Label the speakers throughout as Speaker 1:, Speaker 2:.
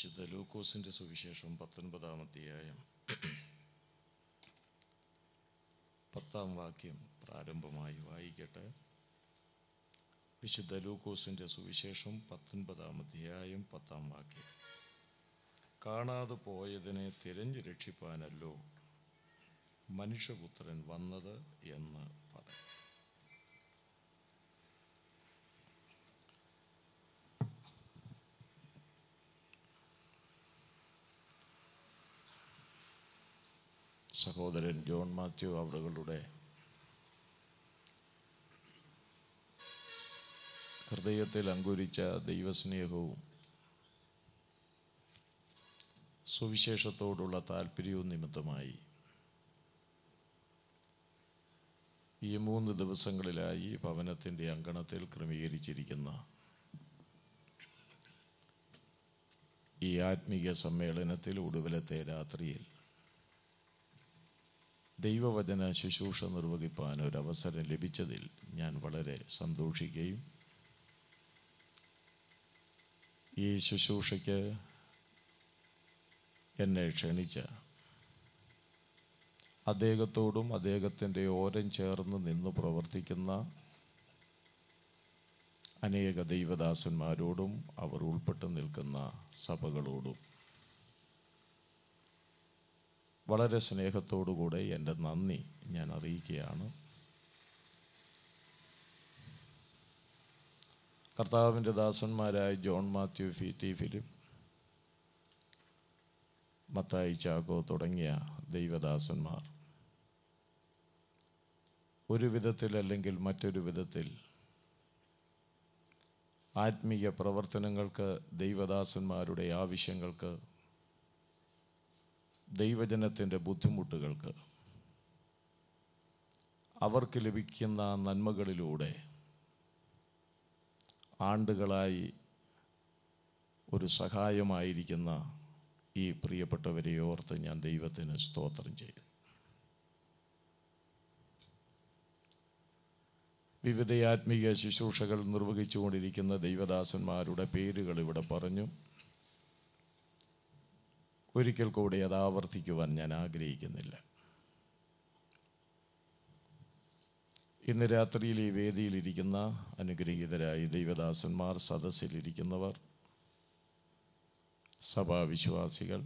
Speaker 1: വിശുദ്ധ ലൂക്കോസിൻ്റെ സുവിശേഷം പത്തൊൻപതാം അധ്യായം പത്താം വാക്യം പ്രാരംഭമായി വായിക്കട്ടെ വിശുദ്ധ ലൂക്കോസിൻ്റെ സുവിശേഷം പത്തൊൻപതാം അധ്യായം പത്താം വാക്യം കാണാതെ പോയതിനെ തിരഞ്ഞു രക്ഷിപ്പാനല്ലോ മനുഷ്യപുത്രൻ വന്നത് എന്ന്
Speaker 2: സഹോദരൻ ജോൺ മാത്യു അവളുകളുടെ ഹൃദയത്തിൽ അങ്കുരിച്ച ദൈവസ്നേഹവും
Speaker 1: സുവിശേഷത്തോടുള്ള താല്പര്യവും നിമിത്തമായി ഈ മൂന്ന് ദിവസങ്ങളിലായി ഭവനത്തിൻ്റെ അങ്കണത്തിൽ ക്രമീകരിച്ചിരിക്കുന്ന ഈ ആത്മീയ സമ്മേളനത്തിൽ ഒടുവിലത്തെ രാത്രിയിൽ ദൈവവചന ശുശ്രൂഷ നിർവഹിപ്പാൻ ഒരവസരം ലഭിച്ചതിൽ ഞാൻ വളരെ സന്തോഷിക്കുകയും ഈ ശുശ്രൂഷയ്ക്ക് എന്നെ ക്ഷണിച്ച അദ്ദേഹത്തോടും അദ്ദേഹത്തിൻ്റെ ഓരം ചേർന്ന് നിന്ന് പ്രവർത്തിക്കുന്ന അനേക ദൈവദാസന്മാരോടും അവർ ഉൾപ്പെട്ട് നിൽക്കുന്ന സഭകളോടും വളരെ സ്നേഹത്തോടുകൂടെ എൻ്റെ നന്ദി ഞാൻ അറിയിക്കുകയാണ് കർത്താവിൻ്റെ ദാസന്മാരായ John Mathew P T Philip Mathai Chacko തുടങ്ങിയ ദൈവദാസന്മാർ ഒരു വിധത്തിൽ അല്ലെങ്കിൽ മറ്റൊരു വിധത്തിൽ ആത്മീയ പ്രവർത്തനങ്ങൾക്ക് ദൈവദാസന്മാരുടെ ആവശ്യങ്ങൾക്ക് ദൈവജനത്തിൻ്റെ ബുദ്ധിമുട്ടുകൾക്ക് അവർക്ക് ലഭിക്കുന്ന നന്മകളിലൂടെ ആണ്ടുകളായി ഒരു സഹായമായിരിക്കുന്ന ഈ പ്രിയപ്പെട്ടവരെ ഓർത്ത് ഞാൻ ദൈവത്തിന് സ്തോത്രം ചെയ്യും വിവിധ ആത്മീയ ശുശ്രൂഷകൾ നിർവഹിച്ചുകൊണ്ടിരിക്കുന്ന ദൈവദാസന്മാരുടെ പേരുകൾ ഇവിടെ പറഞ്ഞു ഒരിക്കൽ കൂടി അത് ആവർത്തിക്കുവാൻ ഞാൻ ആഗ്രഹിക്കുന്നില്ല ഇന്ന് രാത്രിയിൽ ഈ വേദിയിലിരിക്കുന്ന അനുഗ്രഹീതരായ ദൈവദാസന്മാർ സദസ്സിലിരിക്കുന്നവർ സഭാവിശ്വാസികൾ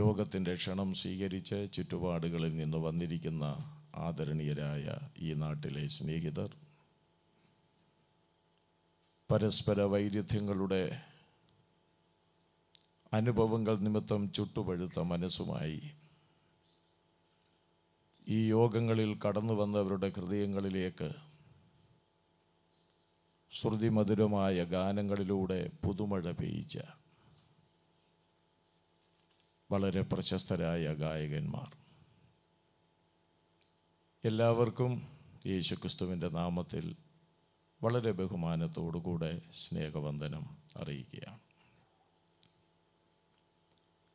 Speaker 1: യോഗത്തിൻ്റെ ക്ഷണം സ്വീകരിച്ച് ചുറ്റുപാടുകളിൽ നിന്ന് വന്നിരിക്കുന്ന ആദരണീയരായ ഈ നാട്ടിലെ സ്നേഹിതർ പരസ്പര വൈരുദ്ധ്യങ്ങളുടെ അനുഭവങ്ങൾ നിമിത്തം ചുട്ടുപഴുത്ത മനസ്സുമായി ഈ യോഗങ്ങളിൽ കടന്നു വന്നവരുടെ ഹൃദയങ്ങളിലേക്ക് ശ്രുതിമധുരമായ ഗാനങ്ങളിലൂടെ പുതുമഴ പെയ്യിച്ച വളരെ പ്രശസ്തരായ ഗായകന്മാർ എല്ലാവർക്കും യേശുക്രിസ്തുവിൻ്റെ നാമത്തിൽ വളരെ ബഹുമാനത്തോടുകൂടെ സ്നേഹവന്ദനം അറിയിക്കുകയാണ്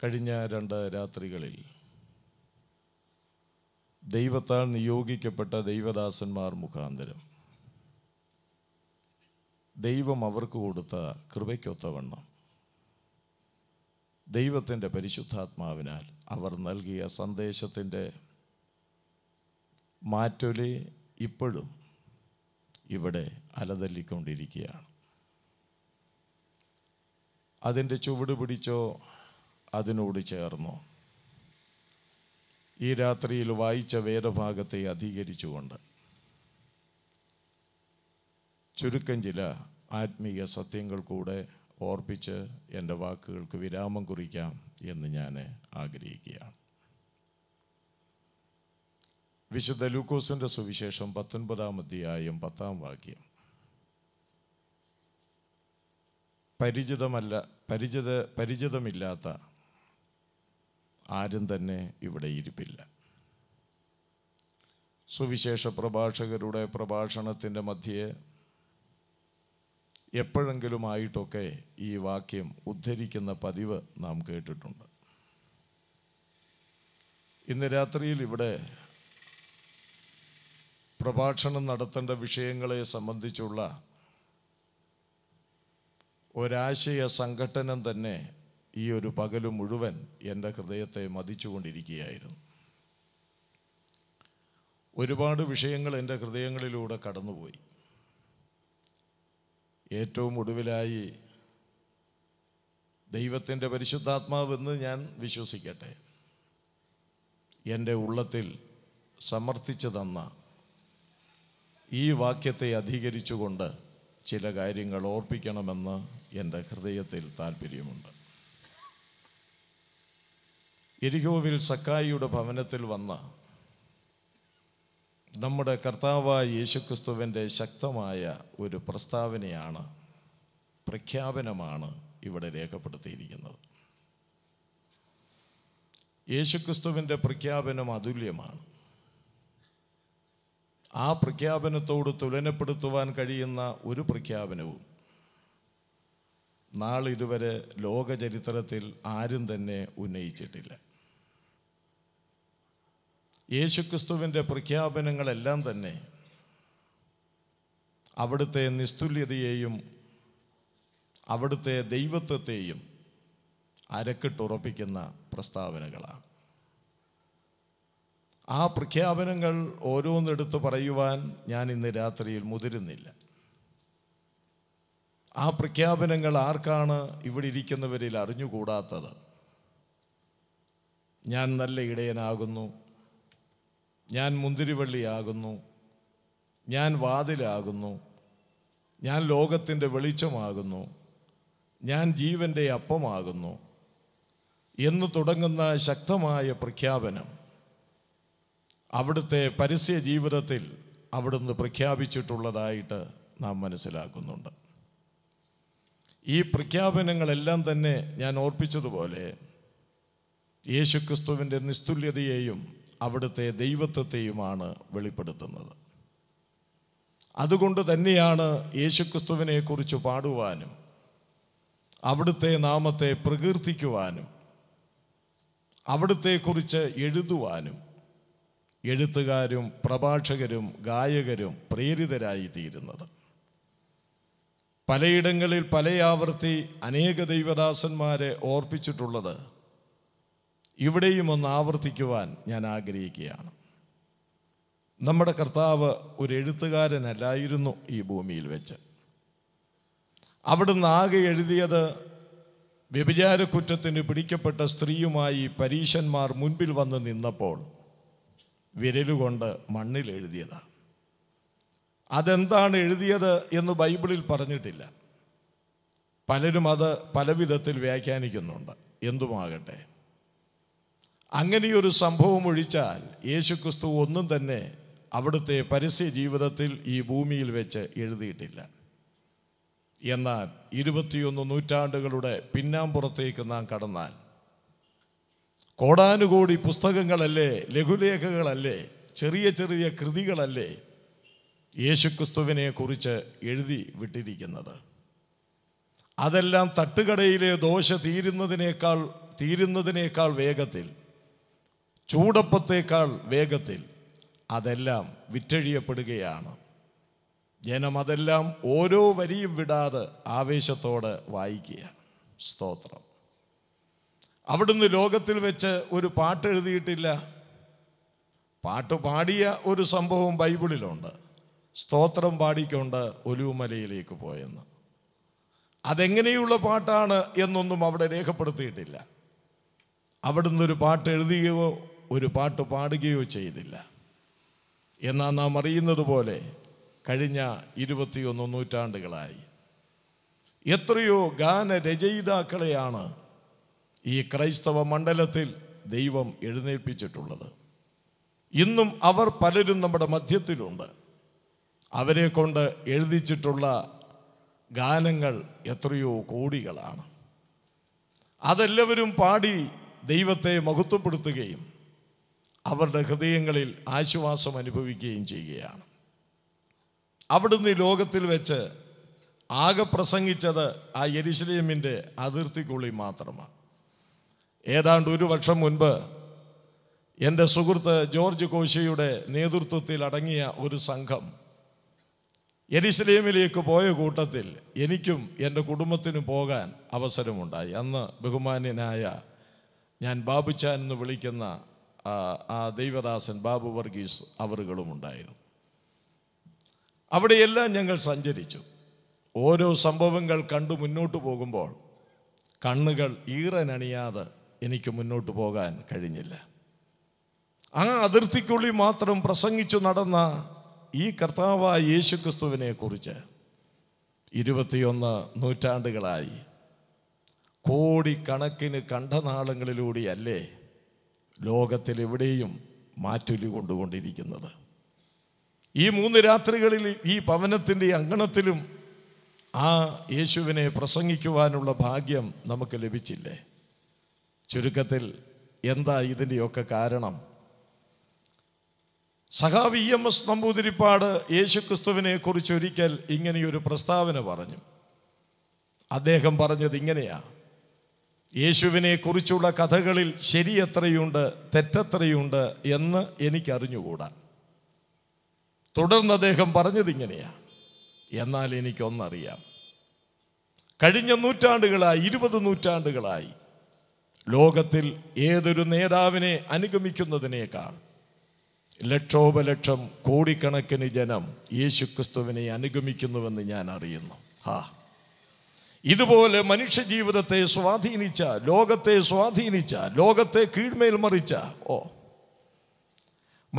Speaker 1: കഴിഞ്ഞ രണ്ട് രാത്രികളിൽ ദൈവത്താൽ നിയോഗിക്കപ്പെട്ട ദൈവദാസന്മാർ മുഖാന്തരം ദൈവം അവർക്ക് കൊടുത്ത കൃപയ്ക്കൊത്തവണ്ണം ദൈവത്തിൻ്റെ പരിശുദ്ധാത്മാവിനാൽ അവർ നൽകിയ സന്ദേശത്തിൻ്റെ മാറ്റൊലി ഇപ്പോഴും ഇവിടെ അലതല്ലിക്കൊണ്ടിരിക്കുകയാണ് അതിൻ്റെ ചുവട് പിടിച്ചോ അതിനോട് ചേർന്നു ഈ രാത്രിയിൽ വായിച്ച വേദഭാഗത്തെ അധികരിച്ചുകൊണ്ട് ചുരുക്കം ചില ആത്മീയ സത്യങ്ങൾ കൂടെ ഓർപ്പിച്ച് എൻ്റെ വാക്കുകൾക്ക് വിരാമം കുറിക്കാം എന്ന് ഞാൻ ആഗ്രഹിക്കുകയാണ് വിശുദ്ധ ലൂക്കോസിൻ്റെ സുവിശേഷം പത്തൊൻപതാം അധ്യായം പത്താം വാക്യം പരിചിതമല്ല പരിചിത പരിചിതമില്ലാത്ത ആരും തന്നെ ഇവിടെ ഇരിപ്പില്ല സുവിശേഷ പ്രഭാഷകരുടെ പ്രഭാഷണത്തിൻ്റെ മധ്യേ എപ്പോഴെങ്കിലുമായിട്ടൊക്കെ ഈ വാക്യം ഉദ്ധരിക്കുന്ന പതിവ് നാം കേട്ടിട്ടുണ്ട് ഇന്ന് രാത്രിയിൽ ഇവിടെ പ്രഭാഷണം നടത്തേണ്ട വിഷയങ്ങളെ സംബന്ധിച്ചുള്ള ഒരാശയ സംഘട്ടനം തന്നെ ഈ ഒരു പകൽ മുഴുവൻ എൻ്റെ ഹൃദയത്തെ മതിച്ചുകൊണ്ടിരിക്കുകയായിരുന്നു ഒരുപാട് വിഷയങ്ങൾ എൻ്റെ ഹൃദയങ്ങളിലൂടെ കടന്നുപോയി ഏറ്റവും ഒടുവിലായി ദൈവത്തിൻ്റെ പരിശുദ്ധാത്മാവെന്ന് ഞാൻ വിശ്വസിക്കട്ടെ എൻ്റെ ഉള്ളത്തിൽ സമർത്ഥിച്ചു തന്ന ഈ വാക്യത്തെ അധികരിച്ചുകൊണ്ട് ചില കാര്യങ്ങൾ ഓർപ്പിക്കണമെന്ന് എൻ്റെ ഹൃദയത്തിൽ താല്പര്യമുണ്ട് എരിഹോവിൽ സക്കായിയുടെ ഭവനത്തിൽ വന്ന നമ്മുടെ കർത്താവായ യേശുക്രിസ്തുവിൻ്റെ ശക്തമായ ഒരു പ്രസ്താവനയാണ് പ്രഖ്യാപനമാണ് ഇവിടെ രേഖപ്പെടുത്തിയിരിക്കുന്നത് യേശുക്രിസ്തുവിൻ്റെ പ്രഖ്യാപനം അതുല്യമാണ് ആ പ്രഖ്യാപനത്തോട് തുലനപ്പെടുത്തുവാൻ കഴിയുന്ന ഒരു പ്രഖ്യാപനവും നാളിതുവരെ ലോകചരിത്രത്തിൽ ആരും തന്നെ ഉന്നയിച്ചിട്ടില്ല യേശുക്രിസ്തുവിൻ്റെ പ്രഖ്യാപനങ്ങളെല്ലാം തന്നെ അവിടുത്തെ നിസ്തുല്യതയെയും അവിടുത്തെ ദൈവത്വത്തെയും അരക്കിട്ടുറപ്പിക്കുന്ന പ്രസ്താവനകളാണ് ആ പ്രഖ്യാപനങ്ങൾ ഓരോന്നെടുത്ത് പറയുവാൻ ഞാൻ ഇന്ന് രാത്രിയിൽ മുതിരുന്നില്ല ആ പ്രഖ്യാപനങ്ങൾ ആർക്കാണ് ഇവിടെ ഇരിക്കുന്നവരിൽ അറിഞ്ഞുകൂടാത്തത് ഞാൻ നല്ല ഇടയനാകുന്നു ഞാൻ മുന്തിരിവള്ളിയാകുന്നു ഞാൻ വാതിലാകുന്നു ഞാൻ ലോകത്തിൻ്റെ വെളിച്ചമാകുന്നു ഞാൻ ജീവൻ്റെ അപ്പമാകുന്നു എന്ന് തുടങ്ങുന്ന ശക്തമായ പ്രഖ്യാപനം അവിടുത്തെ പരസ്യ ജീവിതത്തിൽ അവിടുന്ന് പ്രഖ്യാപിച്ചിട്ടുള്ളതായിട്ട് നാം മനസ്സിലാക്കുന്നുണ്ട് ഈ പ്രഖ്യാപനങ്ങളെല്ലാം തന്നെ ഞാൻ ഓർപ്പിച്ചതുപോലെ യേശുക്രിസ്തുവിൻ്റെ നിസ്തുല്യതയെയും അവിടുത്തെ ദൈവത്വത്തെയുമാണ് വെളിപ്പെടുത്തുന്നത് അതുകൊണ്ട് തന്നെയാണ് യേശുക്രിസ്തുവിനെക്കുറിച്ച് പാടുവാനും അവിടുത്തെ നാമത്തെ പ്രകീർത്തിക്കുവാനും അവിടുത്തെക്കുറിച്ച് എഴുതുവാനും എഴുത്തുകാരും പ്രഭാഷകരും ഗായകരും പ്രേരിതരായി തീരുന്നത് പലയിടങ്ങളിൽ പല ആവർത്തി അനേക ദൈവദാസന്മാരെ ഓർപ്പിച്ചിട്ടുള്ളത് ഇവിടെയും ഒന്ന് ആവർത്തിക്കുവാൻ ഞാൻ ആഗ്രഹിക്കുകയാണ് നമ്മുടെ കർത്താവ് ഒരു എഴുത്തുകാരനല്ലായിരുന്നു ഈ ഭൂമിയിൽ വെച്ച് അവിടുന്ന് ആകെ എഴുതിയത് കുറ്റത്തിന് പിടിക്കപ്പെട്ട സ്ത്രീയുമായി പരീശന്മാർ മുൻപിൽ വന്ന് നിന്നപ്പോൾ വിരലുകൊണ്ട് മണ്ണിൽ എഴുതിയതാണ് അതെന്താണ് എഴുതിയത് എന്ന് ബൈബിളിൽ പറഞ്ഞിട്ടില്ല പലരും അത് പല വ്യാഖ്യാനിക്കുന്നുണ്ട് എന്തുമാകട്ടെ അങ്ങനെയൊരു സംഭവം ഒഴിച്ചാൽ യേശുക്രിസ്തു ഒന്നും തന്നെ അവിടുത്തെ പരസ്യ ജീവിതത്തിൽ ഈ ഭൂമിയിൽ വെച്ച് എഴുതിയിട്ടില്ല എന്നാൽ ഇരുപത്തിയൊന്ന് നൂറ്റാണ്ടുകളുടെ പിന്നാമ്പുറത്തേക്ക് നാം കടന്നാൽ കോടാനുകോടി പുസ്തകങ്ങളല്ലേ ലഘുലേഖകളല്ലേ ചെറിയ ചെറിയ കൃതികളല്ലേ യേശുക്രിസ്തുവിനെ കുറിച്ച് എഴുതി വിട്ടിരിക്കുന്നത് അതെല്ലാം തട്ടുകടയിലെ ദോശ തീരുന്നതിനേക്കാൾ തീരുന്നതിനേക്കാൾ വേഗത്തിൽ ചൂടപ്പത്തേക്കാൾ വേഗത്തിൽ അതെല്ലാം വിറ്റഴിയപ്പെടുകയാണ് ജനം അതെല്ലാം ഓരോ വരിയും വിടാതെ ആവേശത്തോടെ വായിക്കുകയാണ് സ്തോത്രം അവിടുന്ന് ലോകത്തിൽ വെച്ച് ഒരു പാട്ട് എഴുതിയിട്ടില്ല പാട്ട് പാടിയ ഒരു സംഭവം ബൈബിളിലുണ്ട് സ്തോത്രം പാടിക്കൊണ്ട് ഒലുവുമലയിലേക്ക് പോയെന്ന് അതെങ്ങനെയുള്ള പാട്ടാണ് എന്നൊന്നും അവിടെ രേഖപ്പെടുത്തിയിട്ടില്ല അവിടുന്ന് ഒരു പാട്ട് എഴുതുകയോ ഒരു പാട്ട് പാടുകയോ ചെയ്തില്ല എന്നാൽ നാം അറിയുന്നത് പോലെ കഴിഞ്ഞ ഇരുപത്തിയൊന്ന് നൂറ്റാണ്ടുകളായി എത്രയോ ഗാനരചയിതാക്കളെയാണ് ഈ ക്രൈസ്തവ മണ്ഡലത്തിൽ ദൈവം എഴുന്നേൽപ്പിച്ചിട്ടുള്ളത് ഇന്നും അവർ പലരും നമ്മുടെ മധ്യത്തിലുണ്ട് അവരെ കൊണ്ട് എഴുതിച്ചിട്ടുള്ള ഗാനങ്ങൾ എത്രയോ കോടികളാണ് അതെല്ലാവരും പാടി ദൈവത്തെ മഹത്വപ്പെടുത്തുകയും അവരുടെ ഹൃദയങ്ങളിൽ ആശ്വാസം അനുഭവിക്കുകയും ചെയ്യുകയാണ് അവിടുന്ന് ലോകത്തിൽ വെച്ച് ആകെ പ്രസംഗിച്ചത് ആ യരിശ്ലേമിൻ്റെ അതിർത്തിക്കുള്ളിൽ മാത്രമാണ് ഏതാണ്ട് ഒരു വർഷം മുൻപ് എൻ്റെ സുഹൃത്ത് ജോർജ് കോശിയുടെ നേതൃത്വത്തിൽ അടങ്ങിയ ഒരു സംഘം എരിശ്ലേമിലേക്ക് പോയ കൂട്ടത്തിൽ എനിക്കും എൻ്റെ കുടുംബത്തിനും പോകാൻ അവസരമുണ്ടായി അന്ന് ബഹുമാന്യനായ ഞാൻ ബാബുച്ചാൻ എന്ന് വിളിക്കുന്ന ആ ദൈവദാസൻ ബാബു വർഗീസ് അവറുകളും ഉണ്ടായിരുന്നു അവിടെയെല്ലാം ഞങ്ങൾ സഞ്ചരിച്ചു ഓരോ സംഭവങ്ങൾ കണ്ടു മുന്നോട്ട് പോകുമ്പോൾ കണ്ണുകൾ ഈറനണിയാതെ എനിക്ക് മുന്നോട്ട് പോകാൻ കഴിഞ്ഞില്ല ആ അതിർത്തിക്കുള്ളിൽ മാത്രം പ്രസംഗിച്ചു നടന്ന ഈ കർത്താവായ യേശുക്രിസ്തുവിനെ കുറിച്ച് ഇരുപത്തിയൊന്ന് നൂറ്റാണ്ടുകളായി കോടിക്കണക്കിന് കണ്ടനാളങ്ങളിലൂടെയല്ലേ ലോകത്തിൽ എവിടെയും മാറ്റൊലി കൊണ്ടുകൊണ്ടിരിക്കുന്നത് ഈ മൂന്ന് രാത്രികളിൽ ഈ ഭവനത്തിൻ്റെ അങ്കണത്തിലും ആ യേശുവിനെ പ്രസംഗിക്കുവാനുള്ള ഭാഗ്യം നമുക്ക് ലഭിച്ചില്ലേ ചുരുക്കത്തിൽ എന്താ ഇതിൻ്റെയൊക്കെ കാരണം സഹാവി ഇ എം എസ് നമ്പൂതിരിപ്പാട് യേശുക്രിസ്തുവിനെ കുറിച്ച് ഒരിക്കൽ ഇങ്ങനെയൊരു പ്രസ്താവന പറഞ്ഞു അദ്ദേഹം പറഞ്ഞത് ഇങ്ങനെയാണ് യേശുവിനെ കുറിച്ചുള്ള കഥകളിൽ ശരിയെത്രയുണ്ട് തെറ്റത്രയുണ്ട് എന്ന് എനിക്കറിഞ്ഞുകൂടാ തുടർന്ന് അദ്ദേഹം ഇങ്ങനെയാ എന്നാൽ എനിക്കൊന്നറിയാം കഴിഞ്ഞ നൂറ്റാണ്ടുകളായി ഇരുപത് നൂറ്റാണ്ടുകളായി ലോകത്തിൽ ഏതൊരു നേതാവിനെ അനുഗമിക്കുന്നതിനേക്കാൾ ലക്ഷോപലക്ഷം കോടിക്കണക്കിന് ജനം യേശുക്രിസ്തുവിനെ അനുഗമിക്കുന്നുവെന്ന് ഞാൻ അറിയുന്നു ആ ഇതുപോലെ മനുഷ്യജീവിതത്തെ സ്വാധീനിച്ച ലോകത്തെ സ്വാധീനിച്ച ലോകത്തെ കീഴ്മേൽ മറിച്ച ഓ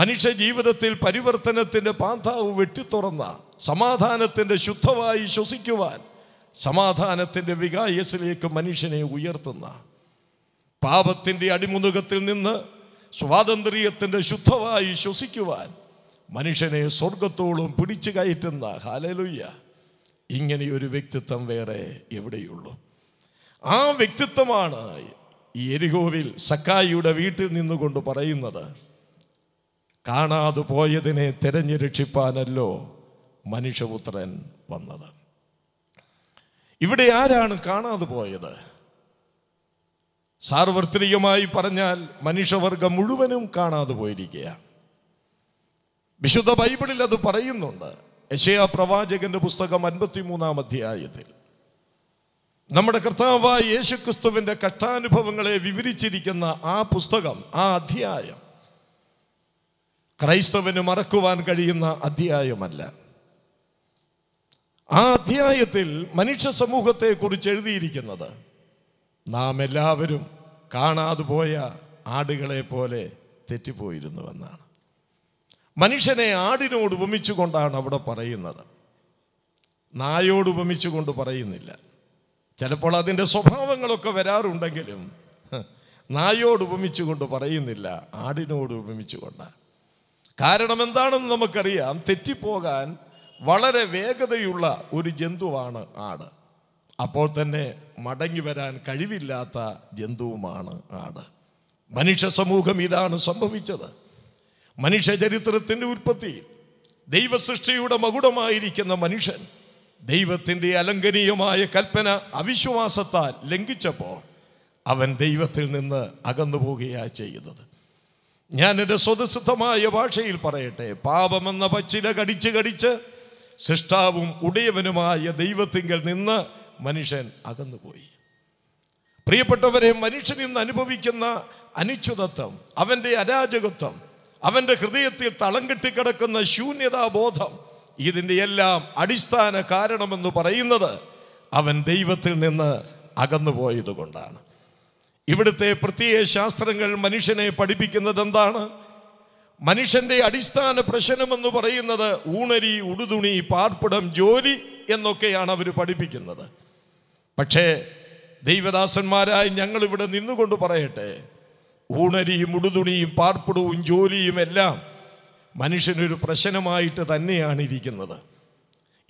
Speaker 1: മനുഷ്യ ജീവിതത്തിൽ പരിവർത്തനത്തിൻ്റെ പാന്താവ് വെട്ടിത്തുറന്ന സമാധാനത്തിൻ്റെ ശുദ്ധമായി ശ്വസിക്കുവാൻ സമാധാനത്തിൻ്റെ വികായസിലേക്ക് മനുഷ്യനെ ഉയർത്തുന്ന പാപത്തിൻ്റെ അടിമുതുകത്തിൽ നിന്ന് സ്വാതന്ത്ര്യത്തിൻ്റെ ശുദ്ധമായി ശ്വസിക്കുവാൻ മനുഷ്യനെ സ്വർഗത്തോളം പിടിച്ചു കയറ്റുന്ന ഹാലലുയ്യ ഒരു വ്യക്തിത്വം വേറെ എവിടെയുള്ളൂ ആ വ്യക്തിത്വമാണ് ഈ എരികോവിൽ സക്കായിയുടെ വീട്ടിൽ നിന്നുകൊണ്ട് പറയുന്നത് കാണാതെ പോയതിനെ തിരഞ്ഞു രക്ഷിപ്പാനല്ലോ മനുഷ്യപുത്രൻ വന്നത് ഇവിടെ ആരാണ് കാണാതെ പോയത് സാർവത്രികമായി പറഞ്ഞാൽ മനുഷ്യവർഗം മുഴുവനും കാണാതെ പോയിരിക്കുക വിശുദ്ധ ബൈബിളിൽ അത് പറയുന്നുണ്ട് യശയാ പ്രവാചകന്റെ പുസ്തകം അൻപത്തിമൂന്നാം അധ്യായത്തിൽ നമ്മുടെ കർത്താവായ യേശുക്രിസ്തുവിൻ്റെ കഷ്ടാനുഭവങ്ങളെ വിവരിച്ചിരിക്കുന്ന ആ പുസ്തകം ആ അധ്യായം ക്രൈസ്തവന് മറക്കുവാൻ കഴിയുന്ന അധ്യായമല്ല ആ അധ്യായത്തിൽ മനുഷ്യ സമൂഹത്തെക്കുറിച്ച് എഴുതിയിരിക്കുന്നത് നാം എല്ലാവരും കാണാതെ പോയ ആടുകളെ പോലെ തെറ്റിപ്പോയിരുന്നുവെന്നാണ് മനുഷ്യനെ ആടിനോട് ഉപമിച്ചുകൊണ്ടാണ് അവിടെ പറയുന്നത് നായോട് ഉപമിച്ചുകൊണ്ട് പറയുന്നില്ല ചിലപ്പോൾ അതിൻ്റെ സ്വഭാവങ്ങളൊക്കെ വരാറുണ്ടെങ്കിലും നായോട് ഉപമിച്ചുകൊണ്ട് പറയുന്നില്ല ആടിനോട് ഉപമിച്ചുകൊണ്ടാണ് കാരണം എന്താണെന്ന് നമുക്കറിയാം തെറ്റിപ്പോകാൻ വളരെ വേഗതയുള്ള ഒരു ജന്തുവാണ് ആട് അപ്പോൾ തന്നെ മടങ്ങി വരാൻ കഴിവില്ലാത്ത ജന്തുവുമാണ് ആട് മനുഷ്യ സമൂഹം ഇതാണ് സംഭവിച്ചത് മനുഷ്യ ചരിത്രത്തിൻ്റെ ഉൽപ്പത്തി ദൈവസൃഷ്ടിയുടെ മകുടമായിരിക്കുന്ന മനുഷ്യൻ ദൈവത്തിൻ്റെ അലങ്കനീയമായ കൽപ്പന അവിശ്വാസത്താൽ ലംഘിച്ചപ്പോൾ അവൻ ദൈവത്തിൽ നിന്ന് അകന്നു പോവുകയാണ് ചെയ്യുന്നത് ഞാൻ എൻ്റെ സ്വതസിദ്ധമായ ഭാഷയിൽ പറയട്ടെ പാപമെന്ന പച്ചില കടിച്ച് കടിച്ച് സൃഷ്ടാവും ഉടയവനുമായ ദൈവത്തിങ്കിൽ നിന്ന് മനുഷ്യൻ അകന്നുപോയി പ്രിയപ്പെട്ടവരെ മനുഷ്യൻ ഇന്ന് അനുഭവിക്കുന്ന അനിശ്ചിതത്വം അവൻ്റെ അരാജകത്വം അവൻ്റെ ഹൃദയത്തിൽ തളം ശൂന്യതാ ബോധം ഇതിൻ്റെ എല്ലാം അടിസ്ഥാന കാരണമെന്ന് പറയുന്നത് അവൻ ദൈവത്തിൽ നിന്ന് അകന്നുപോയതുകൊണ്ടാണ് കൊണ്ടാണ് ഇവിടുത്തെ പ്രത്യേക ശാസ്ത്രങ്ങൾ മനുഷ്യനെ പഠിപ്പിക്കുന്നത് എന്താണ് മനുഷ്യൻ്റെ അടിസ്ഥാന പ്രശ്നമെന്ന് പറയുന്നത് ഊണരി ഉടുതുണി പാർപ്പിടം ജോലി എന്നൊക്കെയാണ് അവർ പഠിപ്പിക്കുന്നത് പക്ഷേ ദൈവദാസന്മാരായി ഞങ്ങളിവിടെ നിന്നുകൊണ്ട് പറയട്ടെ ഊണരിയും ഉടുതുണിയും പാർപ്പിടവും ജോലിയും എല്ലാം മനുഷ്യനൊരു പ്രശ്നമായിട്ട് തന്നെയാണ് ഇരിക്കുന്നത്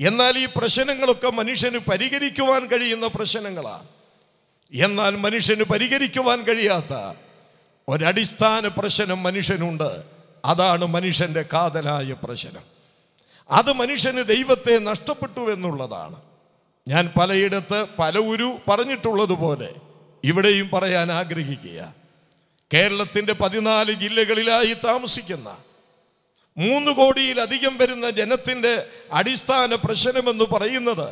Speaker 1: എന്നാൽ ഈ പ്രശ്നങ്ങളൊക്കെ മനുഷ്യന് പരിഹരിക്കുവാൻ കഴിയുന്ന പ്രശ്നങ്ങളാണ് എന്നാൽ മനുഷ്യന് പരിഹരിക്കുവാൻ കഴിയാത്ത ഒരടിസ്ഥാന പ്രശ്നം മനുഷ്യനുണ്ട് അതാണ് മനുഷ്യൻ്റെ കാതലായ പ്രശ്നം അത് മനുഷ്യന് ദൈവത്തെ നഷ്ടപ്പെട്ടു എന്നുള്ളതാണ് ഞാൻ പലയിടത്ത് പല ഉരു പറഞ്ഞിട്ടുള്ളതുപോലെ ഇവിടെയും പറയാൻ ആഗ്രഹിക്കുകയാണ് കേരളത്തിൻ്റെ പതിനാല് ജില്ലകളിലായി താമസിക്കുന്ന മൂന്ന് കോടിയിലധികം വരുന്ന ജനത്തിൻ്റെ അടിസ്ഥാന പ്രശ്നമെന്ന് പറയുന്നത്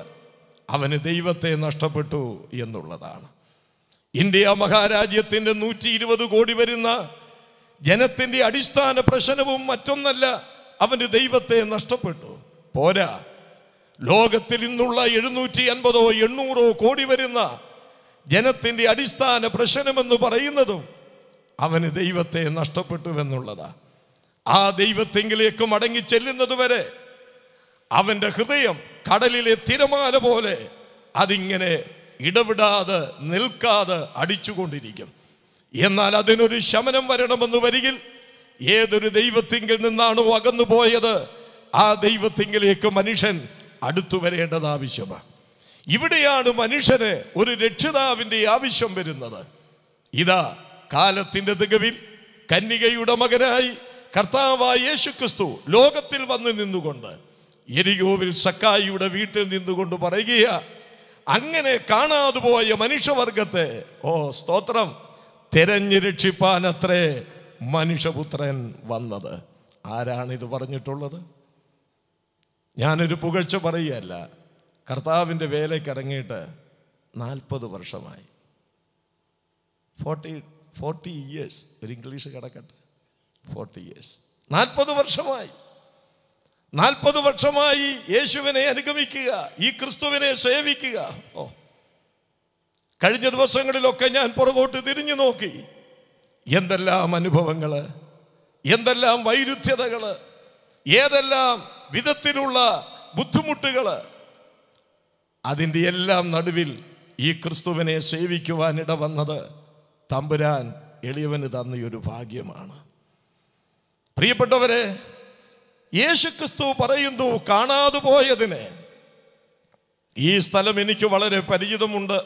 Speaker 1: അവന് ദൈവത്തെ നഷ്ടപ്പെട്ടു എന്നുള്ളതാണ് ഇന്ത്യ മഹാരാജ്യത്തിൻ്റെ നൂറ്റി ഇരുപത് കോടി വരുന്ന ജനത്തിൻ്റെ അടിസ്ഥാന പ്രശ്നവും മറ്റൊന്നല്ല അവന് ദൈവത്തെ നഷ്ടപ്പെട്ടു പോരാ ലോകത്തിൽ ഇന്നുള്ള എഴുന്നൂറ്റി അൻപതോ എണ്ണൂറോ കോടി വരുന്ന ജനത്തിൻ്റെ അടിസ്ഥാന പ്രശ്നമെന്ന് പറയുന്നതും അവന് ദൈവത്തെ നഷ്ടപ്പെട്ടുവെന്നുള്ളതാ ആ ദൈവത്തെങ്കിലേക്ക് മടങ്ങി ചെല്ലുന്നത് വരെ അവൻ്റെ ഹൃദയം കടലിലെ തിരമാല പോലെ അതിങ്ങനെ ഇടവിടാതെ നിൽക്കാതെ അടിച്ചുകൊണ്ടിരിക്കും എന്നാൽ അതിനൊരു ശമനം വരണമെന്ന് വരികിൽ ഏതൊരു ദൈവത്തിങ്കിൽ നിന്നാണോ അകന്നു പോയത് ആ ദൈവത്തിങ്കിലേക്ക് മനുഷ്യൻ അടുത്തു വരേണ്ടത് ആവശ്യമാണ് ഇവിടെയാണ് മനുഷ്യന് ഒരു രക്ഷിതാവിൻ്റെ ആവശ്യം വരുന്നത് ഇതാ കാലത്തിൻ്റെ തികവിൽ കന്യകയുടെ മകനായി കർത്താവായ യേശു ക്രിസ്തു ലോകത്തിൽ വന്ന് നിന്നുകൊണ്ട് എരിയോവിൽ സക്കായിയുടെ വീട്ടിൽ നിന്നുകൊണ്ട് പറയുക അങ്ങനെ കാണാതെ പോയ മനുഷ്യവർഗത്തെ ഓ സ്തോത്രം തിരഞ്ഞു രക്ഷിപ്പാൻ അത്രേ മനുഷ്യപുത്രൻ വന്നത് ആരാണ് ഇത് പറഞ്ഞിട്ടുള്ളത് ഞാനൊരു പുകഴ്ച പറയുകയല്ല കർത്താവിൻ്റെ ഇറങ്ങിയിട്ട് നാൽപ്പത് വർഷമായി ഫോർട്ടി ഫോർട്ടി ഇയേഴ്സ് ഒരു ഇംഗ്ലീഷ് കിടക്കട്ടെ ഫോർട്ടി ഇയേഴ്സ് നാൽപ്പത് വർഷമായി നാൽപ്പത് വർഷമായി യേശുവിനെ അനുഗമിക്കുക ഈ ക്രിസ്തുവിനെ സേവിക്കുക ഓ കഴിഞ്ഞ ദിവസങ്ങളിലൊക്കെ ഞാൻ പുറകോട്ട് തിരിഞ്ഞു നോക്കി എന്തെല്ലാം അനുഭവങ്ങൾ എന്തെല്ലാം വൈരുദ്ധ്യതകൾ ഏതെല്ലാം വിധത്തിലുള്ള ബുദ്ധിമുട്ടുകൾ അതിൻ്റെ എല്ലാം നടുവിൽ ഈ ക്രിസ്തുവിനെ സേവിക്കുവാനിട വന്നത് തമ്പുരാൻ എളിയവന് തന്ന ഒരു ഭാഗ്യമാണ് പ്രിയപ്പെട്ടവരെ യേശുക്രിസ്തു പറയുന്നു കാണാതെ പോയതിനെ ഈ സ്ഥലം എനിക്ക് വളരെ പരിചിതമുണ്ട്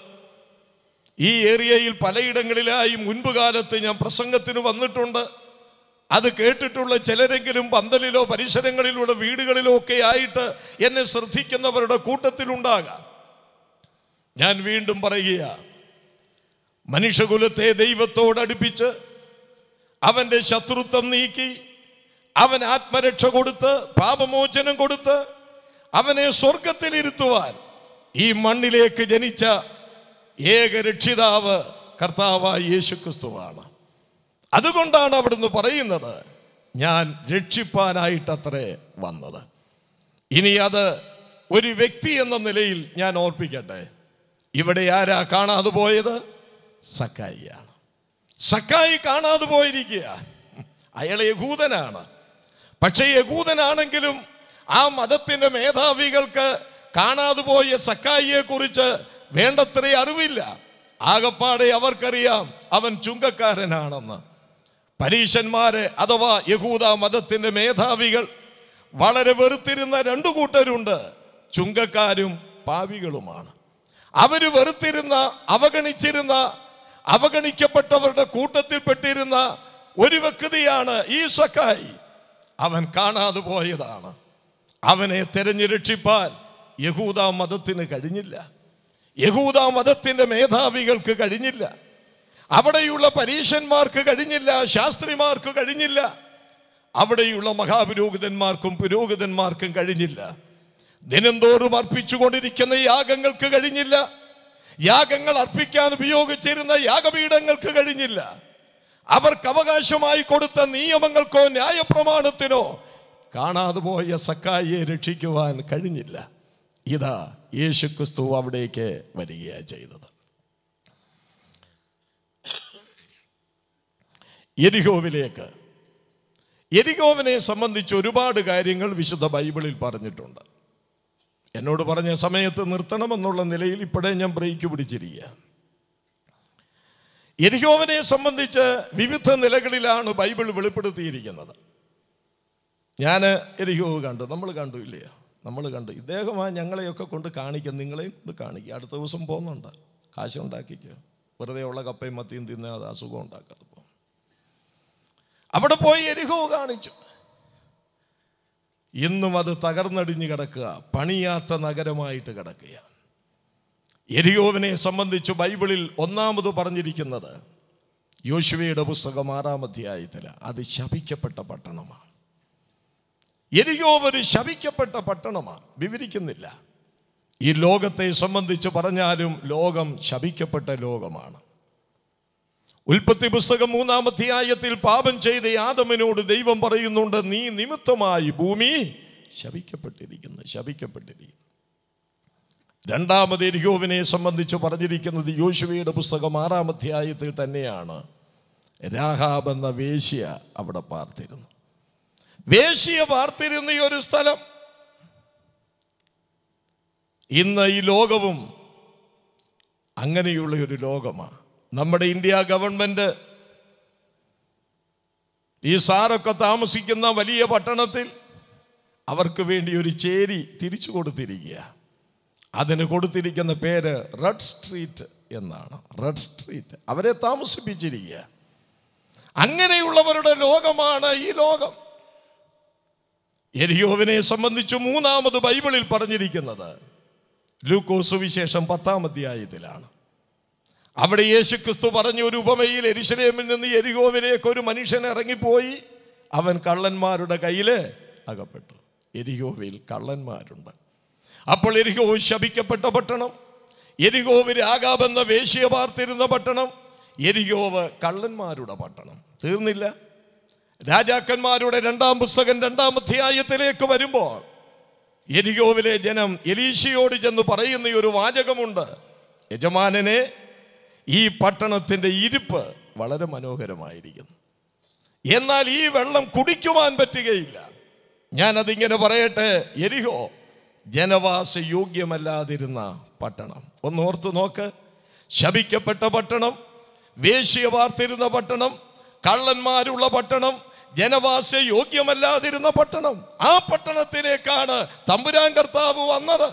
Speaker 1: ഈ ഏരിയയിൽ പലയിടങ്ങളിലായി മുൻപ് കാലത്ത് ഞാൻ പ്രസംഗത്തിന് വന്നിട്ടുണ്ട് അത് കേട്ടിട്ടുള്ള ചിലരെങ്കിലും പന്തലിലോ പരിസരങ്ങളിലൂടെ വീടുകളിലോ ഒക്കെ ആയിട്ട് എന്നെ ശ്രദ്ധിക്കുന്നവരുടെ കൂട്ടത്തിലുണ്ടാകാം ഞാൻ വീണ്ടും പറയുകയാണ് മനുഷ്യകുലത്തെ ദൈവത്തോടടുപ്പിച്ച് അവൻ്റെ ശത്രുത്വം നീക്കി അവൻ ആത്മരക്ഷ കൊടുത്ത് പാപമോചനം കൊടുത്ത് അവനെ സ്വർഗത്തിലിരുത്തുവാൻ ഈ മണ്ണിലേക്ക് ജനിച്ച ഏക രക്ഷിതാവ് കർത്താവായ യേശു ക്രിസ്തുവാണ് അതുകൊണ്ടാണ് അവിടുന്ന് പറയുന്നത് ഞാൻ രക്ഷിപ്പാനായിട്ടത്രേ വന്നത് ഇനി അത് ഒരു വ്യക്തി എന്ന നിലയിൽ ഞാൻ ഓർപ്പിക്കട്ടെ ഇവിടെ ആരാ കാണാതെ പോയത് സക്കായിയാണ് സക്കായി കാണാതെ പോയിരിക്കുക അയാൾ യഹൂദനാണ് പക്ഷേ യഹൂദനാണെങ്കിലും ആ മതത്തിൻ്റെ മേധാവികൾക്ക് കാണാതെ പോയ കുറിച്ച് വേണ്ടത്ര അറിവില്ല ആകപ്പാടെ അവർക്കറിയാം അവൻ ചുങ്കക്കാരനാണെന്ന് പരീശന്മാരെ അഥവാ യഹൂദ മതത്തിൻ്റെ മേധാവികൾ വളരെ വെറുത്തിരുന്ന രണ്ടു കൂട്ടരുണ്ട് ചുങ്കക്കാരും പാവികളുമാണ് അവർ വെറുത്തിരുന്ന അവഗണിച്ചിരുന്ന അവഗണിക്കപ്പെട്ടവരുടെ കൂട്ടത്തിൽപ്പെട്ടിരുന്ന ഒരു വ്യക്തിയാണ് ഈ സക്കായി അവൻ കാണാതെ പോയതാണ് അവനെ തെരഞ്ഞു രക്ഷിപ്പാൻ യഹൂദ മതത്തിന് കഴിഞ്ഞില്ല യഹൂദ മതത്തിൻ്റെ മേധാവികൾക്ക് കഴിഞ്ഞില്ല അവിടെയുള്ള പരീശന്മാർക്ക് കഴിഞ്ഞില്ല ശാസ്ത്രിമാർക്ക് കഴിഞ്ഞില്ല അവിടെയുള്ള മഹാപുരോഹിതന്മാർക്കും പുരോഹിതന്മാർക്കും കഴിഞ്ഞില്ല ദിനംതോറും അർപ്പിച്ചുകൊണ്ടിരിക്കുന്ന യാഗങ്ങൾക്ക് കഴിഞ്ഞില്ല യാഗങ്ങൾ അർപ്പിക്കാൻ ഉപയോഗിച്ചിരുന്ന യാഗപീഠങ്ങൾക്ക് കഴിഞ്ഞില്ല അവർക്ക് അവകാശമായി കൊടുത്ത നിയമങ്ങൾക്കോ ന്യായപ്രമാണത്തിനോ കാണാതെ പോയ സക്കായിയെ രക്ഷിക്കുവാൻ കഴിഞ്ഞില്ല ഇതാ യേശു ക്രിസ്തു അവിടേക്ക് വരികയാണ് ചെയ്തത് എരിഹോവിലേക്ക് എരിഹോവിനെ സംബന്ധിച്ച് ഒരുപാട് കാര്യങ്ങൾ വിശുദ്ധ ബൈബിളിൽ പറഞ്ഞിട്ടുണ്ട് എന്നോട് പറഞ്ഞ സമയത്ത് നിർത്തണമെന്നുള്ള നിലയിൽ ഇപ്പോഴേ ഞാൻ ബ്രേക്ക് പിടിച്ചിരിക്കുക എരിഹോവനെ സംബന്ധിച്ച് വിവിധ നിലകളിലാണ് ബൈബിൾ വെളിപ്പെടുത്തിയിരിക്കുന്നത് ഞാൻ എരിഹോ കണ്ടു നമ്മൾ കണ്ടു ഇല്ലയോ നമ്മൾ കണ്ടു ഇദ്ദേഹമാണ് ഞങ്ങളെയൊക്കെ കൊണ്ട് കാണിക്കുക നിങ്ങളെയും കൊണ്ട് കാണിക്കുക അടുത്ത ദിവസം പോകുന്നുണ്ട് കാശുണ്ടാക്കിക്കോ വെറുതെ ഉള്ള കപ്പയും മത്തിയും തിന്നാതെ അസുഖം ഉണ്ടാക്കാതെ പോകും അവിടെ പോയി എരിഹോ കാണിച്ചു ഇന്നും അത് തകർന്നടിഞ്ഞു കിടക്കുക പണിയാത്ത നഗരമായിട്ട് കിടക്കുക എരിയോവിനെ സംബന്ധിച്ച് ബൈബിളിൽ ഒന്നാമത് പറഞ്ഞിരിക്കുന്നത് യോശുവയുടെ പുസ്തകം ആറാം അധ്യായത്തിൽ അത് ശപിക്കപ്പെട്ട പട്ടണമാണ് എരിയോവ് ഒരു ശപിക്കപ്പെട്ട പട്ടണമാണ് വിവരിക്കുന്നില്ല ഈ ലോകത്തെ സംബന്ധിച്ച് പറഞ്ഞാലും ലോകം ശപിക്കപ്പെട്ട ലോകമാണ് ഉൽപ്പത്തി പുസ്തകം മൂന്നാം അധ്യായത്തിൽ പാപം ചെയ്ത ആദമനോട് ദൈവം പറയുന്നുണ്ട് നീ നിമിത്തമായി ഭൂമി ശപിക്കപ്പെട്ടിരിക്കുന്നു ശപിക്കപ്പെട്ടിരിക്കുന്നു രണ്ടാമത് എരിയോവിനെ സംബന്ധിച്ച് പറഞ്ഞിരിക്കുന്നത് യോശുവയുടെ പുസ്തകം ആറാം അധ്യായത്തിൽ തന്നെയാണ് രാഹാബ് എന്ന വേശ്യ അവിടെ പാർത്തിരുന്നു വേശ്യ പാർത്തിരുന്ന ഈ ഒരു സ്ഥലം ഇന്ന് ഈ ലോകവും അങ്ങനെയുള്ള ഒരു ലോകമാണ് നമ്മുടെ ഇന്ത്യ ഗവൺമെൻറ് ഈ സാറൊക്കെ താമസിക്കുന്ന വലിയ പട്ടണത്തിൽ അവർക്ക് വേണ്ടി ഒരു ചേരി തിരിച്ചു കൊടുത്തിരിക്കുക അതിന് കൊടുത്തിരിക്കുന്ന പേര് റെഡ് സ്ട്രീറ്റ് എന്നാണ് റെഡ് സ്ട്രീറ്റ് അവരെ താമസിപ്പിച്ചിരിക്കുക അങ്ങനെയുള്ളവരുടെ ലോകമാണ് ഈ ലോകം എരിയോവിനെ സംബന്ധിച്ച് മൂന്നാമത് ബൈബിളിൽ പറഞ്ഞിരിക്കുന്നത് ലൂക്കോസ് വിശേഷം പത്താം അധ്യായത്തിലാണ് അവിടെ യേശു ക്രിസ്തു പറഞ്ഞ ഒരു ഉപമയിൽ എരിശലേമിൽ നിന്ന് എരിഗോവിലേക്ക് ഒരു മനുഷ്യൻ ഇറങ്ങിപ്പോയി അവൻ കള്ളന്മാരുടെ കയ്യിൽ അകപ്പെട്ടു എരിഗോവിൽ കള്ളന്മാരുണ്ട് അപ്പോൾ എരിഗോ ശപിക്കപ്പെട്ട പട്ടണം എരിഗോവ് രാഗാബെന്ന വേശ്യ പാർത്തിരുന്ന പട്ടണം എരിഗോവ് കള്ളന്മാരുടെ പട്ടണം തീർന്നില്ല രാജാക്കന്മാരുടെ രണ്ടാം പുസ്തകം രണ്ടാം അധ്യായത്തിലേക്ക് വരുമ്പോൾ എരിഗോവിലെ ജനം എലീശയോട് ചെന്ന് പറയുന്ന ഒരു വാചകമുണ്ട് യജമാനനെ ഈ പട്ടണത്തിൻ്റെ ഇരിപ്പ് വളരെ മനോഹരമായിരിക്കുന്നു എന്നാൽ ഈ വെള്ളം കുടിക്കുവാൻ പറ്റുകയില്ല ഞാനതിങ്ങനെ പറയട്ടെ എരിഹോ ജനവാസ യോഗ്യമല്ലാതിരുന്ന പട്ടണം ഒന്ന് ഓർത്ത് നോക്ക് ശപിക്കപ്പെട്ട പട്ടണം വേശ്യ വാർത്തിരുന്ന പട്ടണം കള്ളന്മാരുള്ള പട്ടണം ജനവാസ യോഗ്യമല്ലാതിരുന്ന പട്ടണം ആ പട്ടണത്തിലേക്കാണ് തമ്പുരാൻ കർത്താവ് വന്നത്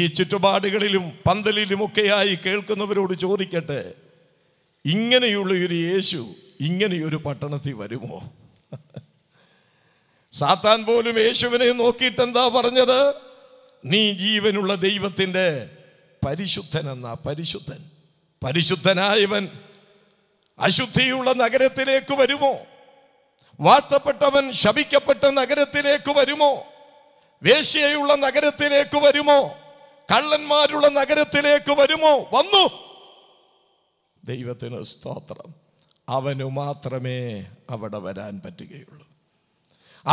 Speaker 1: ഈ ചുറ്റുപാടുകളിലും പന്തലിലുമൊക്കെയായി കേൾക്കുന്നവരോട് ചോദിക്കട്ടെ ഇങ്ങനെയുള്ള ഒരു യേശു ഇങ്ങനെയൊരു പട്ടണത്തിൽ വരുമോ സാത്താൻ പോലും യേശുവിനെ നോക്കിയിട്ട് എന്താ പറഞ്ഞത് നീ ജീവനുള്ള ദൈവത്തിൻ്റെ പരിശുദ്ധൻ എന്നാ പരിശുദ്ധൻ പരിശുദ്ധനായവൻ അശുദ്ധിയുള്ള നഗരത്തിലേക്ക് വരുമോ വാഴ്ത്തപ്പെട്ടവൻ ശപിക്കപ്പെട്ട നഗരത്തിലേക്ക് വരുമോ വേശ്യയുള്ള നഗരത്തിലേക്ക് വരുമോ കള്ളന്മാരുള്ള നഗരത്തിലേക്ക് വരുമോ വന്നു ദൈവത്തിന് സ്തോത്രം അവനു മാത്രമേ അവിടെ വരാൻ പറ്റുകയുള്ളൂ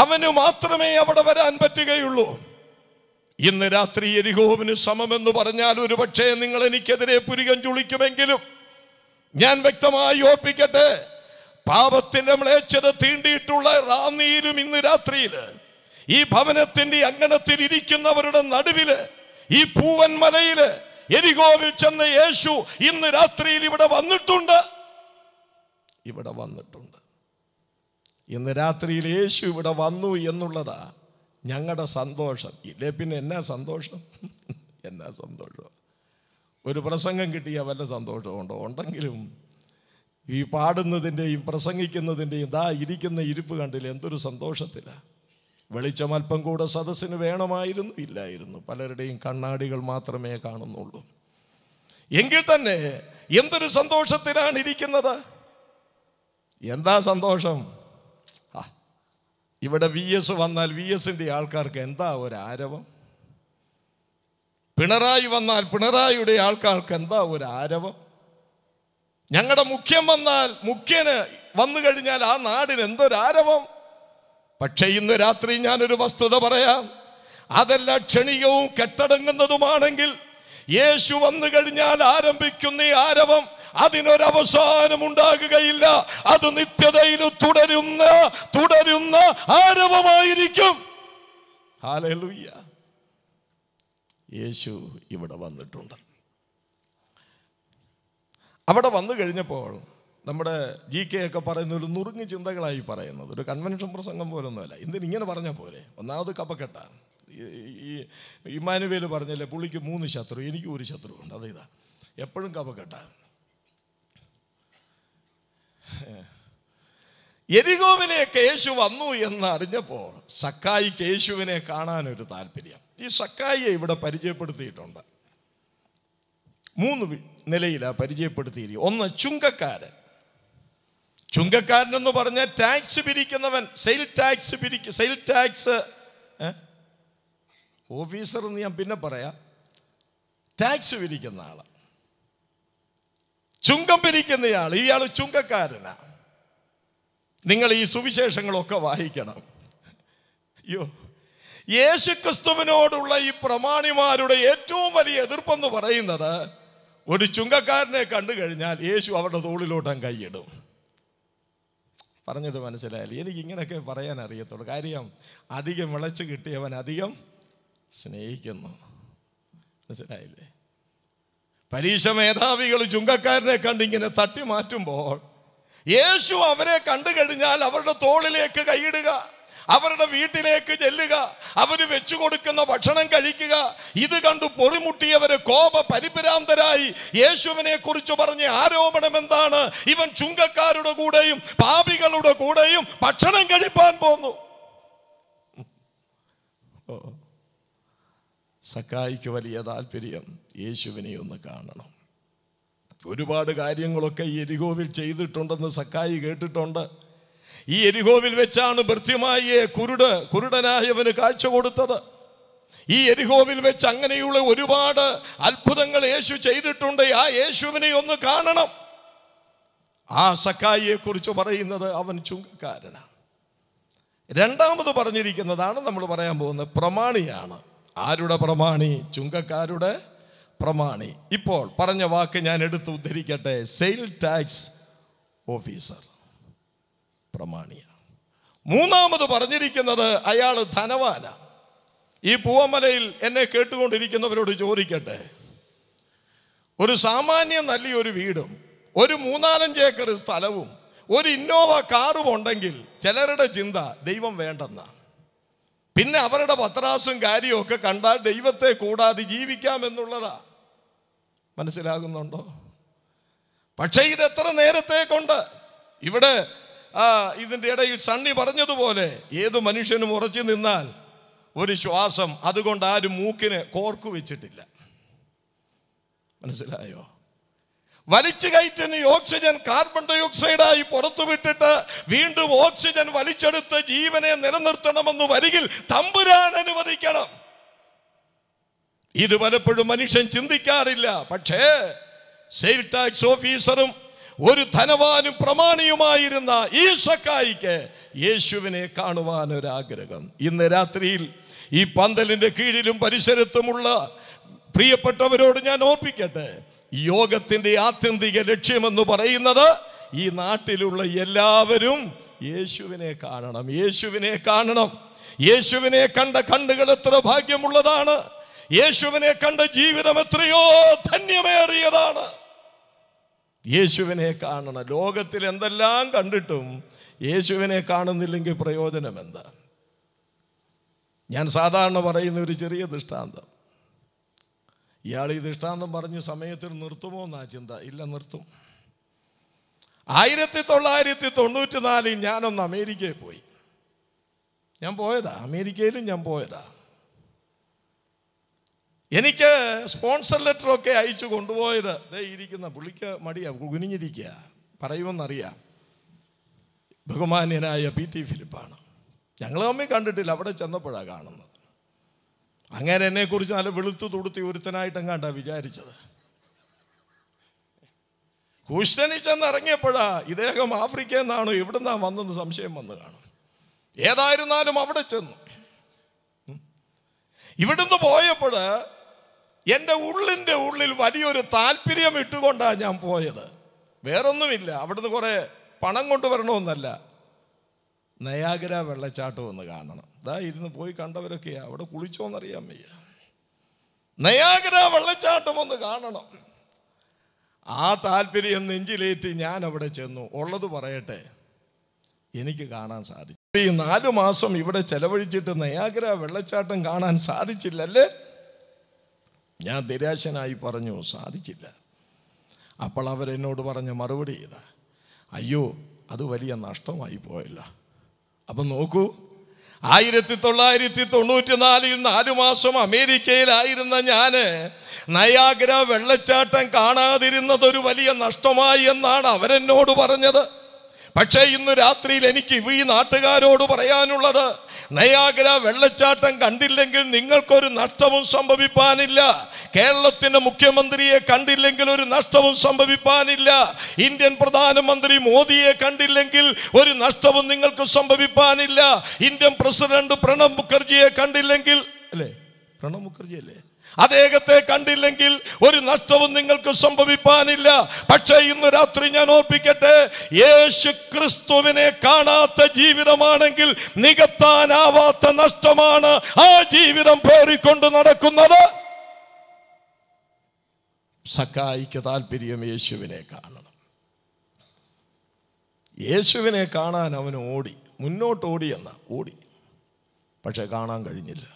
Speaker 1: അവനു മാത്രമേ അവിടെ വരാൻ പറ്റുകയുള്ളൂ ഇന്ന് രാത്രി എരിഹോവിന് സമമെന്ന് പറഞ്ഞാൽ ഒരു പക്ഷേ നിങ്ങൾ എനിക്കെതിരെ പുരികം ചുളിക്കുമെങ്കിലും ഞാൻ വ്യക്തമായി ഓർപ്പിക്കട്ടെ പാപത്തിന്റെ മ്ലേച്ഛത തീണ്ടിയിട്ടുള്ള റാന്നിയിലും ഇന്ന് രാത്രിയില് ഈ ഭവനത്തിന്റെ അങ്കണത്തിൽ ഇരിക്കുന്നവരുടെ നടുവില് ഈ പൂവൻ പൂവന്മലയില് എരികോവിൽ ചെന്ന യേശു ഇന്ന് രാത്രിയിൽ ഇവിടെ വന്നിട്ടുണ്ട് ഇവിടെ വന്നിട്ടുണ്ട് ഇന്ന് രാത്രിയിൽ യേശു ഇവിടെ വന്നു എന്നുള്ളതാ ഞങ്ങളുടെ സന്തോഷം ഇല്ലേ പിന്നെ എന്നാ സന്തോഷം എന്നാ സന്തോഷം ഒരു പ്രസംഗം കിട്ടിയ വല്ല സന്തോഷമുണ്ടോ ഉണ്ടെങ്കിലും ഈ പാടുന്നതിൻ്റെയും പ്രസംഗിക്കുന്നതിൻ്റെയും ദാ ഇരിക്കുന്ന ഇരിപ്പ് കണ്ടില്ല എന്തൊരു സന്തോഷത്തിലാണ് വെളിച്ചം അല്പം കൂടെ സദസ്സിന് വേണമായിരുന്നു ഇല്ലായിരുന്നു പലരുടെയും കണ്ണാടികൾ മാത്രമേ കാണുന്നുള്ളൂ എങ്കിൽ തന്നെ എന്തൊരു സന്തോഷത്തിലാണ് ഇരിക്കുന്നത് എന്താ സന്തോഷം ഇവിടെ വി എസ് വന്നാൽ വി എസിൻ്റെ ആൾക്കാർക്ക് എന്താ ഒരു ആരവം പിണറായി വന്നാൽ പിണറായിയുടെ ആൾക്കാർക്ക് എന്താ ഒരു ആരവം ഞങ്ങളുടെ മുഖ്യം വന്നാൽ മുഖ്യന് വന്നു കഴിഞ്ഞാൽ ആ നാടിന് എന്തൊരാരവം പക്ഷേ ഇന്ന് രാത്രി ഞാനൊരു വസ്തുത പറയാം അതെല്ലാം ക്ഷണികവും കെട്ടടങ്ങുന്നതുമാണെങ്കിൽ യേശു വന്നു കഴിഞ്ഞാൽ ആരംഭിക്കുന്ന ഈ ആരവം അതിനൊരവസാനം ഉണ്ടാകുകയില്ല അത് നിത്യതയിൽ തുടരുന്ന തുടരുന്ന ആരവമായിരിക്കും യേശു ഇവിടെ വന്നിട്ടുണ്ട് അവിടെ വന്നു കഴിഞ്ഞപ്പോൾ നമ്മുടെ ജി കെ ഒക്കെ പറയുന്ന ഒരു നുറുങ്ങി ചിന്തകളായി പറയുന്നത് ഒരു കൺവെൻഷൻ പ്രസംഗം പോലൊന്നുമല്ല എന്തിന് ഇങ്ങനെ പറഞ്ഞാൽ പോരെ ഒന്നാമത് കപ്പക്കെട്ട ഈ ഇമാനുവേൽ പറഞ്ഞല്ലേ പുള്ളിക്ക് മൂന്ന് ശത്രു എനിക്ക് ഒരു ഉണ്ട് അത് ഇതാ എപ്പോഴും കപക്കെട്ട എരികോവിനെയൊക്കെ യേശു വന്നു എന്ന് അറിഞ്ഞപ്പോൾ സക്കായിക്ക് യേശുവിനെ കാണാനൊരു താല്പര്യം ഈ സക്കായിയെ ഇവിടെ പരിചയപ്പെടുത്തിയിട്ടുണ്ട് മൂന്ന് നിലയിലാണ് പരിചയപ്പെടുത്തിയിരിക്കും ഒന്ന് ചുങ്കക്കാരൻ ചുങ്കക്കാരനെന്ന് പറഞ്ഞ ടാക്സ് പിരിക്കുന്നവൻ സെയിൽ ടാക്സ് പിരിക്കും സെയിൽ ടാക്സ് ഓഫീസർ എന്ന് ഞാൻ പിന്നെ പറയാം ടാക്സ് പിരിക്കുന്ന ആള് ചുങ്കം പിരിക്കുന്നയാൾ ഇയാൾ ചുങ്കക്കാരനാ നിങ്ങൾ ഈ സുവിശേഷങ്ങളൊക്കെ വായിക്കണം അയ്യോ യേശുക്രിസ്തുവിനോടുള്ള ഈ പ്രമാണിമാരുടെ ഏറ്റവും വലിയ എതിർപ്പെന്ന് പറയുന്നത് ഒരു ചുങ്കക്കാരനെ കണ്ടു കഴിഞ്ഞാൽ യേശു അവരുടെ തോളിലോട്ടം കൈയിടും പറഞ്ഞത് മനസ്സിലായാലും എനിക്കിങ്ങനെയൊക്കെ പറയാൻ അറിയത്തുള്ളൂ കാര്യം അധികം വിളച്ച് കിട്ടിയവൻ അധികം സ്നേഹിക്കുന്നു മനസ്സിലായില്ലേ പരീക്ഷ മേധാവികൾ ചുങ്കക്കാരനെ കണ്ട് ഇങ്ങനെ തട്ടി മാറ്റുമ്പോൾ യേശു അവരെ കണ്ടു കഴിഞ്ഞാൽ അവരുടെ തോളിലേക്ക് കൈയിടുക അവരുടെ വീട്ടിലേക്ക് ചെല്ലുക അവര് വെച്ചു കൊടുക്കുന്ന ഭക്ഷണം കഴിക്കുക ഇത് കണ്ടു പൊറിമുട്ടിയവര് കോപ പരിഭ്രാന്തരായി യേശുവിനെ കുറിച്ച് പറഞ്ഞ ആരോപണം എന്താണ് ഇവൻ ചുങ്കക്കാരുടെ കൂടെയും പാപികളുടെ കൂടെയും ഭക്ഷണം കഴിപ്പാൻ പോന്നു സക്കായിക്ക് വലിയ താല്പര്യം യേശുവിനെ ഒന്ന് കാണണം ഒരുപാട് കാര്യങ്ങളൊക്കെ എരികോവിൽ ചെയ്തിട്ടുണ്ടെന്ന് സക്കായി കേട്ടിട്ടുണ്ട് ഈ എരിഹോവിൽ വെച്ചാണ് ഭൃത്യമായെ കുരുട് കുരുടനായവന് കാഴ്ച കൊടുത്തത് ഈ എരിഹോവിൽ വെച്ച് അങ്ങനെയുള്ള ഒരുപാട് അത്ഭുതങ്ങൾ യേശു ചെയ്തിട്ടുണ്ട് ആ യേശുവിനെ ഒന്ന് കാണണം ആ സക്കായിയെ കുറിച്ച് പറയുന്നത് അവൻ ചുങ്കക്കാരനാണ് രണ്ടാമത് പറഞ്ഞിരിക്കുന്നതാണ് നമ്മൾ പറയാൻ പോകുന്നത് പ്രമാണിയാണ് ആരുടെ പ്രമാണി ചുങ്കക്കാരുടെ പ്രമാണി ഇപ്പോൾ പറഞ്ഞ വാക്ക് ഞാൻ എടുത്ത് ഉദ്ധരിക്കട്ടെ സെയിൽ ടാക്സ് ഓഫീസർ പ്രമാണിയാണ് മൂന്നാമത് പറഞ്ഞിരിക്കുന്നത് അയാൾ ധനവാന ഈ പൂവമലയിൽ എന്നെ കേട്ടുകൊണ്ടിരിക്കുന്നവരോട് ചോദിക്കട്ടെ ഒരു സാമാന്യം നല്ലൊരു വീടും ഒരു മൂന്നാലഞ്ച് ഏക്കർ സ്ഥലവും ഒരു ഇന്നോവ കാറും ഉണ്ടെങ്കിൽ ചിലരുടെ ചിന്ത ദൈവം വേണ്ടെന്നാണ് പിന്നെ അവരുടെ പത്രാസും ഒക്കെ കണ്ടാൽ ദൈവത്തെ കൂടാതെ ജീവിക്കാമെന്നുള്ളതാ മനസ്സിലാകുന്നുണ്ടോ പക്ഷേ ഇത് എത്ര നേരത്തെ കൊണ്ട് ഇവിടെ ആ ഇതിൻ്റെ ഇടയിൽ സണ്ണി പറഞ്ഞതുപോലെ ഏത് മനുഷ്യനും ഉറച്ചു നിന്നാൽ ഒരു ശ്വാസം അതുകൊണ്ട് ആരും മൂക്കിന് കോർക്കു വെച്ചിട്ടില്ല മനസ്സിലായോ വലിച്ചു കയറ്റുന്ന ഓക്സിജൻ കാർബൺ ഡൈ ഓക്സൈഡായി പുറത്തു വിട്ടിട്ട് വീണ്ടും ഓക്സിജൻ വലിച്ചെടുത്ത് ജീവനെ നിലനിർത്തണമെന്ന് വരികിൽ തമ്പുരാൻ അനുവദിക്കണം ഇത് പലപ്പോഴും മനുഷ്യൻ ചിന്തിക്കാറില്ല പക്ഷേ സെയിൽ ടാക്സ് ഓഫീസറും ഒരു ധനവാനും പ്രമാണിയുമായിരുന്ന ഈ സക്കായിക്ക് യേശുവിനെ കാണുവാൻ ഒരാഗ്രഹം ഇന്ന് രാത്രിയിൽ ഈ പന്തലിൻ്റെ കീഴിലും പരിസരത്തുമുള്ള പ്രിയപ്പെട്ടവരോട് ഞാൻ ഓർപ്പിക്കട്ടെ യോഗത്തിൻ്റെ ആത്യന്തിക ലക്ഷ്യമെന്ന് പറയുന്നത് ഈ നാട്ടിലുള്ള എല്ലാവരും യേശുവിനെ കാണണം യേശുവിനെ കാണണം യേശുവിനെ കണ്ട കണ്ണുകൾ എത്ര ഭാഗ്യമുള്ളതാണ് യേശുവിനെ കണ്ട ജീവിതം എത്രയോ ധന്യമേറിയതാണ് യേശുവിനെ കാണണം ലോകത്തിൽ എന്തെല്ലാം കണ്ടിട്ടും യേശുവിനെ കാണുന്നില്ലെങ്കിൽ പ്രയോജനം എന്താ ഞാൻ സാധാരണ പറയുന്ന ഒരു ചെറിയ ദൃഷ്ടാന്തം ഇയാൾ ഈ ദൃഷ്ടാന്തം പറഞ്ഞ് സമയത്തിൽ നിർത്തുമോ എന്നാ ചിന്ത ഇല്ല നിർത്തും ആയിരത്തി തൊള്ളായിരത്തി തൊണ്ണൂറ്റി നാലിൽ ഞാനൊന്ന് അമേരിക്കയിൽ പോയി ഞാൻ പോയതാ അമേരിക്കയിലും ഞാൻ പോയതാ എനിക്ക് സ്പോൺസർ ലെറ്ററൊക്കെ അയച്ചു കൊണ്ടുപോയത് ദേ ഇരിക്കുന്ന പുള്ളിക്ക് മടിയാ കുനിഞ്ഞിരിക്കുക പറയുമെന്നറിയാം ബഹുമാന്യനായ പി ടി ഫിലിപ്പാണ് ഞങ്ങൾ തമ്മിൽ കണ്ടിട്ടില്ല അവിടെ ചെന്നപ്പോഴാണ് കാണുന്നത് അങ്ങനെ എന്നെക്കുറിച്ച് നല്ല വെളുത്തു തുടുത്തി ഒരുത്തനായിട്ടെങ്ങാണ്ടാ വിചാരിച്ചത് ഹൂസ്റ്റനിൽ ചെന്നിറങ്ങിയപ്പോഴാ ഇദ്ദേഹം ആഫ്രിക്കയിൽ നിന്നാണോ നിന്നാണ് വന്നെന്ന് സംശയം വന്നു കാണും ഏതായിരുന്നാലും അവിടെ ചെന്നു ഇവിടുന്ന് പോയപ്പോൾ എൻ്റെ ഉള്ളിൻ്റെ ഉള്ളിൽ വലിയൊരു താല്പര്യം ഇട്ടുകൊണ്ടാണ് ഞാൻ പോയത് വേറൊന്നുമില്ല അവിടുന്ന് കുറേ പണം കൊണ്ടുവരണമെന്നല്ല നയാഗ്ര വെള്ളച്ചാട്ടം ഒന്ന് കാണണം ഇതാ ഇരുന്ന് പോയി കണ്ടവരൊക്കെയാ അവിടെ കുളിച്ചോന്നറിയാൻ വയ്യ നയാഗ്ര വെള്ളച്ചാട്ടം ഒന്ന് കാണണം ആ താല്പര്യം നെഞ്ചിലേറ്റ് ഞാൻ അവിടെ ചെന്നു ഉള്ളത് പറയട്ടെ എനിക്ക് കാണാൻ സാധിച്ചു ഈ നാലു മാസം ഇവിടെ ചെലവഴിച്ചിട്ട് നയാഗ്ര വെള്ളച്ചാട്ടം കാണാൻ സാധിച്ചില്ലല്ലേ ഞാൻ നിരാശനായി പറഞ്ഞു സാധിച്ചില്ല അപ്പോൾ അവരെന്നോട് പറഞ്ഞ മറുപടി ഇതാ അയ്യോ അത് വലിയ നഷ്ടമായി പോയല്ല അപ്പം നോക്കൂ ആയിരത്തി തൊള്ളായിരത്തി തൊണ്ണൂറ്റി നാലിൽ നാല് മാസം അമേരിക്കയിലായിരുന്ന ഞാൻ നയാഗ്ര വെള്ളച്ചാട്ടം കാണാതിരുന്നത് ഒരു വലിയ നഷ്ടമായി എന്നാണ് അവരെന്നോട് പറഞ്ഞത് പക്ഷേ ഇന്ന് രാത്രിയിൽ എനിക്ക് ഈ നാട്ടുകാരോട് പറയാനുള്ളത് നയാഗ്ര വെള്ളച്ചാട്ടം കണ്ടില്ലെങ്കിൽ നിങ്ങൾക്കൊരു നഷ്ടവും സംഭവിപ്പാനില്ല കേരളത്തിൻ്റെ മുഖ്യമന്ത്രിയെ കണ്ടില്ലെങ്കിൽ ഒരു നഷ്ടവും സംഭവിപ്പാനില്ല ഇന്ത്യൻ പ്രധാനമന്ത്രി മോദിയെ കണ്ടില്ലെങ്കിൽ ഒരു നഷ്ടവും നിങ്ങൾക്ക് സംഭവിപ്പാനില്ല ഇന്ത്യൻ പ്രസിഡന്റ് പ്രണബ് മുഖർജിയെ കണ്ടില്ലെങ്കിൽ അല്ലേ പ്രണബ് മുഖർജി അല്ലേ അദ്ദേഹത്തെ കണ്ടില്ലെങ്കിൽ ഒരു നഷ്ടവും നിങ്ങൾക്ക് സംഭവിപ്പാനില്ല പക്ഷേ ഇന്ന് രാത്രി ഞാൻ ഓർപ്പിക്കട്ടെ യേശു ക്രിസ്തുവിനെ കാണാത്ത ജീവിതമാണെങ്കിൽ നികത്താനാവാത്ത നഷ്ടമാണ് ആ ജീവിതം പേറിക്കൊണ്ട് നടക്കുന്നത് സക്കായിക്ക് താല്പര്യം യേശുവിനെ കാണണം യേശുവിനെ കാണാൻ അവൻ ഓടി മുന്നോട്ട് ഓടിയെന്ന ഓടി പക്ഷെ കാണാൻ കഴിഞ്ഞില്ല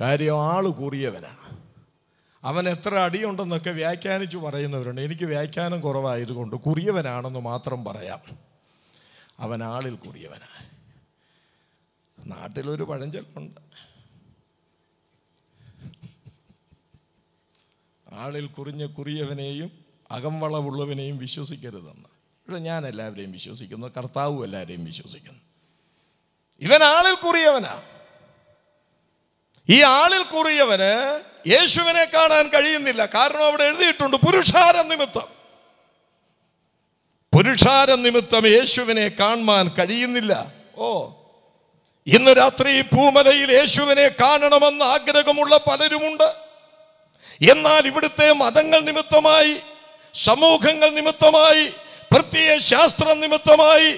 Speaker 1: കാര്യം ആൾ കൂറിയവനാണ് അവൻ എത്ര അടിയുണ്ടെന്നൊക്കെ വ്യാഖ്യാനിച്ചു പറയുന്നവരുണ്ട് എനിക്ക് വ്യാഖ്യാനം കുറവായതുകൊണ്ട് കുറിയവനാണെന്ന് മാത്രം പറയാം അവൻ ആളിൽ കുറിയവനാണ് നാട്ടിലൊരു പഴഞ്ചൊല്ലുണ്ട് ആളിൽ കുറിഞ്ഞ കുറിയവനെയും അകംവളവുള്ളവനെയും വിശ്വസിക്കരുതെന്ന് പക്ഷെ ഞാൻ എല്ലാവരെയും വിശ്വസിക്കുന്നു കർത്താവും എല്ലാവരെയും വിശ്വസിക്കുന്നു ഇവൻ ആളിൽ കുറിയവനാണ് ഈ ആളിൽ കുറിയവന് യേശുവിനെ കാണാൻ കഴിയുന്നില്ല കാരണം അവിടെ എഴുതിയിട്ടുണ്ട് പുരുഷാര നിമിത്തം പുരുഷാര നിമിത്തം യേശുവിനെ കാണുവാൻ കഴിയുന്നില്ല ഓ ഇന്ന് രാത്രി ഭൂമലയിൽ യേശുവിനെ കാണണമെന്ന് ആഗ്രഹമുള്ള പലരുമുണ്ട് എന്നാൽ ഇവിടുത്തെ മതങ്ങൾ നിമിത്തമായി സമൂഹങ്ങൾ നിമിത്തമായി പ്രത്യേക ശാസ്ത്രം നിമിത്തമായി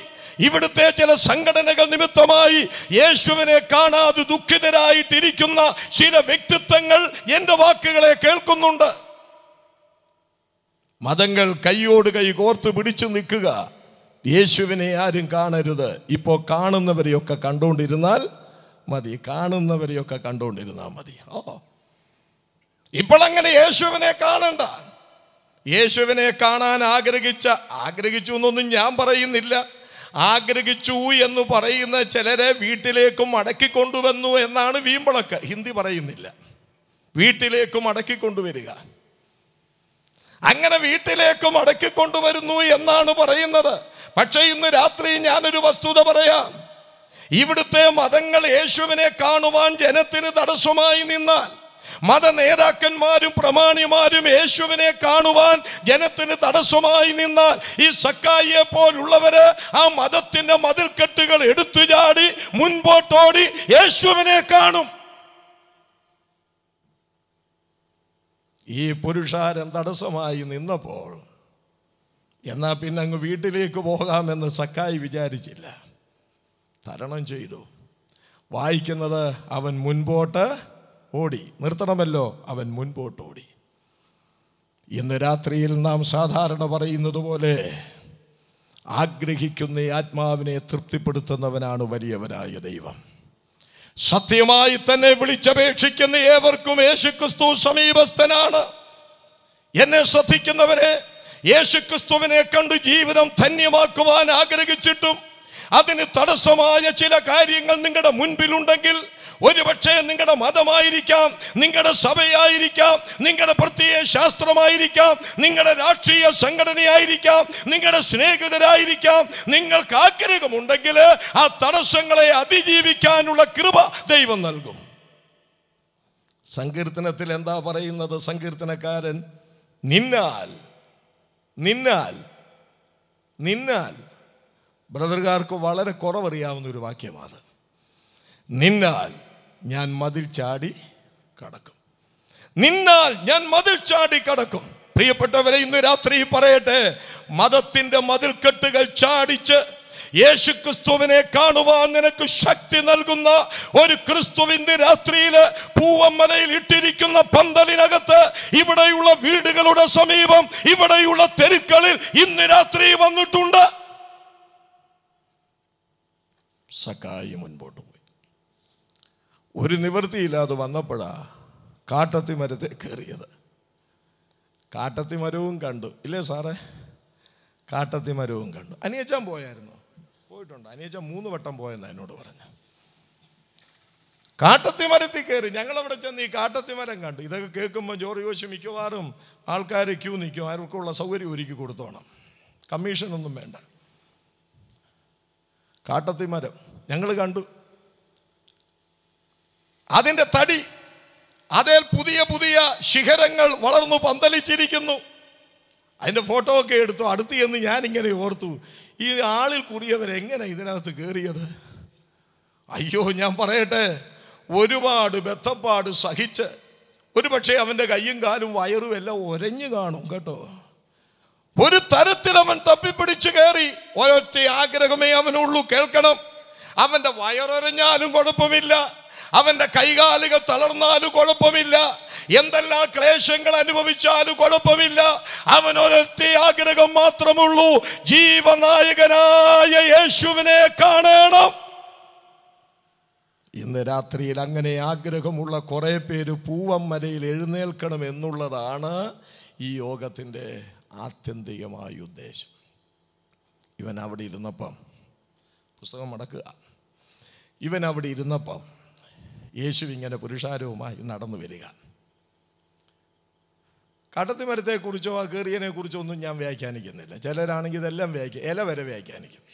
Speaker 1: ഇവിടുത്തെ ചില സംഘടനകൾ നിമിത്തമായി യേശുവിനെ കാണാതെ ദുഃഖിതരായിട്ടിരിക്കുന്ന ചില വ്യക്തിത്വങ്ങൾ എൻ്റെ വാക്കുകളെ കേൾക്കുന്നുണ്ട് മതങ്ങൾ കൈയോട് കൈ കോർത്ത് പിടിച്ചു നിൽക്കുക യേശുവിനെ ആരും കാണരുത് ഇപ്പോൾ കാണുന്നവരെയൊക്കെ കണ്ടുകൊണ്ടിരുന്നാൽ മതി കാണുന്നവരെയൊക്കെ കണ്ടുകൊണ്ടിരുന്നാൽ മതി ഓ ഇപ്പോൾ അങ്ങനെ യേശുവിനെ കാണണ്ട യേശുവിനെ കാണാൻ ആഗ്രഹിച്ച ആഗ്രഹിച്ചു എന്നൊന്നും ഞാൻ പറയുന്നില്ല ആഗ്രഹിച്ചു എന്ന് പറയുന്ന ചിലരെ വീട്ടിലേക്കും അടക്കി കൊണ്ടുവന്നു എന്നാണ് വീമ്പളക്ക് ഹിന്ദി പറയുന്നില്ല വീട്ടിലേക്കും അടക്കി കൊണ്ടുവരിക അങ്ങനെ വീട്ടിലേക്കും അടക്കി കൊണ്ടുവരുന്നു എന്നാണ് പറയുന്നത് പക്ഷേ ഇന്ന് രാത്രി ഞാനൊരു വസ്തുത പറയാം ഇവിടുത്തെ മതങ്ങൾ യേശുവിനെ കാണുവാൻ ജനത്തിന് തടസ്സമായി നിന്നാൽ മത നേതാക്കന്മാരും പ്രമാണിമാരും യേശുവിനെ കാണുവാൻ ജനത്തിന് തടസ്സമായി നിന്നാൽ ഈ സക്കായിയെ പോലുള്ളവര് ആ മതത്തിന്റെ മതിൽക്കെട്ടുകൾ എടുത്തു ചാടി മുൻപോട്ടോടി യേശുവിനെ കാണും ഈ പുരുഷാരം തടസ്സമായി നിന്നപ്പോൾ എന്നാൽ പിന്നെ അങ്ങ് വീട്ടിലേക്ക് പോകാമെന്ന് സക്കായി വിചാരിച്ചില്ല തരണം ചെയ്തു വായിക്കുന്നത് അവൻ മുൻപോട്ട് ഓടി നിർത്തണമല്ലോ അവൻ മുൻപോട്ടോടി ഇന്ന് രാത്രിയിൽ നാം സാധാരണ പറയുന്നത് പോലെ ആഗ്രഹിക്കുന്ന ആത്മാവിനെ തൃപ്തിപ്പെടുത്തുന്നവനാണ് വലിയവനായ ദൈവം സത്യമായി തന്നെ വിളിച്ചപേക്ഷിക്കുന്ന ഏവർക്കും യേശുക്രിസ്തു സമീപസ്ഥനാണ് എന്നെ ശ്രദ്ധിക്കുന്നവരെ യേശുക്രിസ്തുവിനെ കണ്ട് ജീവിതം ധന്യമാക്കുവാൻ ആഗ്രഹിച്ചിട്ടും അതിന് തടസ്സമായ ചില കാര്യങ്ങൾ നിങ്ങളുടെ മുൻപിലുണ്ടെങ്കിൽ ഒരുപക്ഷെ നിങ്ങളുടെ മതമായിരിക്കാം നിങ്ങളുടെ സഭയായിരിക്കാം നിങ്ങളുടെ പ്രത്യേക ശാസ്ത്രമായിരിക്കാം നിങ്ങളുടെ രാഷ്ട്രീയ സംഘടനയായിരിക്കാം നിങ്ങളുടെ സ്നേഹിതരായിരിക്കാം നിങ്ങൾക്ക് ആഗ്രഹമുണ്ടെങ്കിൽ ആ തടസ്സങ്ങളെ അതിജീവിക്കാനുള്ള കൃപ ദൈവം നൽകും സങ്കീർത്തനത്തിൽ എന്താ പറയുന്നത് സങ്കീർത്തനക്കാരൻ നിന്നാൽ നിന്നാൽ നിന്നാൽ ബ്രദർകാർക്ക് വളരെ കുറവറിയാവുന്ന ഒരു വാക്യമാണ് നിന്നാൽ ഞാൻ മതിൽ ചാടി കടക്കും നിന്നാൽ ഞാൻ മതിൽ ചാടി കടക്കും പ്രിയപ്പെട്ടവരെ ഇന്ന് രാത്രി പറയട്ടെ മതത്തിന്റെ മതിൽക്കെട്ടുകൾ ചാടിച്ച് യേശു ക്രിസ്തുവിനെ കാണുവാൻ നിനക്ക് ശക്തി നൽകുന്ന ഒരു ക്രിസ്തുവിന്റെ രാത്രിയില് പൂവമ്മലയിൽ ഇട്ടിരിക്കുന്ന പന്തലിനകത്ത് ഇവിടെയുള്ള വീടുകളുടെ സമീപം ഇവിടെയുള്ള തെരുക്കളിൽ ഇന്ന് രാത്രി വന്നിട്ടുണ്ട് സക്കായി മുൻപോട്ട് ഒരു നിവൃത്തിയില്ലാതെ വന്നപ്പോഴാ കാട്ടത്തി മരത്തെ കയറിയത് കാട്ടത്തി മരവും കണ്ടു ഇല്ലേ സാറേ കാട്ടത്തി മരവും കണ്ടു അനിയച്ചാൻ പോയായിരുന്നു പോയിട്ടുണ്ട് അനിയച്ചാൻ മൂന്ന് വട്ടം പോയെന്ന് എന്നോട് പറഞ്ഞു കാട്ടത്തി മരത്തിൽ കയറി ഞങ്ങളവിടെ ചെന്ന് ഈ കാട്ടത്തി മരം കണ്ടു ഇതൊക്കെ കേൾക്കുമ്പോൾ ജോറി ജോഷി മിക്കവാറും ആൾക്കാർ ക്യൂ നിൽക്കും അവർക്കുള്ള സൗകര്യം ഒരുക്കി കൊടുത്തോണം കമ്മീഷനൊന്നും വേണ്ട കാട്ടത്തി മരം ഞങ്ങൾ കണ്ടു അതിൻ്റെ തടി അതിൽ പുതിയ പുതിയ ശിഖരങ്ങൾ വളർന്നു പന്തലിച്ചിരിക്കുന്നു അതിൻ്റെ ഫോട്ടോ ഒക്കെ എടുത്തു അടുത്ത് എന്ന് ഇങ്ങനെ ഓർത്തു ഈ ആളിൽ എങ്ങനെ ഇതിനകത്ത് കയറിയത് അയ്യോ ഞാൻ പറയട്ടെ ഒരുപാട് ബെത്തപ്പാട് സഹിച്ച് ഒരു പക്ഷേ അവൻ്റെ കയ്യും കാലും വയറും എല്ലാം ഒരഞ്ഞു കാണും കേട്ടോ ഒരു തരത്തിൽ അവൻ തപ്പിപ്പിടിച്ച് കയറി ഒരൊറ്റ ആഗ്രഹമേ അവനുള്ളൂ കേൾക്കണം അവൻ്റെ വയറൊരഞ്ഞാലും കുഴപ്പമില്ല അവൻ്റെ കൈകാലുകൾ തളർന്നാലും കുഴപ്പമില്ല എന്തെല്ലാം ക്ലേശങ്ങൾ അനുഭവിച്ചാലും കുഴപ്പമില്ല അവൻ ഒരൊറ്റ ആഗ്രഹം മാത്രമുള്ളൂ ജീവനായകനായ യേശുവിനെ കാണണം ഇന്ന് രാത്രിയിൽ അങ്ങനെ ആഗ്രഹമുള്ള കുറേ പേര് പൂവമ്മരയിൽ എഴുന്നേൽക്കണം എന്നുള്ളതാണ് ഈ യോഗത്തിൻ്റെ ആത്യന്തികമായ ഉദ്ദേശം ഇവൻ അവിടെ ഇരുന്നപ്പം പുസ്തകം മടക്കുക ഇവൻ അവിടെ ഇരുന്നപ്പം യേശു ഇങ്ങനെ പുരുഷാരവുമായി നടന്നു വരിക കടത്തിമരത്തെക്കുറിച്ചോ കീറിയനെക്കുറിച്ചോ ഒന്നും ഞാൻ വ്യാഖ്യാനിക്കുന്നില്ല ചിലരാണെങ്കിൽ ഇതെല്ലാം വ്യാഖ്യ ഇല വരെ വ്യാഖ്യാനിക്കും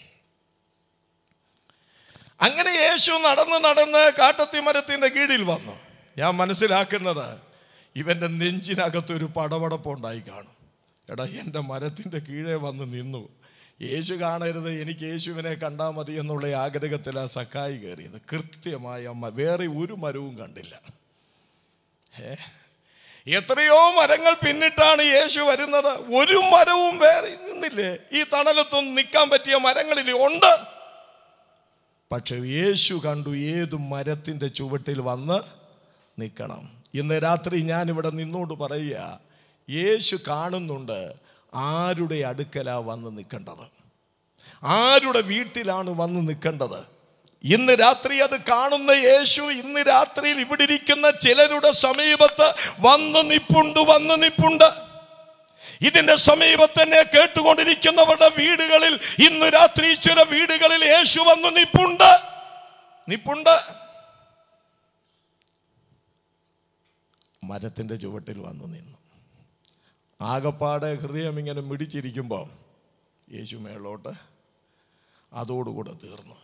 Speaker 1: അങ്ങനെ യേശു നടന്ന് നടന്ന് കാട്ടത്തിമരത്തിൻ്റെ കീഴിൽ വന്നു ഞാൻ മനസ്സിലാക്കുന്നത് ഇവൻ്റെ നെഞ്ചിനകത്തൊരു പടപടപ്പുണ്ടായി കാണും എടാ എൻ്റെ മരത്തിൻ്റെ കീഴേ വന്ന് നിന്നു യേശു കാണരുത് എനിക്ക് യേശുവിനെ കണ്ടാൽ മതി എന്നുള്ള ആഗ്രഹത്തിൽ ആ സക്കായി കയറിയത് കൃത്യമായ അമ്മ വേറെ ഒരു മരവും കണ്ടില്ല ഏ എത്രയോ മരങ്ങൾ പിന്നിട്ടാണ് യേശു വരുന്നത് ഒരു മരവും വേറെ നിന്നില്ലേ ഈ തണലത്തൊന്നും നിൽക്കാൻ പറ്റിയ മരങ്ങളിൽ ഉണ്ട് പക്ഷെ യേശു കണ്ടു ഏത് മരത്തിൻ്റെ ചുവട്ടിൽ വന്ന് നിൽക്കണം ഇന്ന് രാത്രി ഞാനിവിടെ നിന്നോട് പറയുക യേശു കാണുന്നുണ്ട് ആരുടെ അടുക്കലാ വന്ന് നിൽക്കേണ്ടത് ആരുടെ വീട്ടിലാണ് വന്ന് നിൽക്കേണ്ടത് ഇന്ന് രാത്രി അത് കാണുന്ന യേശു ഇന്ന് രാത്രിയിൽ ഇവിടെ ഇരിക്കുന്ന ചിലരുടെ സമീപത്ത് വന്ന് നിപ്പുണ്ട് വന്ന് നിപ്പുണ്ട് ഇതിന്റെ സമീപത്ത് തന്നെ കേട്ടുകൊണ്ടിരിക്കുന്നവരുടെ വീടുകളിൽ ഇന്ന് രാത്രി ചില വീടുകളിൽ യേശു വന്ന് നിപ്പുണ്ട് നിപ്പുണ്ട് മരത്തിന്റെ ചുവട്ടിൽ വന്നു നിന്നു ആകപ്പാടെ ഹൃദയം ഇങ്ങനെ മിടിച്ചിരിക്കുമ്പോൾ യേശു മേളോട്ട് അതോടുകൂടെ തീർന്നു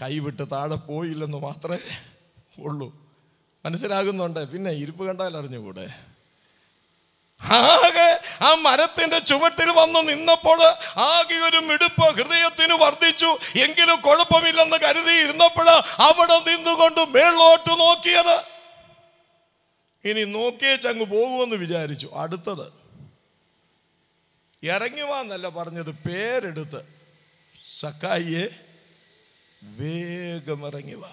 Speaker 1: കൈവിട്ട് താഴെ പോയില്ലെന്ന് മാത്രമേ ഉള്ളൂ മനസ്സിലാകുന്നുണ്ട് പിന്നെ ഇരിപ്പ് കണ്ടാൽ അറിഞ്ഞുകൂടെ ആകെ ആ മരത്തിന്റെ ചുവട്ടിൽ വന്നു നിന്നപ്പോൾ ആകെ ഒരു മിടുപ്പ് ഹൃദയത്തിന് വർദ്ധിച്ചു എങ്കിലും കുഴപ്പമില്ലെന്ന് കരുതിയിരുന്നപ്പോൾ അവിടെ നിന്നുകൊണ്ട് മേളോട്ട് നോക്കിയത് ഇനി ചങ്ങ് പോകുമെന്ന് വിചാരിച്ചു അടുത്തത് ഇറങ്ങുവാന്നല്ല പറഞ്ഞത് പേരെടുത്ത് സക്കായിയെ വേഗം ഇറങ്ങിവ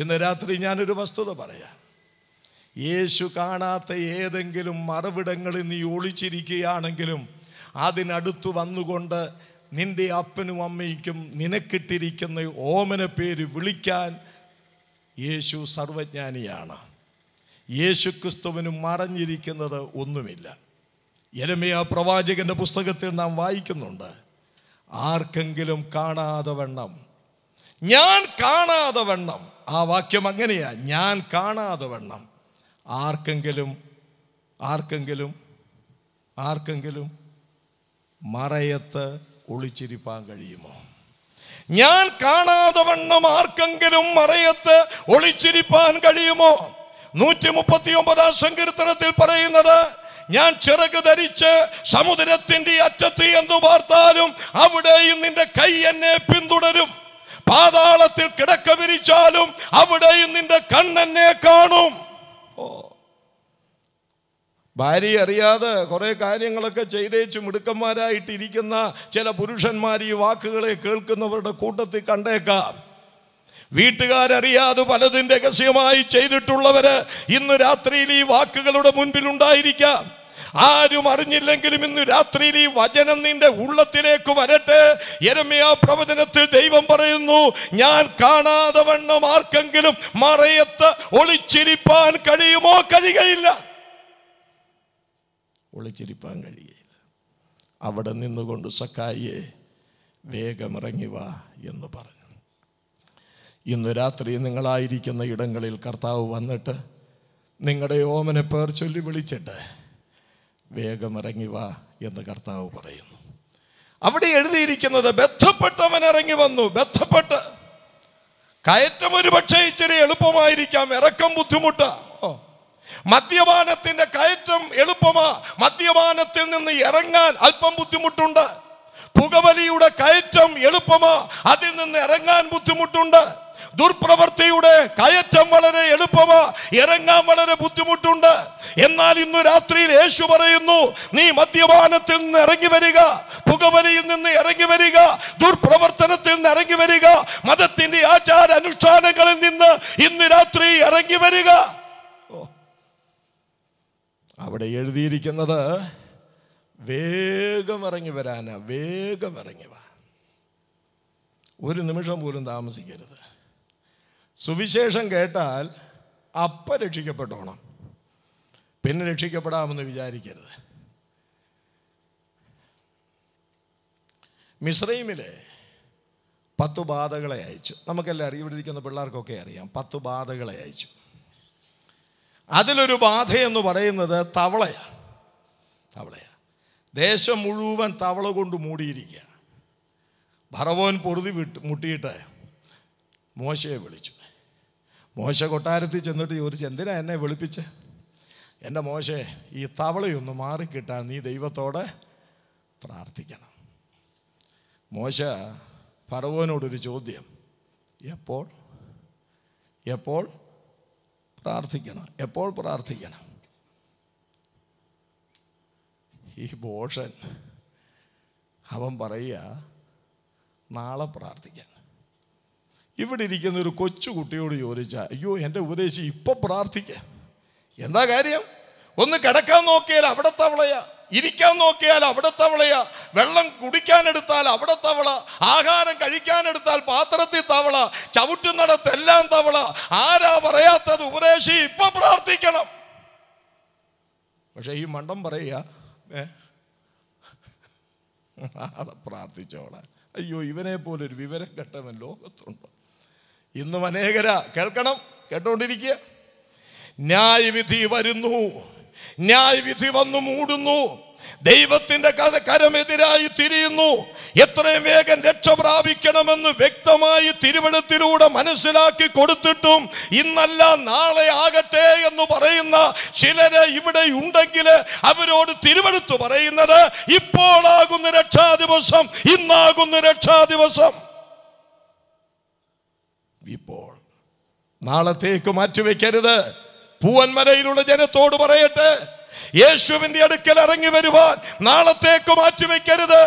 Speaker 1: ഇന്ന് രാത്രി ഞാനൊരു വസ്തുത പറയാം യേശു കാണാത്ത ഏതെങ്കിലും മറവിടങ്ങളിൽ നീ ഒളിച്ചിരിക്കുകയാണെങ്കിലും അതിനടുത്തു വന്നുകൊണ്ട് നിന്റെ അപ്പനും അമ്മയ്ക്കും നിനക്കിട്ടിരിക്കുന്ന ഓമന പേര് വിളിക്കാൻ യേശു സർവജ്ഞാനിയാണ് യേശുക്രിസ്തുവിനും മറഞ്ഞിരിക്കുന്നത് ഒന്നുമില്ല എരമയ പ്രവാചകൻ്റെ പുസ്തകത്തിൽ നാം വായിക്കുന്നുണ്ട് ആർക്കെങ്കിലും കാണാതെ വണ്ണം ഞാൻ കാണാതെ വണ്ണം ആ വാക്യം അങ്ങനെയാ ഞാൻ കാണാതെ വണ്ണം ആർക്കെങ്കിലും ആർക്കെങ്കിലും ആർക്കെങ്കിലും മറയത്ത് ഒളിച്ചിരിപ്പാൻ കഴിയുമോ ഞാൻ കാണാതെ വണ്ണം ആർക്കെങ്കിലും മറയത്ത് ഒളിച്ചിരിപ്പാൻ കഴിയുമോ നൂറ്റി മുപ്പത്തി ഒമ്പതാം സങ്കീർത്തനത്തിൽ പറയുന്നത് ഞാൻ ചിറക് ധരിച്ച് സമുദ്രത്തിന്റെ അറ്റത്ത് എന്ന് പാർത്താലും അവിടെയും നിന്റെ കൈ എന്നെ പിന്തുടരും പാതാളത്തിൽ കിടക്ക വിരിച്ചാലും അവിടെയും നിന്റെ കണ്ണെന്നെ കാണും ഭാര്യ അറിയാതെ കുറേ കാര്യങ്ങളൊക്കെ ചെയ്തേച്ച് മിടുക്കന്മാരായിട്ടിരിക്കുന്ന ചില പുരുഷന്മാർ ഈ വാക്കുകളെ കേൾക്കുന്നവരുടെ കൂട്ടത്തിൽ കണ്ടേക്കാം വീട്ടുകാരറിയാതെ പലതും രഹസ്യമായി ചെയ്തിട്ടുള്ളവര് ഇന്ന് രാത്രിയിൽ ഈ വാക്കുകളുടെ മുൻപിൽ ഉണ്ടായിരിക്കാം ആരും അറിഞ്ഞില്ലെങ്കിലും ഇന്ന് രാത്രിയിൽ ഈ വചനം നിന്റെ ഉള്ളത്തിലേക്ക് വരട്ടെ എരമയാ പ്രവചനത്തിൽ ദൈവം പറയുന്നു ഞാൻ കാണാതെ വണ്ണം ആർക്കെങ്കിലും മറയത്ത് ഒളിച്ചിരിപ്പാൻ കഴിയുമോ കഴിയുകയില്ല ഒളിച്ചിരിപ്പാൻ കഴിയുകയില്ല അവിടെ നിന്നുകൊണ്ട് സക്കായിയെ വേഗമിറങ്ങിവ വാ എന്ന് പറഞ്ഞു ഇന്ന് രാത്രി നിങ്ങളായിരിക്കുന്ന ഇടങ്ങളിൽ കർത്താവ് വന്നിട്ട് നിങ്ങളുടെ ഓമനെ പേർ ചൊല്ലി വിളിച്ചിട്ട് വേഗം ഇറങ്ങി വാ എന്ന് കർത്താവ് പറയുന്നു അവിടെ എഴുതിയിരിക്കുന്നത് ബന്ധപ്പെട്ടവൻ ഇറങ്ങി വന്നു ബന്ധപ്പെട്ട് കയറ്റം ഒരു പക്ഷേ ഇച്ചിരി എളുപ്പമായിരിക്കാം ഇറക്കം ബുദ്ധിമുട്ടാ മദ്യപാനത്തിന്റെ കയറ്റം എളുപ്പമാ മദ്യപാനത്തിൽ നിന്ന് ഇറങ്ങാൻ അല്പം ബുദ്ധിമുട്ടുണ്ട് പുകവലിയുടെ കയറ്റം എളുപ്പമാ അതിൽ നിന്ന് ഇറങ്ങാൻ ബുദ്ധിമുട്ടുണ്ട് ദുർപ്രവർത്തിയുടെ കയറ്റം വളരെ എളുപ്പമാ ഇറങ്ങാൻ വളരെ ബുദ്ധിമുട്ടുണ്ട് എന്നാൽ ഇന്ന് രാത്രിയിൽ യേശു പറയുന്നു നീ മദ്യപാനത്തിൽ നിന്ന് ഇറങ്ങി വരിക പുകവലിയിൽ നിന്ന് ഇറങ്ങി വരിക ദുർപ്രവർത്തനത്തിൽ നിന്ന് ഇറങ്ങി വരിക മതത്തിന്റെ ആചാര അനുഷ്ഠാനങ്ങളിൽ നിന്ന് ഇന്ന് രാത്രി ഇറങ്ങി വരിക അവിടെ എഴുതിയിരിക്കുന്നത് വേഗം ഇറങ്ങി വരാനാ വേഗം ഇറങ്ങി വാ ഒരു നിമിഷം പോലും താമസിക്കരുത് സുവിശേഷം കേട്ടാൽ അപ്പ രക്ഷിക്കപ്പെട്ടോണം പിന്നെ രക്ഷിക്കപ്പെടാമെന്ന് വിചാരിക്കരുത് മിശ്രൈമിലെ പത്തു ബാധകളെ അയച്ചു നമുക്കെല്ലാം അറിയാം ഇവിടെ ഇരിക്കുന്ന പിള്ളേർക്കൊക്കെ അറിയാം പത്തു ബാധകളെ അയച്ചു അതിലൊരു ബാധയെന്ന് പറയുന്നത് തവളയാണ് തവളയാണ് ദേശം മുഴുവൻ തവള കൊണ്ട് മൂടിയിരിക്കുക ഭറവോൻ പൊറുതി വിട്ട് മുട്ടിയിട്ട് മോശയെ വിളിച്ചു മോശ കൊട്ടാരത്തിൽ ചെന്നിട്ട് ചോദിച്ചു എന്തിനാ എന്നെ വിളിപ്പിച്ച് എൻ്റെ മോശേ ഈ തവളയൊന്ന് മാറിക്കിട്ടാൻ നീ ദൈവത്തോടെ പ്രാർത്ഥിക്കണം മോശ ഫറവോനോടൊരു ചോദ്യം എപ്പോൾ എപ്പോൾ പ്രാർത്ഥിക്കണം എപ്പോൾ പ്രാർത്ഥിക്കണം ഈ ബോഷൻ അവൻ പറയുക നാളെ പ്രാർത്ഥിക്കാൻ ഇവിടെ ഇരിക്കുന്ന ഒരു കൊച്ചുകുട്ടിയോട് ചോദിച്ച അയ്യോ എൻ്റെ ഉപദേശി ഇപ്പൊ പ്രാർത്ഥിക്ക എന്താ കാര്യം ഒന്ന് കിടക്കാൻ നോക്കിയാൽ അവിടെ തവളയാ ഇരിക്കാൻ നോക്കിയാൽ അവിടെ തവളയാ വെള്ളം കുടിക്കാനെടുത്താൽ അവിടെ തവള ആഹാരം കഴിക്കാനെടുത്താൽ പാത്രത്തിൽ തവള ചവിട്ടുന്നിടത്തെല്ലാം തവള ആരാ പറയാത്തത് ഉപദേശി ഇപ്പൊ പ്രാർത്ഥിക്കണം പക്ഷേ ഈ മണ്ടം പറയുക ഏ പ്രാർത്ഥിച്ചോളാൻ അയ്യോ ഇവനെ പോലൊരു വിവരം കെട്ടവൻ ലോകത്തുണ്ടോ ഇന്നും അനേകര കേൾക്കണം കേട്ടോണ്ടിരിക്കുക ന്യായവിധി വരുന്നു ന്യായവിധി വന്നു മൂടുന്നു ദൈവത്തിന്റെ കരമെതിരായി തിരിയുന്നു എത്രയും വേഗം രക്ഷ പ്രാപിക്കണമെന്ന് വ്യക്തമായി തിരുവനന്തപുരത്തിലൂടെ മനസ്സിലാക്കി കൊടുത്തിട്ടും ഇന്നല്ല നാളെ ആകട്ടെ എന്ന് പറയുന്ന ചിലരെ ഇവിടെ ഉണ്ടെങ്കിൽ അവരോട് തിരുവനന്തപുരത്ത് പറയുന്നത് ഇപ്പോളാകുന്ന രക്ഷാദിവസം ഇന്നാകുന്ന രക്ഷാദിവസം ഇപ്പോൾ നാളത്തേക്ക് മാറ്റിവെക്കരുത് പൂവന്മരയിലുള്ള ജനത്തോട് പറയട്ടെ യേശുവിന്റെ അടുക്കൽ ഇറങ്ങി വരുവാൻ നാളത്തേക്ക് മാറ്റിവെക്കരുത്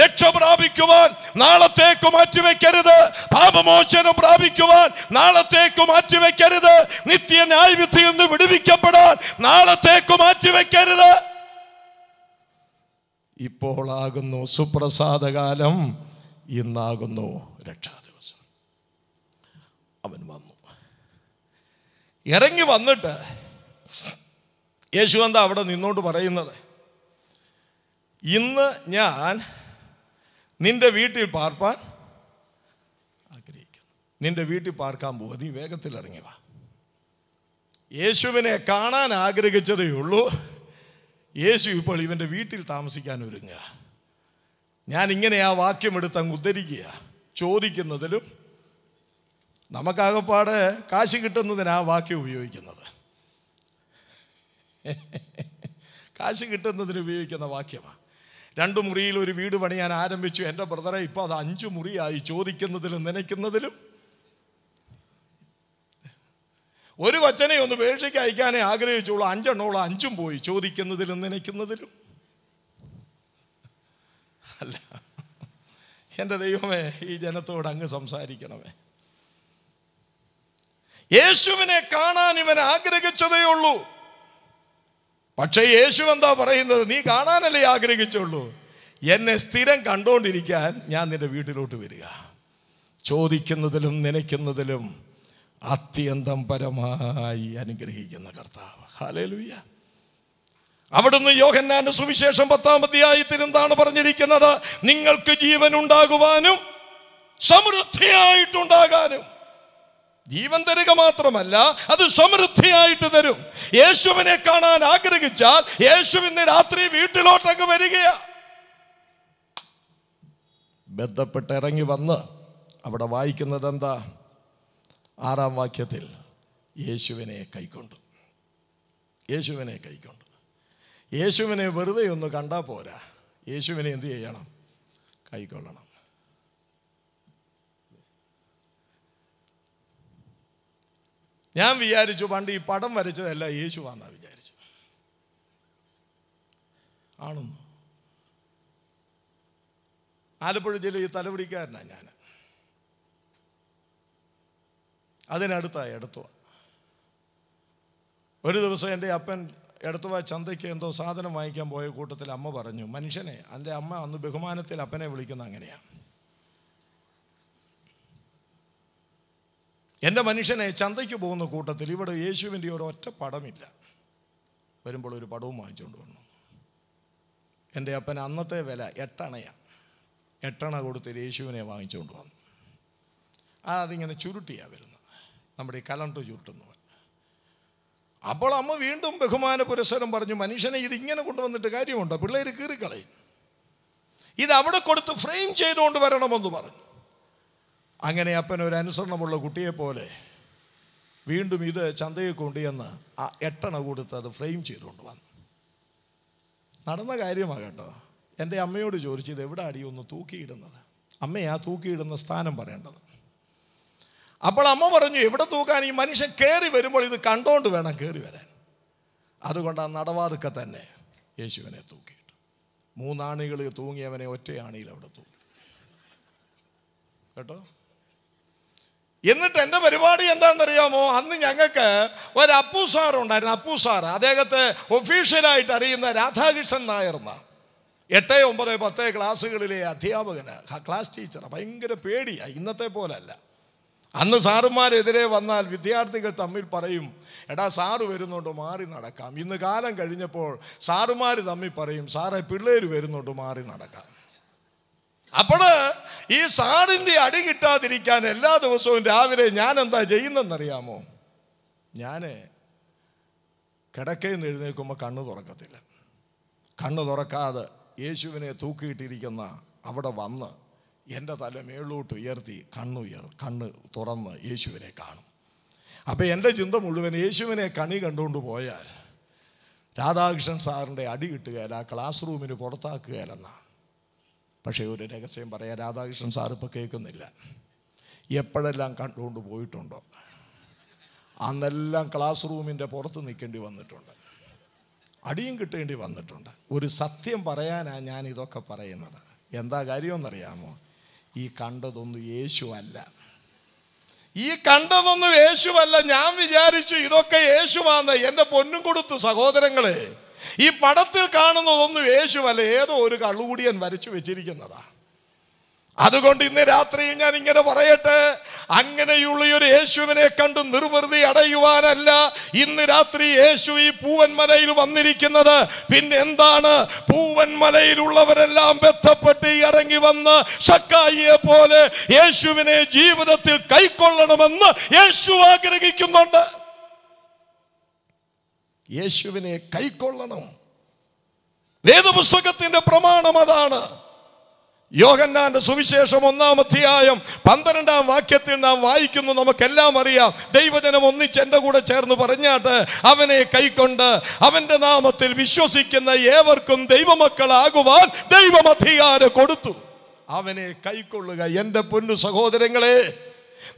Speaker 1: രക്ഷ പ്രാപിക്കുവാൻ നാളത്തേക്ക് മാറ്റിവെക്കരുത് പാപമോചനം പ്രാപിക്കുവാൻ നാളത്തേക്ക് മാറ്റിവെക്കരുത് നിത്യ ന്യായവിധി എന്ന് വിടുവിക്കപ്പെടാൻ നാളത്തേക്ക് മാറ്റിവെക്കരുത് ആകുന്നു സുപ്രസാദകാലം ഇന്നാകുന്നു രക്ഷാദ അവൻ വന്നു ഇറങ്ങി വന്നിട്ട് യേശു എന്താ അവിടെ നിന്നോണ്ട് പറയുന്നത് ഇന്ന് ഞാൻ നിന്റെ വീട്ടിൽ പാർപ്പാൻ ആഗ്രഹിക്കുന്നു നിന്റെ വീട്ടിൽ പാർക്കാൻ പോവുക നീ വേഗത്തിൽ ഇറങ്ങി വാ യേശുവിനെ കാണാൻ ആഗ്രഹിച്ചതേ ഉള്ളൂ യേശു ഇപ്പോൾ ഇവൻ്റെ വീട്ടിൽ താമസിക്കാൻ ഒരുങ്ങുക ഞാൻ ഇങ്ങനെ ആ വാക്യം എടുത്ത് അങ്ങ് ഉദ്ധരിക്കുക ചോദിക്കുന്നതിലും നമുക്കാകെപ്പാട് കാശ് കിട്ടുന്നതിനാ വാക്യം ഉപയോഗിക്കുന്നത് കാശ് കിട്ടുന്നതിന് ഉപയോഗിക്കുന്ന വാക്യമാണ് രണ്ട് മുറിയിൽ ഒരു വീട് പണിയാൻ ആരംഭിച്ചു എൻ്റെ ബ്രദറെ ഇപ്പോൾ അത് അഞ്ച് മുറിയായി ചോദിക്കുന്നതിലും നനയ്ക്കുന്നതിലും ഒരു വച്ചനെ ഒന്ന് പേക്ഷയ്ക്ക് അയക്കാനേ ആഗ്രഹിച്ചോളൂ അഞ്ചെണ്ണോളം അഞ്ചും പോയി ചോദിക്കുന്നതിലും നനയ്ക്കുന്നതിലും അല്ല എൻ്റെ ദൈവമേ ഈ ജനത്തോട് അങ്ങ് സംസാരിക്കണമേ യേശുവിനെ കാണാൻ ഇവൻ ആഗ്രഹിച്ചതേ ഉള്ളൂ പക്ഷേ യേശു എന്താ പറയുന്നത് നീ കാണാനല്ലേ ആഗ്രഹിച്ചുള്ളൂ എന്നെ സ്ഥിരം കണ്ടോണ്ടിരിക്കാൻ ഞാൻ നിന്റെ വീട്ടിലോട്ട് വരിക ചോദിക്കുന്നതിലും നനയ്ക്കുന്നതിലും അത്യന്തം പരമായി അനുഗ്രഹിക്കുന്ന കർത്താവ് ഹാലേലുയ്യ അവിടുന്ന് യോഹന്നാന്റെ സുവിശേഷം പത്താം അധ്യായത്തിൽ എന്താണ് പറഞ്ഞിരിക്കുന്നത് നിങ്ങൾക്ക് ജീവൻ ഉണ്ടാകുവാനും സമൃദ്ധിയായിട്ടുണ്ടാകാനും ജീവൻ തരിക മാത്രമല്ല അത് സമൃദ്ധിയായിട്ട് തരും യേശുവിനെ കാണാൻ ആഗ്രഹിച്ചാൽ യേശു ഇന്ന് രാത്രി വീട്ടിലോട്ടങ്ങ് വരികയാ ബന്ധപ്പെട്ട് ഇറങ്ങി വന്ന് അവിടെ വായിക്കുന്നത് എന്താ ആറാം വാക്യത്തിൽ യേശുവിനെ കൈക്കൊണ്ടു യേശുവിനെ കൈക്കൊണ്ടു യേശുവിനെ വെറുതെ ഒന്ന് കണ്ടാൽ പോരാ യേശുവിനെ എന്ത് ചെയ്യണം കൈക്കൊള്ളണം ഞാൻ വിചാരിച്ചു പണ്ട് ഈ പടം വരച്ചതല്ല യേശുവാന്നാ വിചാരിച്ചു ആണെന്ന് ആലപ്പുഴ ഈ തലപിടിക്കാരനാ ഞാൻ അതിനടുത്താണ് എടുത്തുവ ഒരു ദിവസം എൻ്റെ അപ്പൻ എടുത്തുവ ചന്തയ്ക്ക് എന്തോ സാധനം വാങ്ങിക്കാൻ പോയ കൂട്ടത്തിൽ അമ്മ പറഞ്ഞു മനുഷ്യനെ എൻ്റെ അമ്മ അന്ന് ബഹുമാനത്തിൽ അപ്പനെ വിളിക്കുന്ന അങ്ങനെയാണ് എൻ്റെ മനുഷ്യനെ ചന്തയ്ക്ക് പോകുന്ന കൂട്ടത്തിൽ ഇവിടെ യേശുവിൻ്റെ ഒരു ഒറ്റ പടമില്ല വരുമ്പോൾ ഒരു പടവും വാങ്ങിച്ചുകൊണ്ട് വന്നു എൻ്റെ അപ്പൻ അന്നത്തെ വില എട്ടണയാണ് എട്ടണ കൊടുത്ത് യേശുവിനെ വാങ്ങിച്ചുകൊണ്ട് വന്നു അതിങ്ങനെ ചുരുട്ടിയാണ് വരുന്നത് നമ്മുടെ ഈ കലണ്ട് ചുരുട്ടുന്നവൻ അപ്പോൾ അമ്മ വീണ്ടും ബഹുമാന പുരസ്സരം പറഞ്ഞു മനുഷ്യനെ ഇതിങ്ങനെ കൊണ്ടുവന്നിട്ട് കാര്യമുണ്ടോ പിള്ളേർ കീറിക്കളയും ഇത് അവിടെ കൊടുത്ത് ഫ്രെയിം ചെയ്തുകൊണ്ട് വരണമെന്ന് പറഞ്ഞു അങ്ങനെ അപ്പൻ ഒരു അനുസരണമുള്ള കുട്ടിയെപ്പോലെ വീണ്ടും ഇത് ചന്തയെ കൊണ്ടുചെന്ന് ആ എട്ടണ കൊടുത്ത് അത് ഫ്രെയിം ചെയ്തുകൊണ്ട് വന്നു നടന്ന കാര്യമാണ് കേട്ടോ എൻ്റെ അമ്മയോട് ചോദിച്ചു ഇത് എവിടെ അടി ഒന്ന് തൂക്കിയിടുന്നത് അമ്മയാ തൂക്കിയിടുന്ന സ്ഥാനം പറയേണ്ടത് അപ്പോൾ അമ്മ പറഞ്ഞു എവിടെ തൂക്കാൻ ഈ മനുഷ്യൻ കയറി വരുമ്പോൾ ഇത് കണ്ടോണ്ട് വേണം കയറി വരാൻ അതുകൊണ്ട് ആ നടവാതുക്കെ തന്നെ യേശുവിനെ തൂക്കിയിട്ടു മൂന്നാണികളിൽ തൂങ്ങിയവനെ ഒറ്റയാണിയിൽ അവിടെ തൂങ്ങി കേട്ടോ
Speaker 3: എന്നിട്ട് എൻ്റെ പരിപാടി എന്താണെന്നറിയാമോ
Speaker 1: അന്ന് ഞങ്ങൾക്ക് ഒരു അപ്പു സാർ ഉണ്ടായിരുന്നു അപ്പു സാർ അദ്ദേഹത്തെ ഒഫീഷ്യലായിട്ട് അറിയുന്ന രാധാകൃഷ്ണൻ നായർന്ന എട്ട് ഒമ്പത് പത്ത് ക്ലാസ്സുകളിലെ അധ്യാപകന് ക്ലാസ് ടീച്ചർ ഭയങ്കര പേടിയാണ് ഇന്നത്തെ പോലല്ല അന്ന് സാറുമാരെതിരെ വന്നാൽ വിദ്യാർത്ഥികൾ തമ്മിൽ പറയും എടാ സാറ് വരുന്നുണ്ട് മാറി നടക്കാം ഇന്ന് കാലം കഴിഞ്ഞപ്പോൾ സാറുമാർ തമ്മിൽ പറയും സാറേ പിള്ളേർ വരുന്നുണ്ട് മാറി നടക്കാം അപ്പോൾ ഈ സാറിൻ്റെ അടി കിട്ടാതിരിക്കാൻ എല്ലാ ദിവസവും രാവിലെ ഞാൻ എന്താ ചെയ്യുന്നതെന്നറിയാമോ ഞാൻ കിടക്കയിൽ നിന്ന് എഴുന്നേൽക്കുമ്പോൾ കണ്ണു തുറക്കത്തില്ല കണ്ണു തുറക്കാതെ യേശുവിനെ തൂക്കിയിട്ടിരിക്കുന്ന അവിടെ വന്ന് എൻ്റെ തല മേളോട്ട് ഉയർത്തി കണ്ണുയർ കണ്ണ് തുറന്ന് യേശുവിനെ കാണും അപ്പോൾ എൻ്റെ ചിന്ത മുഴുവൻ യേശുവിനെ കണി കണ്ടുകൊണ്ട് പോയാൽ രാധാകൃഷ്ണൻ സാറിൻ്റെ അടി കിട്ടുകയില്ല ക്ലാസ് റൂമിന് പുറത്താക്കുകയല്ലെന്നാണ് പക്ഷേ ഒരു രഹസ്യം പറയാം രാധാകൃഷ്ണൻ സാർ ഇപ്പോൾ കേൾക്കുന്നില്ല എപ്പോഴെല്ലാം കണ്ടുകൊണ്ട് പോയിട്ടുണ്ടോ അന്നെല്ലാം ക്ലാസ് റൂമിൻ്റെ പുറത്ത് നിൽക്കേണ്ടി വന്നിട്ടുണ്ട് അടിയും കിട്ടേണ്ടി വന്നിട്ടുണ്ട് ഒരു സത്യം പറയാനാണ് ഞാൻ ഇതൊക്കെ പറയുന്നത് എന്താ കാര്യമെന്നറിയാമോ ഈ കണ്ടതൊന്നും യേശുവല്ല ഈ കണ്ടതൊന്നും യേശുവല്ല ഞാൻ വിചാരിച്ചു ഇതൊക്കെ യേശുവാന്ന് എൻ്റെ പൊന്നും കൊടുത്തു സഹോദരങ്ങളെ ഈ പടത്തിൽ കാണുന്നതൊന്നും യേശുവല്ല ഏതോ ഒരു കള്ളുകൂടിയൻ വരച്ചു വെച്ചിരിക്കുന്നതാ അതുകൊണ്ട് ഇന്ന് രാത്രി ഞാൻ ഇങ്ങനെ പറയട്ടെ അങ്ങനെയുള്ള ഒരു യേശുവിനെ കണ്ട് നിർവൃതി അടയുവാനല്ല ഇന്ന് രാത്രി യേശു ഈ പൂവൻമലയിൽ വന്നിരിക്കുന്നത് പിന്നെ എന്താണ് പൂവൻമലയിലുള്ളവരെല്ലാം ബന്ധപ്പെട്ട് ഇറങ്ങി വന്ന് സക്കായിയെ പോലെ യേശുവിനെ ജീവിതത്തിൽ കൈക്കൊള്ളണമെന്ന് യേശു ആഗ്രഹിക്കുന്നുണ്ട് യേശുവിനെ കൈക്കൊള്ളണം വേദപുസ്തകത്തിന്റെ പ്രമാണം അതാണ് യോഹന്നാന്റെ സുവിശേഷം ഒന്നാം അധ്യായം പന്ത്രണ്ടാം വാക്യത്തിൽ നാം വായിക്കുന്നു നമുക്കെല്ലാം അറിയാം ദൈവജനം ഒന്നിച്ച് എൻ്റെ കൂടെ ചേർന്ന് പറഞ്ഞാട്ട് അവനെ കൈക്കൊണ്ട് അവൻ്റെ നാമത്തിൽ വിശ്വസിക്കുന്ന ഏവർക്കും ദൈവമക്കളാകുവാൻ ദൈവം അധികാരം കൊടുത്തു അവനെ കൈക്കൊള്ളുക എൻ്റെ പൊന്നു സഹോദരങ്ങളെ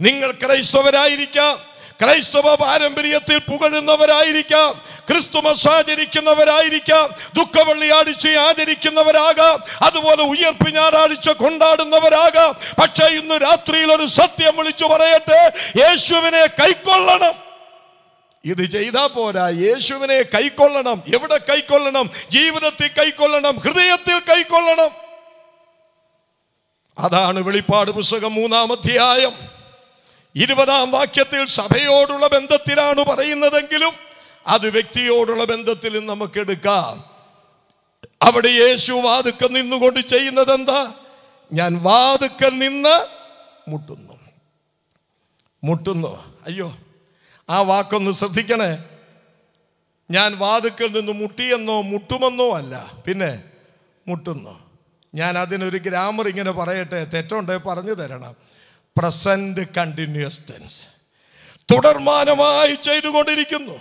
Speaker 1: നിങ്ങൾ ക്രൈസ്തവരായിരിക്കാം ക്രൈസ്തവ പാരമ്പര്യത്തിൽ പുകഴുന്നവരായിരിക്കാം ക്രിസ്തുമസ് ആചരിക്കുന്നവരായിരിക്കാം ദുഃഖവള്ളി ആടിച്ച് ആചരിക്കുന്നവരാകാം അതുപോലെ ഉയർപ്പ് ഞായറാഴ്ച കൊണ്ടാടുന്നവരാകാം പക്ഷേ ഇന്ന് രാത്രിയിൽ ഒരു സത്യം വിളിച്ചു പറയട്ടെ യേശുവിനെ കൈക്കൊള്ളണം ഇത് ചെയ്താൽ പോരാ യേശുവിനെ കൈക്കൊള്ളണം എവിടെ കൈക്കൊള്ളണം ജീവിതത്തിൽ കൈക്കൊള്ളണം ഹൃദയത്തിൽ കൈക്കൊള്ളണം അതാണ് വെളിപ്പാട് പുസ്തകം മൂന്നാം അധ്യായം ഇരുപതാം വാക്യത്തിൽ സഭയോടുള്ള ബന്ധത്തിലാണ് പറയുന്നതെങ്കിലും അത് വ്യക്തിയോടുള്ള ബന്ധത്തിലും നമുക്ക് എടുക്കാം അവിടെ യേശു വാതുക്കൽ നിന്നുകൊണ്ട് ചെയ്യുന്നത് എന്താ ഞാൻ വാതുക്കൽ നിന്ന് മുട്ടുന്നു മുട്ടുന്നു അയ്യോ ആ വാക്കൊന്ന് ശ്രദ്ധിക്കണേ ഞാൻ വാതുക്കൽ നിന്ന് മുട്ടിയെന്നോ മുട്ടുമെന്നോ അല്ല പിന്നെ മുട്ടുന്നു ഞാൻ അതിനൊരു ഗ്രാമർ ഇങ്ങനെ പറയട്ടെ തെറ്റുണ്ടേ പറഞ്ഞു തരണം പ്രസൻറ്റ് കണ്ടിന്യൂസ് ടെൻസ് തുടർമാനമായി ചെയ്തുകൊണ്ടിരിക്കുന്നു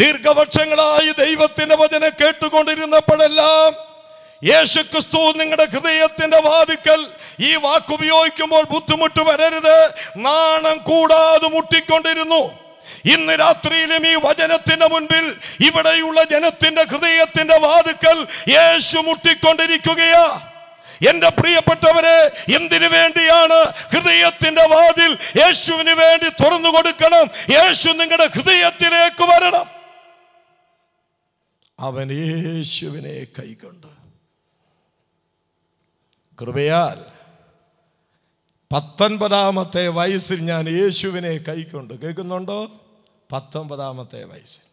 Speaker 1: ദീർഘവർഷങ്ങളായി ദൈവത്തിന്റെ വചന കേട്ടുകൊണ്ടിരുന്നപ്പോഴെല്ലാം യേശു ക്രിസ്തു നിങ്ങളുടെ ഹൃദയത്തിന്റെ വാതിക്കൽ ഈ വാക്ക് ഉപയോഗിക്കുമ്പോൾ ബുദ്ധിമുട്ട് വരരുത് നാണം കൂടാതെ മുട്ടിക്കൊണ്ടിരുന്നു ഇന്ന് രാത്രിയിലും ഈ വചനത്തിന്റെ മുൻപിൽ ഇവിടെയുള്ള ജനത്തിന്റെ ഹൃദയത്തിന്റെ വാതുക്കൽ യേശു മുട്ടിക്കൊണ്ടിരിക്കുകയാണ് എന്റെ പ്രിയപ്പെട്ടവരെ എന്തിനു വേണ്ടിയാണ് ഹൃദയത്തിന്റെ വാതിൽ യേശുവിന് വേണ്ടി തുറന്നു കൊടുക്കണം യേശു നിങ്ങളുടെ ഹൃദയത്തിലേക്ക് വരണം അവൻ യേശുവിനെ കൈകൊണ്ട് കൃപയാൽ പത്തൊൻപതാമത്തെ വയസ്സിൽ ഞാൻ യേശുവിനെ കൈക്കൊണ്ട് കേൾക്കുന്നുണ്ടോ പത്തൊൻപതാമത്തെ വയസ്സിൽ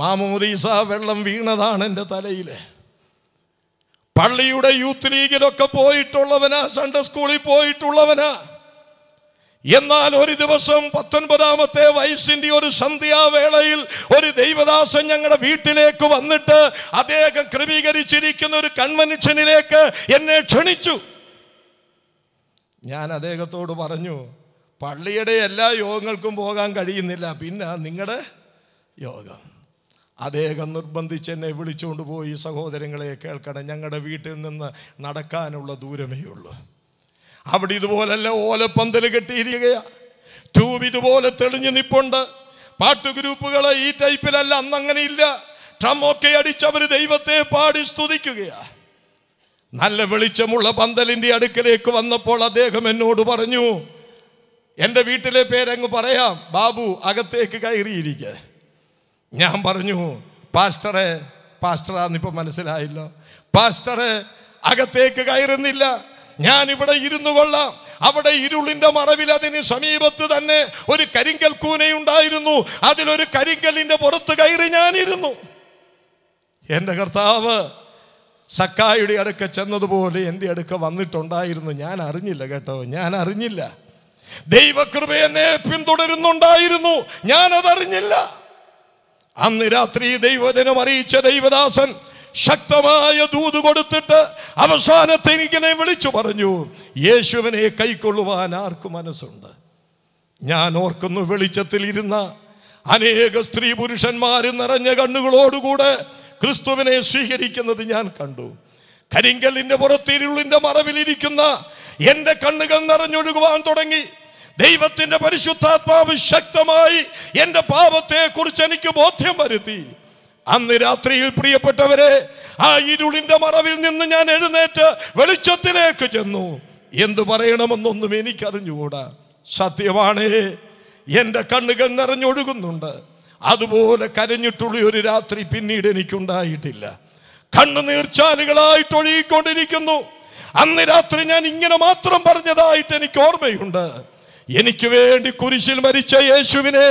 Speaker 1: മാമോദീസ വെള്ളം വീണതാണ് എൻ്റെ തലയിലെ പള്ളിയുടെ യൂത്ത് ലീഗിലൊക്കെ പോയിട്ടുള്ളവനാ സൺഡേ സ്കൂളിൽ പോയിട്ടുള്ളവനാ എന്നാൽ ഒരു ദിവസം പത്തൊൻപതാമത്തെ വയസ്സിന്റെ ഒരു സന്ധ്യാവേളയിൽ ഒരു ദൈവദാസൻ ഞങ്ങളുടെ വീട്ടിലേക്ക് വന്നിട്ട് അദ്ദേഹം ക്രമീകരിച്ചിരിക്കുന്ന ഒരു കൺവെൻഷനിലേക്ക് എന്നെ ക്ഷണിച്ചു ഞാൻ അദ്ദേഹത്തോട് പറഞ്ഞു പള്ളിയുടെ എല്ലാ യോഗങ്ങൾക്കും പോകാൻ കഴിയുന്നില്ല പിന്നെ നിങ്ങളുടെ യോഗം അദ്ദേഹം നിർബന്ധിച്ച് എന്നെ വിളിച്ചുകൊണ്ട് പോയി സഹോദരങ്ങളെ കേൾക്കണം ഞങ്ങളുടെ വീട്ടിൽ നിന്ന് നടക്കാനുള്ള ദൂരമേ ഉള്ളൂ അവിടെ ഇതുപോലല്ല ഓലപ്പന്തൽ കെട്ടിയിരിക്കുകയാണ് ട്യൂബ് ഇതുപോലെ തെളിഞ്ഞു നിപ്പുണ്ട് പാട്ട് ഗ്രൂപ്പുകൾ ഈ ടൈപ്പിലല്ല അന്നങ്ങനെ ഇല്ല ട്രമൊക്കെ അടിച്ചവർ ദൈവത്തെ പാടി സ്തുതിക്കുകയാണ് നല്ല വെളിച്ചമുള്ള പന്തലിൻ്റെ അടുക്കലേക്ക് വന്നപ്പോൾ അദ്ദേഹം എന്നോട് പറഞ്ഞു എൻ്റെ വീട്ടിലെ പേരങ്ങ് പറയാം ബാബു അകത്തേക്ക് കയറിയിരിക്കുക ഞാൻ പറഞ്ഞു പാസ്റ്ററെ പാസ്റ്ററാന്നിപ്പോൾ മനസ്സിലായില്ല പാസ്റ്ററെ അകത്തേക്ക് കയറുന്നില്ല ഞാൻ ഇവിടെ ഇരുന്നു കൊള്ളാം അവിടെ ഇരുളിന്റെ മറവിൽ അതിന് സമീപത്ത് തന്നെ ഒരു കരിങ്കൽ കൂനയുണ്ടായിരുന്നു അതിലൊരു കരിങ്കലിന്റെ പുറത്ത് കയറി ഞാനിരുന്നു എൻ്റെ കർത്താവ് സക്കായുടെ അടുക്ക ചെന്നതുപോലെ എൻ്റെ അടുക്ക വന്നിട്ടുണ്ടായിരുന്നു ഞാൻ അറിഞ്ഞില്ല കേട്ടോ ഞാൻ അറിഞ്ഞില്ല ദൈവകൃപ എന്നെ പിന്തുടരുന്നുണ്ടായിരുന്നു ഞാനതറിഞ്ഞില്ല അന്ന് രാത്രി ദൈവദിനം അറിയിച്ച ദൈവദാസൻ ശക്തമായ ദൂത് കൊടുത്തിട്ട് അവസാനത്തെ ഇങ്ങനെ വിളിച്ചു പറഞ്ഞു യേശുവിനെ കൈക്കൊള്ളുവാൻ ആർക്ക് മനസ്സുണ്ട് ഞാൻ ഓർക്കുന്നു വെളിച്ചത്തിൽ ഇരുന്ന അനേക സ്ത്രീ പുരുഷന്മാർ നിറഞ്ഞ കണ്ണുകളോടുകൂടെ ക്രിസ്തുവിനെ സ്വീകരിക്കുന്നത് ഞാൻ കണ്ടു കരിങ്കലിൻ്റെ പുറത്തിരുളിൻ്റെ മറവിലിരിക്കുന്ന എൻ്റെ കണ്ണുകൾ നിറഞ്ഞൊഴുകുവാൻ തുടങ്ങി ദൈവത്തിന്റെ പരിശുദ്ധാത്മാവ് ശക്തമായി എൻ്റെ പാപത്തെക്കുറിച്ച് എനിക്ക് ബോധ്യം വരുത്തി അന്ന് രാത്രിയിൽ പ്രിയപ്പെട്ടവരെ ആ ഇരുളിന്റെ മറവിൽ നിന്ന് ഞാൻ എഴുന്നേറ്റ് വെളിച്ചത്തിലേക്ക് ചെന്നു എന്തു പറയണമെന്നൊന്നും എനിക്കറിഞ്ഞുകൂടാ സത്യമാണേ എൻ്റെ കണ്ണുകൾ നിറഞ്ഞൊഴുകുന്നുണ്ട് അതുപോലെ കരഞ്ഞിട്ടുള്ള ഒരു രാത്രി പിന്നീട് എനിക്കുണ്ടായിട്ടില്ല നീർച്ചാലുകളായിട്ട് ഒഴുകിക്കൊണ്ടിരിക്കുന്നു അന്ന് രാത്രി ഞാൻ ഇങ്ങനെ മാത്രം പറഞ്ഞതായിട്ട് എനിക്ക് ഓർമ്മയുണ്ട് എനിക്ക് വേണ്ടി കുരിശിൽ മരിച്ച യേശുവിനെ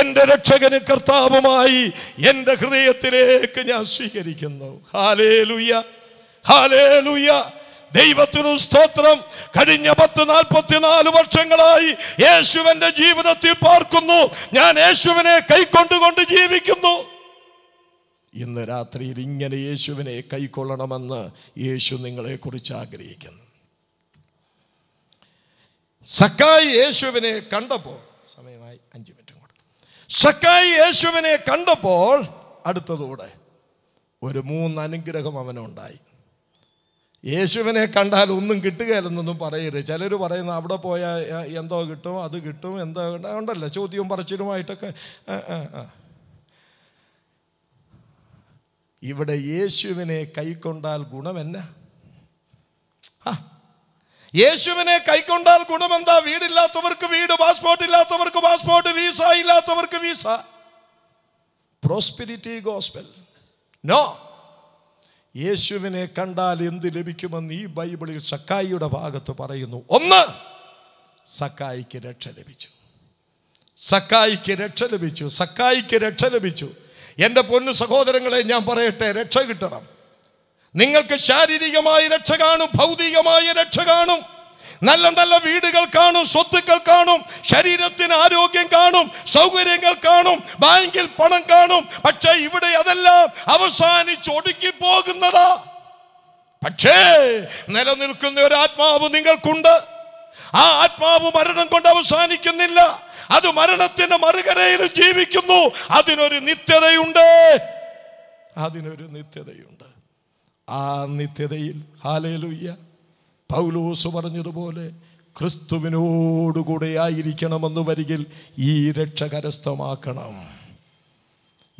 Speaker 1: എൻ്റെ രക്ഷകന് കർത്താവുമായി എൻ്റെ ഹൃദയത്തിലേക്ക് ഞാൻ സ്വീകരിക്കുന്നു ഹാലേ ലുയ്യ ദൈവത്തിനു സ്തോത്രം കഴിഞ്ഞ പത്ത് നാൽപ്പത്തിനാല് വർഷങ്ങളായി യേശുവിൻ്റെ ജീവിതത്തിൽ പാർക്കുന്നു ഞാൻ യേശുവിനെ കൈക്കൊണ്ടുകൊണ്ട് ജീവിക്കുന്നു ഇന്ന് രാത്രിയിൽ ഇങ്ങനെ യേശുവിനെ കൈക്കൊള്ളണമെന്ന് യേശു നിങ്ങളെക്കുറിച്ച് ആഗ്രഹിക്കുന്നു സക്കായി യേശുവിനെ കണ്ടപ്പോൾ സമയമായി അഞ്ച് മിനിറ്റ് കൂടെ സക്കായി യേശുവിനെ കണ്ടപ്പോൾ അടുത്തതൂടെ ഒരു മൂന്ന് അനുഗ്രഹം അവനുണ്ടായി യേശുവിനെ കണ്ടാൽ ഒന്നും കിട്ടുകയില്ലെന്നൊന്നും പറയരുത് ചിലർ പറയുന്ന അവിടെ പോയാൽ എന്തോ കിട്ടും അത് കിട്ടും എന്തോ ഉണ്ടല്ലോ ചോദ്യവും പറച്ചിലുമായിട്ടൊക്കെ ഇവിടെ യേശുവിനെ കൈക്കൊണ്ടാൽ ഗുണം എന്നാ ആ യേശുവിനെ കൈക്കൊണ്ടാൽ ഗുണമെന്താ വീടില്ലാത്തവർക്ക് വീട് പാസ്പോർട്ട് ഇല്ലാത്തവർക്ക് പാസ്പോർട്ട് വീസ ഇല്ലാത്തവർക്ക് വീസ പ്രോസ്പിരിറ്റി ഗോസ്പെൽ നോ യേശുവിനെ കണ്ടാൽ എന്ത് ലഭിക്കുമെന്ന് ഈ ബൈബിളിൽ സക്കായിയുടെ ഭാഗത്ത് പറയുന്നു ഒന്ന് സക്കായിക്ക് രക്ഷ ലഭിച്ചു സക്കായിക്ക് രക്ഷ ലഭിച്ചു സക്കായിക്ക് രക്ഷ ലഭിച്ചു എൻ്റെ പൊന്നു സഹോദരങ്ങളെ ഞാൻ പറയട്ടെ രക്ഷ കിട്ടണം നിങ്ങൾക്ക് ശാരീരികമായ രക്ഷ കാണും ഭൗതികമായ രക്ഷ കാണും നല്ല നല്ല വീടുകൾ കാണും സ്വത്തുക്കൾ കാണും ശരീരത്തിന് ആരോഗ്യം കാണും സൗകര്യങ്ങൾ കാണും ബാങ്കിൽ പണം കാണും പക്ഷേ ഇവിടെ അതെല്ലാം അവസാനിച്ച് ഒടുക്കി പോകുന്നതാ പക്ഷേ നിലനിൽക്കുന്ന ഒരു ആത്മാവ് നിങ്ങൾക്കുണ്ട് ആ ആത്മാവ് മരണം കൊണ്ട് അവസാനിക്കുന്നില്ല അത് മരണത്തിന്റെ മറുകരയിൽ ജീവിക്കുന്നു അതിനൊരു നിത്യതയുണ്ട് അതിനൊരു നിത്യതയുണ്ട് ആ നിത്യതയിൽ ഹാലയിലൂയ്യ പൗലോസ് പറഞ്ഞതുപോലെ ക്രിസ്തുവിനോടുകൂടെ ആയിരിക്കണമെന്ന് വരികിൽ ഈ രക്ഷ കരസ്ഥമാക്കണം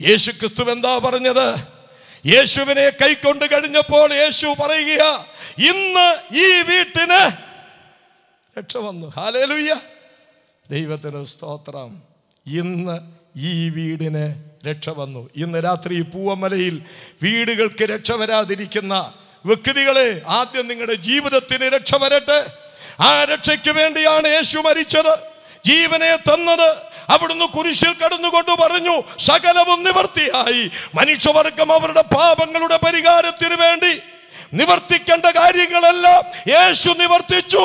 Speaker 1: യേശു ക്രിസ്തു എന്താ പറഞ്ഞത് യേശുവിനെ കൈക്കൊണ്ട് കഴിഞ്ഞപ്പോൾ യേശു പറയുക ഇന്ന് ഈ വീട്ടിന് രക്ഷ വന്നു ഹാലേലുയ്യ ദൈവത്തിന് സ്തോത്രം ഇന്ന് ഈ വീടിന് രക്ഷ വന്നു ഇന്ന് രാത്രി പൂവമലയിൽ വീടുകൾക്ക് രക്ഷ വരാതിരിക്കുന്ന വ്യക്തികളെ ആദ്യം നിങ്ങളുടെ ജീവിതത്തിന് രക്ഷ വരട്ടെ ആ രക്ഷയ്ക്ക് വേണ്ടിയാണ് യേശു മരിച്ചത് ജീവനെ തന്നത് അവിടുന്ന് കുരിശിൽ കടന്നുകൊണ്ട് പറഞ്ഞു സകലവും നിവർത്തിയായി മനുഷ്യവർഗം അവരുടെ പാപങ്ങളുടെ പരിഹാരത്തിന് വേണ്ടി നിവർത്തിക്കേണ്ട കാര്യങ്ങളെല്ലാം യേശു നിവർത്തിച്ചു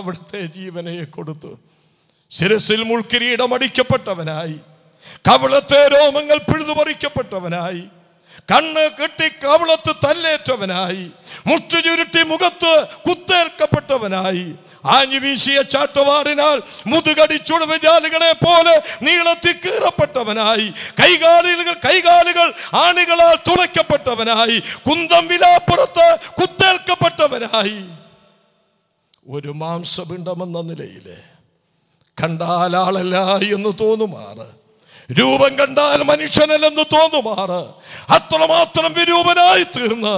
Speaker 1: അവിടുത്തെ ജീവനെ കൊടുത്തു ശിരസിൽ മുൾക്കിരീടമടിക്കപ്പെട്ടവനായി കവളത്തെ രോമങ്ങൾ പിഴുതുപറിക്കപ്പെട്ടവനായി കണ്ണ് കെട്ടി കവളത്ത് തല്ലേറ്റവനായി മുഷ്ടി ചുരുട്ടി മുഖത്ത് കുത്തേൽക്കപ്പെട്ടവനായി ആഞ്ഞു വീശിയ ചാട്ടവാറിനാൽ മുതുകടിച്ചുടവിജാലുകളെ പോലെ നീളത്തിൽ കീറപ്പെട്ടവനായി കൈകാലുകൾ കൈകാലുകൾ ആണികളാൽ തുളയ്ക്കപ്പെട്ടവനായി കുന്തം വിലാപ്പുറത്ത് കുത്തേൽക്കപ്പെട്ടവനായി ഒരു മാംസപിണ്ഡമെന്ന നിലയിലെ കണ്ടാലാളല്ല എന്ന് തോന്നുമാറ് രൂപം കണ്ടാൽ മനുഷ്യനല്ലെന്ന് തോന്നുമാറ് അത്രമാത്രം വിരൂപനായി തീർന്ന്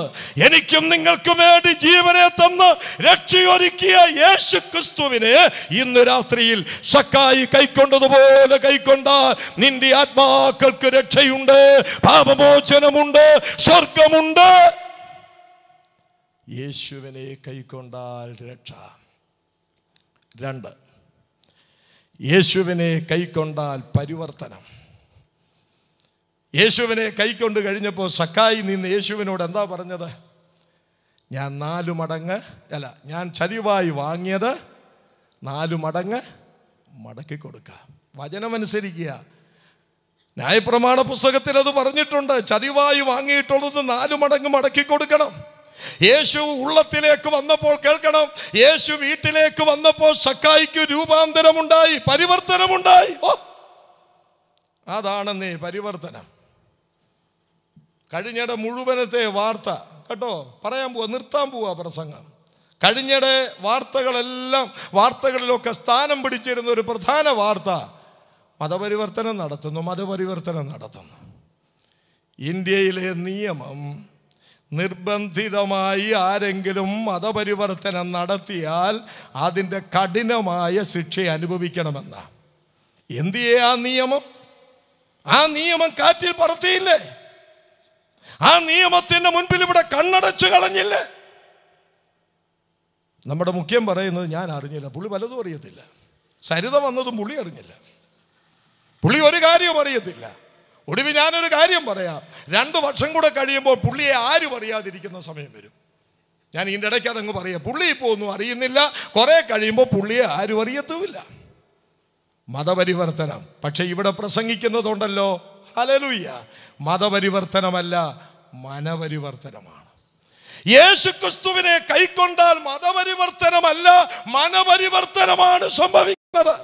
Speaker 1: എനിക്കും നിങ്ങൾക്കും വേണ്ടി ജീവനെ തന്ന് രക്ഷയൊരുക്കിയ യേശു ക്രിസ്തുവിനെ ഇന്ന് രാത്രിയിൽ ശക്കായി കൈക്കൊണ്ടതുപോലെ കൈക്കൊണ്ട നിന്റെ ആത്മാക്കൾക്ക് രക്ഷയുണ്ട് പാപമോചനമുണ്ട് സ്വർഗമുണ്ട് യേശുവിനെ കൈക്കൊണ്ടാൽ രക്ഷ രണ്ട് യേശുവിനെ കൈക്കൊണ്ടാൽ പരിവർത്തനം യേശുവിനെ കൈക്കൊണ്ട് കഴിഞ്ഞപ്പോൾ സക്കായി നിന്ന് യേശുവിനോട് എന്താ പറഞ്ഞത് ഞാൻ നാലു മടങ്ങ് അല്ല ഞാൻ ചരിവായി വാങ്ങിയത് നാലു മടങ്ങ് മടക്കി കൊടുക്കുക വചനമനുസരിക്കുക ന്യായപ്രമാണ പുസ്തകത്തിൽ അത് പറഞ്ഞിട്ടുണ്ട് ചതിവായി വാങ്ങിയിട്ടുള്ളത് നാലു മടങ്ങ് മടക്കി കൊടുക്കണം യേശു ഉള്ളത്തിലേക്ക് വന്നപ്പോൾ കേൾക്കണം യേശു വീട്ടിലേക്ക് വന്നപ്പോൾ സക്കായിക്ക് രൂപാന്തരമുണ്ടായി പരിവർത്തനമുണ്ടായി ഓ അതാണെന്നേ പരിവർത്തനം കഴിഞ്ഞയുടെ മുഴുവനത്തെ വാർത്ത കേട്ടോ പറയാൻ പോവാ നിർത്താൻ പോവാ പ്രസംഗം കഴിഞ്ഞയുടെ വാർത്തകളെല്ലാം വാർത്തകളിലൊക്കെ സ്ഥാനം പിടിച്ചിരുന്ന ഒരു പ്രധാന വാർത്ത മതപരിവർത്തനം നടത്തുന്നു മതപരിവർത്തനം നടത്തുന്നു ഇന്ത്യയിലെ നിയമം നിർബന്ധിതമായി ആരെങ്കിലും മതപരിവർത്തനം നടത്തിയാൽ അതിൻ്റെ കഠിനമായ ശിക്ഷ അനുഭവിക്കണമെന്ന എന്തിയെ ആ നിയമം ആ നിയമം കാറ്റിൽ പറത്തിയില്ലേ ആ നിയമത്തിന്റെ മുൻപിൽ ഇവിടെ കണ്ണടച്ചു കളഞ്ഞില്ലേ നമ്മുടെ മുഖ്യം പറയുന്നത് ഞാൻ അറിഞ്ഞില്ല പുള്ളി പലതും അറിയത്തില്ല സരിത വന്നതും പുള്ളി അറിഞ്ഞില്ല പുള്ളി ഒരു കാര്യവും അറിയത്തില്ല ഒടുവിൽ ഞാനൊരു കാര്യം പറയാം രണ്ട് വർഷം കൂടെ കഴിയുമ്പോൾ പുള്ളിയെ ആരും അറിയാതിരിക്കുന്ന സമയം വരും ഞാൻ ഇതിൻ്റെ ഇടയ്ക്ക് അതങ്ങ് പറയാം പുള്ളി ഇപ്പോൾ ഒന്നും അറിയുന്നില്ല കുറേ കഴിയുമ്പോൾ പുള്ളിയെ ആരും അറിയത്തുമില്ല മതപരിവർത്തനം പക്ഷേ ഇവിടെ പ്രസംഗിക്കുന്നതുണ്ടല്ലോ ഹലലുയ്യ മതപരിവർത്തനമല്ല മനപരിവർത്തനമാണ് യേശുക്രിസ്തുവിനെ കൈക്കൊണ്ടാൽ മതപരിവർത്തനമല്ല മനപരിവർത്തനമാണ് സംഭവിക്കുന്നത്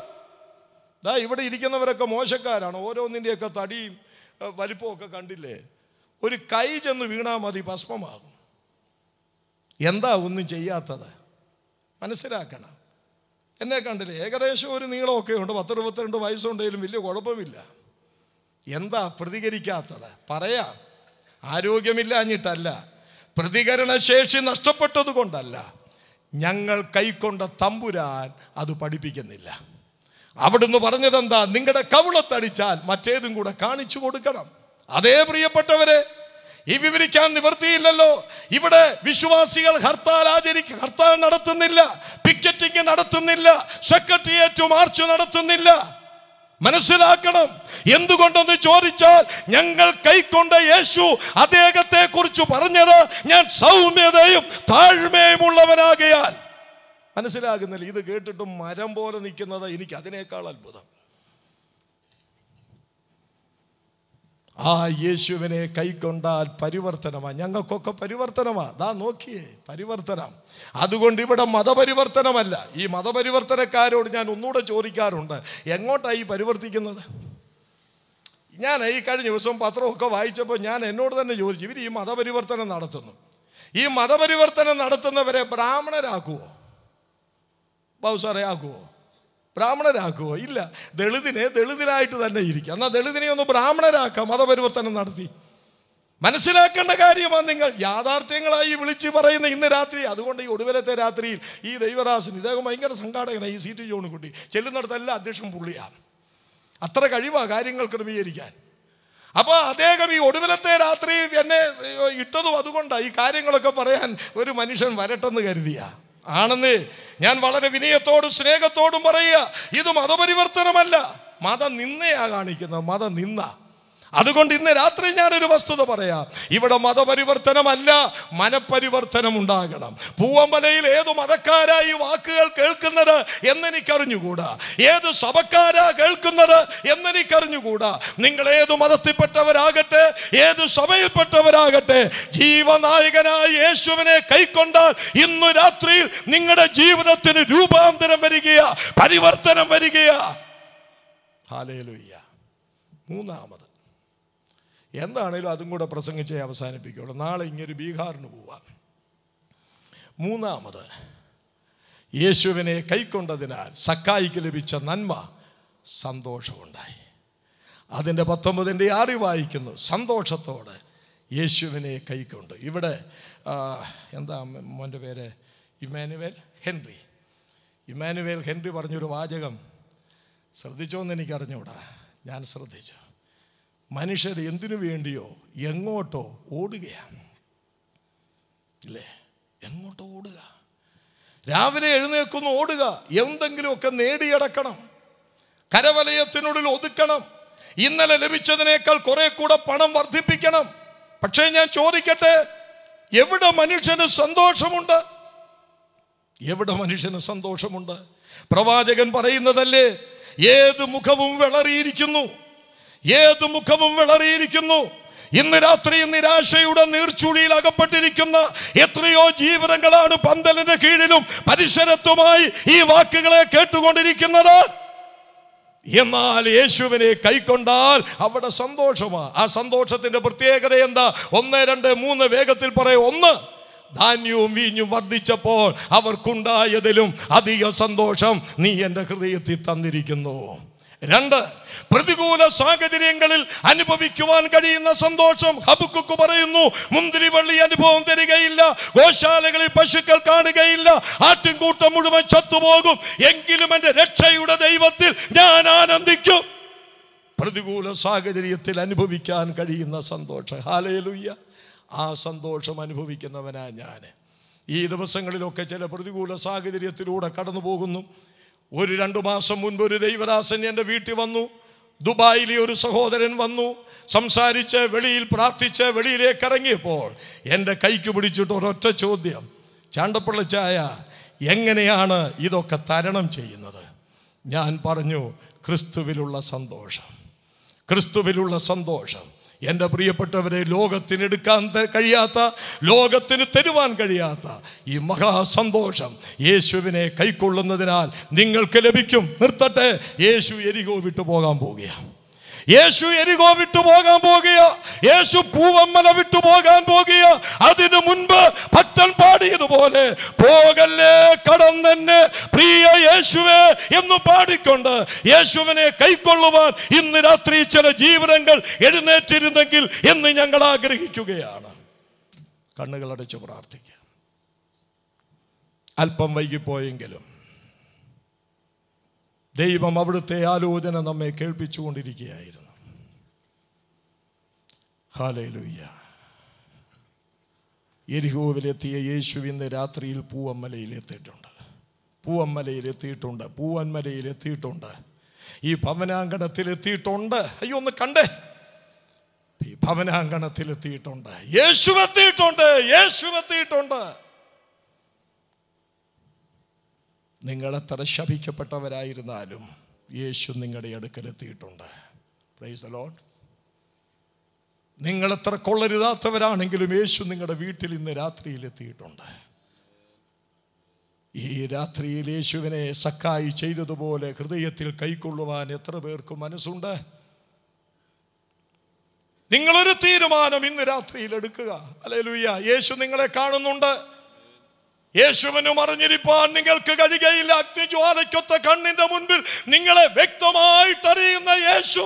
Speaker 1: ദാ ഇവിടെ ഇരിക്കുന്നവരൊക്കെ മോശക്കാരാണ് ഓരോന്നിൻ്റെയൊക്കെ തടിയും വലിപ്പമൊക്കെ കണ്ടില്ലേ ഒരു കൈ ചെന്ന് വീണാൽ മതി ഭസ്മമാകും എന്താ ഒന്നും ചെയ്യാത്തത് മനസ്സിലാക്കണം എന്നെ കണ്ടില്ലേ ഏകദേശം ഒരു നീളമൊക്കെ ഉണ്ട് പത്തിരുപത്തിരണ്ട് വയസ്സുണ്ടെങ്കിലും വലിയ കുഴപ്പമില്ല എന്താ പ്രതികരിക്കാത്തത് പറയാം ആരോഗ്യമില്ലാഞ്ഞിട്ടല്ല പ്രതികരണശേഷി നഷ്ടപ്പെട്ടത് കൊണ്ടല്ല ഞങ്ങൾ കൈക്കൊണ്ട തമ്പുരാൻ അത് പഠിപ്പിക്കുന്നില്ല അവിടുന്ന് പറഞ്ഞതെന്താ നിങ്ങളുടെ കവിളത്തടിച്ചാൽ മറ്റേതും കൂടെ കാണിച്ചു കൊടുക്കണം അതേ പ്രിയപ്പെട്ടവരെ ഈ വിവരിക്കാൻ നിവൃത്തിയില്ലല്ലോ ഇവിടെ വിശ്വാസികൾ ഹർത്താൽ ആചരിക്ക ഹർത്താൽ നടത്തുന്നില്ല പിക്കറ്റിംഗ് നടത്തുന്നില്ല സെക്രട്ടേറിയറ്റ് മാർച്ച് നടത്തുന്നില്ല മനസ്സിലാക്കണം എന്തുകൊണ്ടെന്ന് ചോദിച്ചാൽ ഞങ്ങൾ കൈക്കൊണ്ട യേശു അദ്ദേഹത്തെ കുറിച്ച് പറഞ്ഞത് ഞാൻ സൗമ്യതയും താഴ്മയും ഉള്ളവനാകയാൽ മനസ്സിലാകുന്നില്ല ഇത് കേട്ടിട്ടും മരം പോലെ നിൽക്കുന്നത് എനിക്ക് അതിനേക്കാൾ അത്ഭുതം ആ യേശുവിനെ കൈക്കൊണ്ടാൽ പരിവർത്തനമാണ് ഞങ്ങൾക്കൊക്കെ പരിവർത്തനമാണ് ദാ നോക്കിയേ പരിവർത്തനം അതുകൊണ്ട് ഇവിടെ മതപരിവർത്തനമല്ല ഈ മതപരിവർത്തനക്കാരോട് ഞാൻ ഒന്നുകൂടെ ചോദിക്കാറുണ്ട് എങ്ങോട്ടാണ് ഈ പരിവർത്തിക്കുന്നത് ഞാൻ ഈ കഴിഞ്ഞ ദിവസം പത്രമൊക്കെ വായിച്ചപ്പോൾ ഞാൻ എന്നോട് തന്നെ ചോദിച്ചു ഇവർ ഈ മതപരിവർത്തനം നടത്തുന്നു ഈ മതപരിവർത്തനം നടത്തുന്നവരെ ബ്രാഹ്മണരാക്കുമോ ബൗസാറെ ആക്കുമോ ബ്രാഹ്മണരാക്കുമോ ഇല്ല ദളിതിനെ ദളിതിനായിട്ട് തന്നെ ഇരിക്കുക എന്നാൽ ദളിതിനെ ഒന്ന് ബ്രാഹ്മണരാക്കാം മതപരിവർത്തനം നടത്തി മനസ്സിലാക്കേണ്ട കാര്യമാണ് നിങ്ങൾ യാഥാർത്ഥ്യങ്ങളായി വിളിച്ചു പറയുന്ന ഇന്ന് രാത്രി അതുകൊണ്ട് ഈ ഒടുവിലത്തെ രാത്രിയിൽ ഈ ദൈവദാസൻ ഇദ്ദേഹം ഭയങ്കര സംഘാടകനാണ് ഈ സീറ്റ് കുട്ടി ചെല്ലുന്നിടത്തെല്ലാം അധ്യക്ഷം പുള്ളിയാണ് അത്ര കഴിവാണ് കാര്യങ്ങൾ ക്രമീകരിക്കാൻ അപ്പോൾ അദ്ദേഹം ഈ ഒടുവിലത്തെ രാത്രി എന്നെ ഇട്ടതും അതുകൊണ്ടാണ് ഈ കാര്യങ്ങളൊക്കെ പറയാൻ ഒരു മനുഷ്യൻ വരട്ടെന്ന് കരുതിയാണ് ആണെന്ന് ഞാൻ വളരെ വിനയത്തോടും സ്നേഹത്തോടും പറയുക ഇത് മതപരിവർത്തനമല്ല മത നിന്നയാ കാണിക്കുന്നത് മത നിന്ന അതുകൊണ്ട് ഇന്ന് രാത്രി ഞാനൊരു വസ്തുത പറയാം ഇവിടെ മതപരിവർത്തനമല്ല മനപരിവർത്തനം ഉണ്ടാകണം പൂവമ്പലയിൽ ഏത് മതക്കാരായി വാക്കുകൾ കേൾക്കുന്നത് എന്നെനിക്കറിഞ്ഞുകൂടാ ഏത് സഭക്കാരാ കേൾക്കുന്നത് എന്നെനിക്കറിഞ്ഞുകൂടാ നിങ്ങൾ ഏത് മതത്തിൽപ്പെട്ടവരാകട്ടെ ഏത് സഭയിൽപ്പെട്ടവരാകട്ടെ ജീവനായകനായ യേശുവിനെ കൈക്കൊണ്ടാൽ ഇന്നു രാത്രിയിൽ നിങ്ങളുടെ ജീവിതത്തിന് രൂപാന്തരം വരികയാ പരിവർത്തനം വരികയാ മൂന്നാമത് എന്താണേലും അതും കൂടെ പ്രസംഗിച്ചേ അവസാനിപ്പിക്കുള്ളൂ നാളെ ഇങ്ങനെ ബീഹാറിന് പോവാം മൂന്നാമത് യേശുവിനെ കൈക്കൊണ്ടതിനാൽ സക്കായിക്ക് ലഭിച്ച നന്മ സന്തോഷമുണ്ടായി അതിൻ്റെ പത്തൊമ്പതിൻ്റെ ആറി വായിക്കുന്നു സന്തോഷത്തോടെ യേശുവിനെ കൈക്കൊണ്ട് ഇവിടെ എന്താ മോൻ്റെ പേര് ഇമാനുവേൽ ഹെൻറി ഇമാനുവേൽ ഹെൻറി പറഞ്ഞൊരു വാചകം ശ്രദ്ധിച്ചോന്ന് എനിക്കറിഞ്ഞൂടാ ഞാൻ ശ്രദ്ധിച്ചു മനുഷ്യർ എന്തിനു വേണ്ടിയോ എങ്ങോട്ടോ ഓടുകയാണ് ഇല്ലേ എങ്ങോട്ടോ ഓടുക രാവിലെ എഴുന്നേൽക്കുന്നു ഓടുക എന്തെങ്കിലുമൊക്കെ നേടിയടക്കണം കരവലയത്തിനുള്ളിൽ ഒതുക്കണം ഇന്നലെ ലഭിച്ചതിനേക്കാൾ കുറെ കൂടെ പണം വർദ്ധിപ്പിക്കണം പക്ഷേ ഞാൻ ചോദിക്കട്ടെ എവിടെ മനുഷ്യന് സന്തോഷമുണ്ട് എവിടെ മനുഷ്യന് സന്തോഷമുണ്ട് പ്രവാചകൻ പറയുന്നതല്ലേ ഏത് മുഖവും വിളറിയിരിക്കുന്നു ഏത് മുഖവും വിളറിയിരിക്കുന്നു ഇന്ന് രാത്രി നിരാശയുടെ നീർച്ചുഴിയിൽ അകപ്പെട്ടിരിക്കുന്ന എത്രയോ ജീവനങ്ങളാണ് പന്തലിന്റെ കീഴിലും പരിസരത്തുമായി ഈ വാക്കുകളെ കേട്ടുകൊണ്ടിരിക്കുന്നത് എന്നാൽ യേശുവിനെ കൈക്കൊണ്ടാൽ അവിടെ സന്തോഷമാ ആ സന്തോഷത്തിന്റെ പ്രത്യേകത എന്താ ഒന്ന് രണ്ട് മൂന്ന് വേഗത്തിൽ പറയും ഒന്ന് ധാന്യവും വീഞ്ഞും വർദ്ധിച്ചപ്പോൾ അവർക്കുണ്ടായതിലും അധിക സന്തോഷം നീ എൻ്റെ ഹൃദയത്തിൽ തന്നിരിക്കുന്നു രണ്ട് പ്രതികൂല സാഹചര്യങ്ങളിൽ അനുഭവിക്കുവാൻ കഴിയുന്ന സന്തോഷം ഹബുക്കുക്ക് പറയുന്നു മുന്തിരിവള്ളി അനുഭവം തരികയില്ല ഗോശാലകളിൽ പശുക്കൾ കാണുകയില്ല ആട്ടിൻകൂട്ടം മുഴുവൻ ചത്തുപോകും എങ്കിലും എൻ്റെ രക്ഷയുടെ ദൈവത്തിൽ ഞാൻ ആനന്ദിക്കും പ്രതികൂല സാഹചര്യത്തിൽ അനുഭവിക്കാൻ കഴിയുന്ന സന്തോഷം ഹാലയിലുയ്യ ആ സന്തോഷം അനുഭവിക്കുന്നവനാ ഞാൻ ഈ ദിവസങ്ങളിലൊക്കെ ചില പ്രതികൂല സാഹചര്യത്തിലൂടെ കടന്നു പോകുന്നു ഒരു രണ്ടു മാസം മുൻപ് ഒരു ദൈവദാസൻ എൻ്റെ വീട്ടിൽ വന്നു ദുബായിലെ ഒരു സഹോദരൻ വന്നു സംസാരിച്ച് വെളിയിൽ പ്രാർത്ഥിച്ച് വെളിയിലേക്ക് ഇറങ്ങിയപ്പോൾ എൻ്റെ കൈക്ക് പിടിച്ചിട്ട് ഒരൊറ്റ ചോദ്യം ചായ എങ്ങനെയാണ് ഇതൊക്കെ തരണം ചെയ്യുന്നത് ഞാൻ പറഞ്ഞു ക്രിസ്തുവിലുള്ള സന്തോഷം ക്രിസ്തുവിലുള്ള സന്തോഷം എൻ്റെ പ്രിയപ്പെട്ടവരെ ലോകത്തിന് എടുക്കാൻ കഴിയാത്ത ലോകത്തിന് തരുവാൻ കഴിയാത്ത ഈ മഹാസന്തോഷം യേശുവിനെ കൈക്കൊള്ളുന്നതിനാൽ നിങ്ങൾക്ക് ലഭിക്കും നിർത്തട്ടെ യേശു എരികോ വിട്ടു പോകാൻ പോവുകയാണ് യേശു എരികോ വിട്ടു പോകാൻ പോകുക യേശു പൂവമ്മല വിട്ടു പോകാൻ പോകുക അതിനു മുൻപ് ഭക്തൻ പാടിയതുപോലെ പോകല്ലേ കടന്നെന്നെ പ്രിയ യേശുവേ എന്ന് പാടിക്കൊണ്ട് യേശുവിനെ കൈക്കൊള്ളുവാൻ ഇന്ന് രാത്രി ചില ജീവനങ്ങൾ എഴുന്നേറ്റിരുന്നെങ്കിൽ എന്ന് ഞങ്ങൾ ആഗ്രഹിക്കുകയാണ് കണ്ണുകളടച്ച് പ്രാർത്ഥിക്കുക അല്പം വൈകിപ്പോയെങ്കിലും ദൈവം അവിടുത്തെ ആലോചന നമ്മെ കേൾപ്പിച്ചുകൊണ്ടിരിക്കുകയായിരുന്നു ഹാലയിലൂയ്യ എരിഹോവിലെത്തിയ യേശു ഇന്ന് രാത്രിയിൽ പൂവമ്മലയിലെത്തിയിട്ടുണ്ട് പൂവമ്മലയിലെത്തിയിട്ടുണ്ട് പൂവന്മലയിലെത്തിയിട്ടുണ്ട് ഈ ഭവനാങ്കണത്തിലെത്തിയിട്ടുണ്ട് അയ്യോ ഒന്ന് കണ്ടേ ഈ ഭവനാങ്കണത്തിലെത്തിയിട്ടുണ്ട് യേശു എത്തിയിട്ടുണ്ട് യേശു എത്തിയിട്ടുണ്ട് നിങ്ങളെ എത്ര ശപിക്കപ്പെട്ടവരായിരുന്നാലും യേശു നിങ്ങളുടെ അടുക്കലെത്തിയിട്ടുണ്ട് പ്രൈസ് ദ ലോഡ് നിങ്ങളെത്ര കൊള്ളരുതാത്തവരാണെങ്കിലും യേശു നിങ്ങളുടെ വീട്ടിൽ ഇന്ന് രാത്രിയിൽ എത്തിയിട്ടുണ്ട് ഈ രാത്രിയിൽ യേശുവിനെ സക്കായി ചെയ്തതുപോലെ ഹൃദയത്തിൽ കൈക്കൊള്ളുവാൻ എത്ര പേർക്കും മനസ്സുണ്ട് നിങ്ങളൊരു തീരുമാനം ഇന്ന് രാത്രിയിൽ എടുക്കുക അല്ലെ യേശു നിങ്ങളെ കാണുന്നുണ്ട് യേശുവിന് മറിഞ്ഞിരിപ്പാൻ നിങ്ങൾക്ക് കഴിയുകയില്ല അഗ്നിജ്വാലയ്ക്കൊത്ത കണ്ണിന്റെ മുൻപിൽ നിങ്ങളെ വ്യക്തമായിട്ടറിയുന്ന യേശു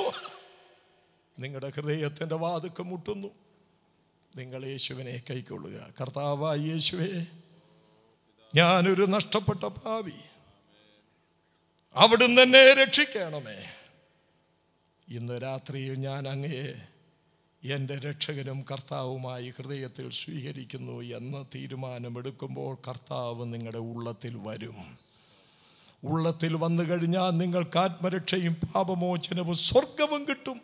Speaker 1: നിങ്ങളുടെ ഹൃദയത്തിന്റെ വാതുക്ക് മുട്ടുന്നു നിങ്ങൾ യേശുവിനെ കൈക്കൊള്ളുക കർത്താവ യേശുവേ ഞാനൊരു നഷ്ടപ്പെട്ട ഭാവി അവിടുന്ന് എന്നെ രക്ഷിക്കണമേ ഇന്ന് രാത്രിയിൽ ഞാൻ അങ്ങയെ എൻ്റെ രക്ഷകനും കർത്താവുമായി ഹൃദയത്തിൽ സ്വീകരിക്കുന്നു എന്ന തീരുമാനമെടുക്കുമ്പോൾ കർത്താവ് നിങ്ങളുടെ ഉള്ളത്തിൽ വരും ഉള്ളത്തിൽ വന്നു കഴിഞ്ഞാൽ നിങ്ങൾക്ക് ആത്മരക്ഷയും പാപമോചനവും സ്വർഗവും കിട്ടും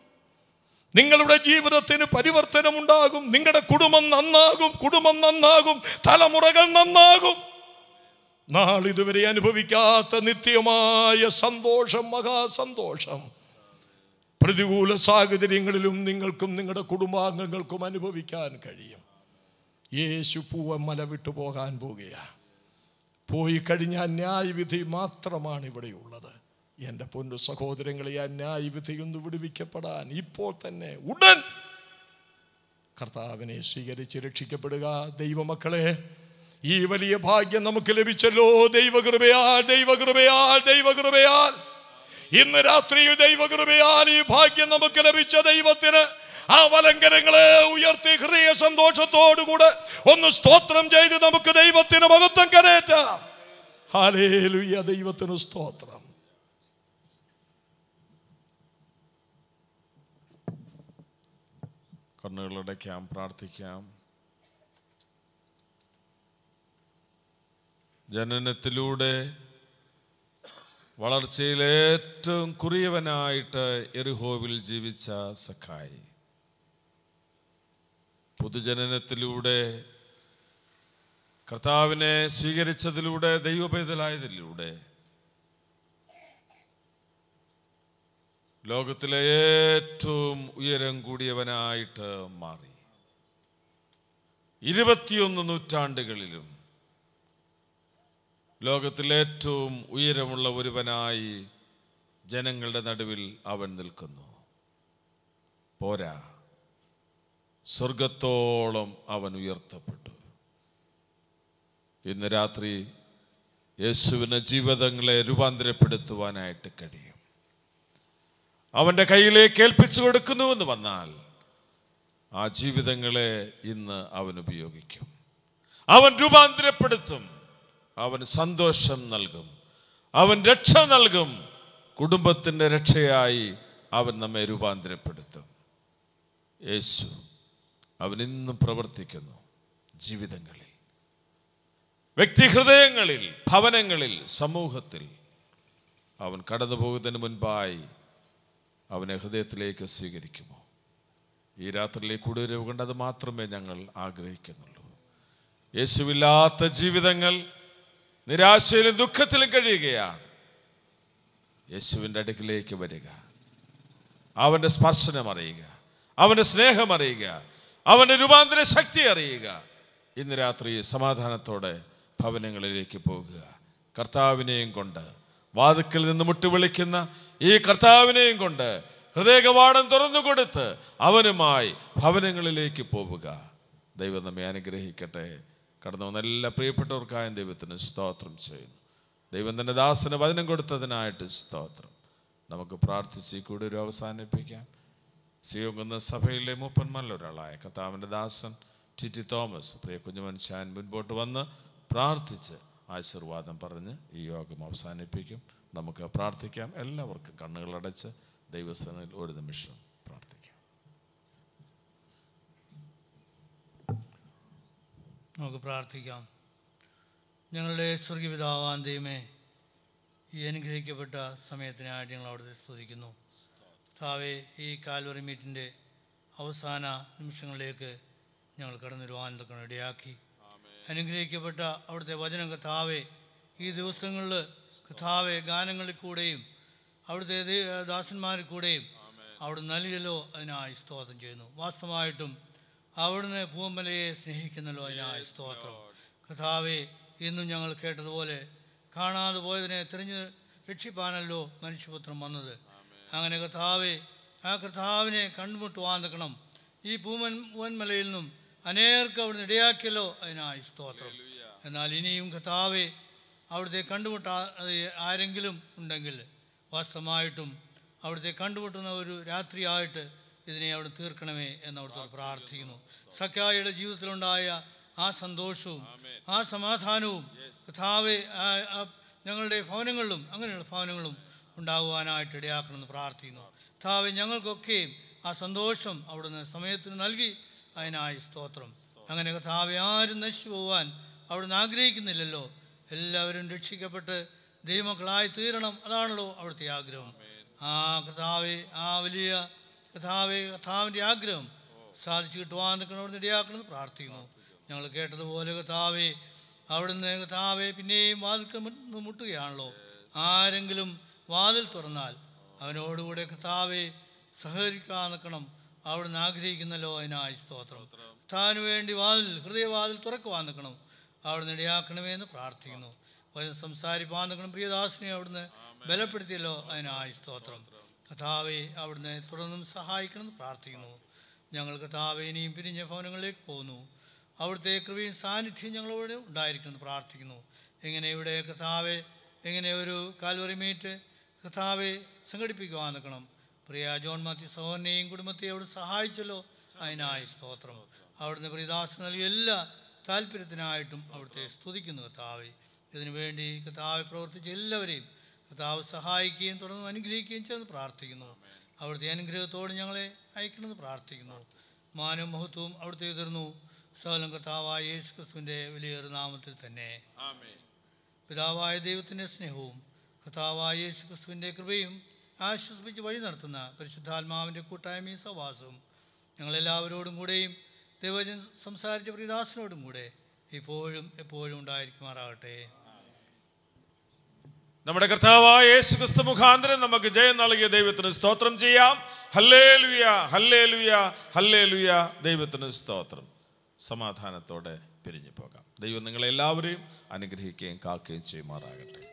Speaker 1: നിങ്ങളുടെ ജീവിതത്തിന് പരിവർത്തനമുണ്ടാകും നിങ്ങളുടെ കുടുംബം നന്നാകും കുടുംബം നന്നാകും തലമുറകൾ നന്നാകും നാളിതുവരെ അനുഭവിക്കാത്ത നിത്യമായ സന്തോഷം മഹാസന്തോഷം പ്രതികൂല സാഹചര്യങ്ങളിലും നിങ്ങൾക്കും നിങ്ങളുടെ കുടുംബാംഗങ്ങൾക്കും അനുഭവിക്കാൻ കഴിയും യേശു പൂവൻ മല വിട്ടു പോകാൻ പോവുകയാണ് പോയി കഴിഞ്ഞ അന്യായവിധി മാത്രമാണ് ഇവിടെയുള്ളത് എൻ്റെ പൊന്നു സഹോദരങ്ങളെ ആ ന്യായവിധിയിൽ വിടുവിക്കപ്പെടാൻ ഇപ്പോൾ തന്നെ ഉടൻ കർത്താവിനെ സ്വീകരിച്ച് രക്ഷിക്കപ്പെടുക ദൈവമക്കളെ ഈ വലിയ ഭാഗ്യം നമുക്ക് ലഭിച്ചല്ലോ ദൈവകൃപയാൽ ദൈവകൃപയാൽ ദൈവകൃപയാൽ ഇന്ന് രാത്രിയിൽ ദൈവകൃപയാൽ ഈ ഭാഗ്യം നമുക്ക് ലഭിച്ച ദൈവത്തിന് ആ വലങ്കരങ്ങളെ ഉയർത്തി ഹൃദയ സന്തോഷത്തോടുകൂടെ ഒന്ന് സ്തോത്രം ചെയ്ത് നമുക്ക് ദൈവത്തിന് മഹത്വം കരേറ്റാം ഹാലേലുയ ദൈവത്തിന് സ്തോത്രം
Speaker 2: കണ്ണുകളടയ്ക്കാം പ്രാർത്ഥിക്കാം ജനനത്തിലൂടെ വളർച്ചയിൽ ഏറ്റവും കുറിയവനായിട്ട് എറിഹോവിൽ ജീവിച്ച സഖായി പൊതുജനനത്തിലൂടെ കർത്താവിനെ സ്വീകരിച്ചതിലൂടെ ദൈവഭേദലായതിലൂടെ ലോകത്തിലെ ഏറ്റവും ഉയരം കൂടിയവനായിട്ട് മാറി ഇരുപത്തിയൊന്ന് നൂറ്റാണ്ടുകളിലും ലോകത്തിലേറ്റവും ഉയരമുള്ള ഒരുവനായി ജനങ്ങളുടെ നടുവിൽ അവൻ നിൽക്കുന്നു പോരാ സ്വർഗത്തോളം അവൻ ഉയർത്തപ്പെട്ടു ഇന്ന് രാത്രി യേശുവിന് ജീവിതങ്ങളെ രൂപാന്തരപ്പെടുത്തുവാനായിട്ട് കഴിയും അവൻ്റെ കയ്യിലേക്ക് ഏൽപ്പിച്ചു കൊടുക്കുന്നുവെന്ന് വന്നാൽ ആ ജീവിതങ്ങളെ ഇന്ന് അവൻ ഉപയോഗിക്കും അവൻ രൂപാന്തരപ്പെടുത്തും അവൻ സന്തോഷം നൽകും അവൻ രക്ഷ നൽകും കുടുംബത്തിൻ്റെ രക്ഷയായി അവൻ നമ്മെ രൂപാന്തരപ്പെടുത്തും യേശു അവൻ ഇന്നും പ്രവർത്തിക്കുന്നു ജീവിതങ്ങളിൽ വ്യക്തിഹൃദയങ്ങളിൽ ഭവനങ്ങളിൽ സമൂഹത്തിൽ അവൻ കടന്നു പോകുന്നതിന് മുൻപായി അവനെ ഹൃദയത്തിലേക്ക് സ്വീകരിക്കുമോ ഈ രാത്രിയിലേക്ക് കൂടുതൽ കണ്ടത് മാത്രമേ ഞങ്ങൾ ആഗ്രഹിക്കുന്നുള്ളൂ യേശുവില്ലാത്ത ജീവിതങ്ങൾ നിരാശയിലും ദുഃഖത്തിലും കഴിയുകയാണ് യേശുവിൻ്റെ അടുക്കിലേക്ക് വരിക അവൻ്റെ സ്പർശനം അറിയുക അവൻ്റെ സ്നേഹം അറിയുക അവൻ്റെ രൂപാന്തര ശക്തി അറിയുക ഇന്ന് രാത്രി സമാധാനത്തോടെ ഭവനങ്ങളിലേക്ക് പോകുക കർത്താവിനെയും കൊണ്ട് വാതുക്കിൽ നിന്ന് മുട്ടുവിളിക്കുന്ന ഈ കർത്താവിനെയും കൊണ്ട് ഹൃദയകവാടം തുറന്നുകൊടുത്ത് അവനുമായി ഭവനങ്ങളിലേക്ക് പോവുക ദൈവം നമ്മെ അനുഗ്രഹിക്കട്ടെ കടന്നു വന്ന എല്ലാ പ്രിയപ്പെട്ടവർക്കായും ദൈവത്തിന് സ്തോത്രം ചെയ്യുന്നു ദൈവം തന്നെ ദാസന് വചനം കൊടുത്തതിനായിട്ട് സ്തോത്രം നമുക്ക് പ്രാർത്ഥിച്ച് കൂടെ ഒരു അവസാനിപ്പിക്കാം സിയോങ്ങുന്ന സഭയിലെ ഒരാളായ കത്താവിൻ്റെ ദാസൻ ടി ടി തോമസ് പ്രിയ മനുഷ്യൻ മുൻപോട്ട് വന്ന് പ്രാർത്ഥിച്ച് ആശീർവാദം പറഞ്ഞ് ഈ യോഗം അവസാനിപ്പിക്കും നമുക്ക് പ്രാർത്ഥിക്കാം എല്ലാവർക്കും കണ്ണുകളടച്ച് ദൈവസേനയിൽ ഒരു നിമിഷം
Speaker 3: നമുക്ക് പ്രാർത്ഥിക്കാം ഞങ്ങളുടെ സ്വർഗീയ ദൈവമേ ഈ അനുഗ്രഹിക്കപ്പെട്ട സമയത്തിനായിട്ട് ഞങ്ങൾ അവിടുത്തെ സ്തുതിക്കുന്നു താവേ ഈ കാൽവറി മീറ്റിൻ്റെ അവസാന നിമിഷങ്ങളിലേക്ക് ഞങ്ങൾ കടന്നു വരുവാൻ തൊക്കെ ഇടയാക്കി അനുഗ്രഹിക്കപ്പെട്ട അവിടുത്തെ വചനം കഥാവെ ഈ ദിവസങ്ങളിൽ കഥാവെ ഗാനങ്ങളിൽ കൂടെയും അവിടുത്തെ ദാസന്മാരിൽ കൂടെയും അവിടെ നൽകിയല്ലോ അതിനായി സ്തോത്രം ചെയ്യുന്നു വാസ്തവമായിട്ടും അവിടുന്ന് ഭൂമലയെ സ്നേഹിക്കുന്നല്ലോ അതിനായ സ്തോത്രം കഥാവെ ഇന്നും ഞങ്ങൾ കേട്ടതുപോലെ കാണാതെ പോയതിനെ തിരിഞ്ഞ് രക്ഷിപ്പാനല്ലോ മനുഷ്യപുത്രം വന്നത് അങ്ങനെ കഥാവെ ആ കർത്താവിനെ കണ്ടുമുട്ടുവാൻ നിൽക്കണം ഈ പൂമൻ പൂവൻമലയിൽ നിന്നും അനേർക്ക് അവിടുന്ന് ഇടയാക്കിയല്ലോ അതിനായ സ്തോത്രം എന്നാൽ ഇനിയും കഥാവെ അവിടുത്തെ കണ്ടുമുട്ടാ ആരെങ്കിലും ഉണ്ടെങ്കിൽ വാസ്തവമായിട്ടും അവിടുത്തെ കണ്ടുമുട്ടുന്ന ഒരു രാത്രിയായിട്ട് ഇതിനെ അവിടെ തീർക്കണമേ അവിടുത്തെ പ്രാർത്ഥിക്കുന്നു സഖ്യായുടെ ജീവിതത്തിലുണ്ടായ ആ സന്തോഷവും ആ സമാധാനവും കഥാവെ ഞങ്ങളുടെ ഭവനങ്ങളിലും അങ്ങനെയുള്ള ഭവനങ്ങളും ഉണ്ടാകുവാനായിട്ട് ഇടയാക്കണമെന്ന് പ്രാർത്ഥിക്കുന്നു കഥാവെ ഞങ്ങൾക്കൊക്കെയും ആ സന്തോഷം അവിടുന്ന് സമയത്തിന് നൽകി അതിനായി സ്തോത്രം അങ്ങനെ കഥാവെ ആരും നശിച്ചു പോകാൻ അവിടുന്ന് ആഗ്രഹിക്കുന്നില്ലല്ലോ എല്ലാവരും രക്ഷിക്കപ്പെട്ട് ദൈവമക്കളായി തീരണം അതാണല്ലോ അവിടുത്തെ ആഗ്രഹം ആ കഥാവെ ആ വലിയ കഥാവേ കഥാവിൻ്റെ ആഗ്രഹം സാധിച്ചു കിട്ടുവാൻ നിൽക്കണമെന്ന് ഇടയാക്കണമെന്ന് പ്രാർത്ഥിക്കുന്നു ഞങ്ങൾ കേട്ടതുപോലെ കഥാവേ അവിടുന്ന് കഥാവേ പിന്നെയും വാതിൽക്ക് മുട്ടുകയാണല്ലോ ആരെങ്കിലും വാതിൽ തുറന്നാൽ അവനോടുകൂടെ കഥാവേ സഹകരിക്കാൻ നിൽക്കണം അവിടുന്ന് ആഗ്രഹിക്കുന്നല്ലോ അതിനായി സ്തോത്രം താനു വേണ്ടി വാതിൽ ഹൃദയവാതിൽ തുറക്കുവാൻ നിൽക്കണം അവിടുന്ന് ഇടയാക്കണമേ എന്ന് പ്രാർത്ഥിക്കുന്നു വചനം സംസാരിപ്പാൻ നിൽക്കണം പ്രിയദാസിനെ അവിടുന്ന് ബലപ്പെടുത്തിയല്ലോ അതിനായി സ്തോത്രം കഥാവെ അവിടുന്ന് തുടർന്നും സഹായിക്കണമെന്ന് പ്രാർത്ഥിക്കുന്നു ഞങ്ങൾ കഥാവെ ഇനിയും പിരിഞ്ഞ ഭവനങ്ങളിലേക്ക് പോകുന്നു അവിടുത്തെ കൃപയും സാന്നിധ്യം ഞങ്ങളോട് ഉണ്ടായിരിക്കുമെന്ന് പ്രാർത്ഥിക്കുന്നു എങ്ങനെ ഇവിടെ കഥാവെ എങ്ങനെ ഒരു കാൽവറി മീറ്റ് കഥാവെ സംഘടിപ്പിക്കുവാൻ നിൽക്കണം പ്രിയ ജോൺ മാത്യു സഹോനെയും കുടുംബത്തെ അവിടെ സഹായിച്ചല്ലോ അതിനായി സ്തോത്രം അവിടുന്ന് പ്രിയദാസ് നൽകിയ എല്ലാ താല്പര്യത്തിനായിട്ടും അവിടുത്തെ സ്തുതിക്കുന്നു കഥാവെ ഇതിനുവേണ്ടി കഥാവെ പ്രവർത്തിച്ച എല്ലാവരെയും കർത്താവ് സഹായിക്കുകയും തുടർന്ന് അനുഗ്രഹിക്കുകയും ചേർന്ന് പ്രാർത്ഥിക്കുന്നു അവിടുത്തെ അനുഗ്രഹത്തോട് ഞങ്ങളെ അയക്കണമെന്ന് പ്രാർത്ഥിക്കുന്നു മാനവും മഹത്വവും അവിടുത്തെ എതിർന്നു സകലം കർത്താവായ യേശു ക്രിസ്തുവിൻ്റെ വലിയൊരു നാമത്തിൽ തന്നെ പിതാവായ ദൈവത്തിൻ്റെ സ്നേഹവും കർത്താവായ യേശു ക്രിസ്തുവിൻ്റെ കൃപയും ആശ്വസിപ്പിച്ച് വഴി നടത്തുന്ന പരിശുദ്ധാത്മാവിൻ്റെ കൂട്ടായ്മയും സവാസവും ഞങ്ങളെല്ലാവരോടും കൂടെയും ദൈവജൻ സംസാരിച്ച പ്രിദാസനോടും കൂടെ ഇപ്പോഴും എപ്പോഴും ഉണ്ടായിരിക്കുമാറാകട്ടെ നമ്മുടെ കർത്താവായ
Speaker 2: യേശു ക്രിസ്തു മുഖാന്തരം നമുക്ക് ജയം നൽകിയ ദൈവത്തിന് സ്തോത്രം ചെയ്യാം ഹല്ലേ ലുയ ഹല്ലേ ലുയ ഹല്ലേ ലുയ ദൈവത്തിന് സ്തോത്രം സമാധാനത്തോടെ പിരിഞ്ഞു പോകാം ദൈവം നിങ്ങളെല്ലാവരെയും അനുഗ്രഹിക്കുകയും കാക്കുകയും ചെയ്യുമാറാകട്ടെ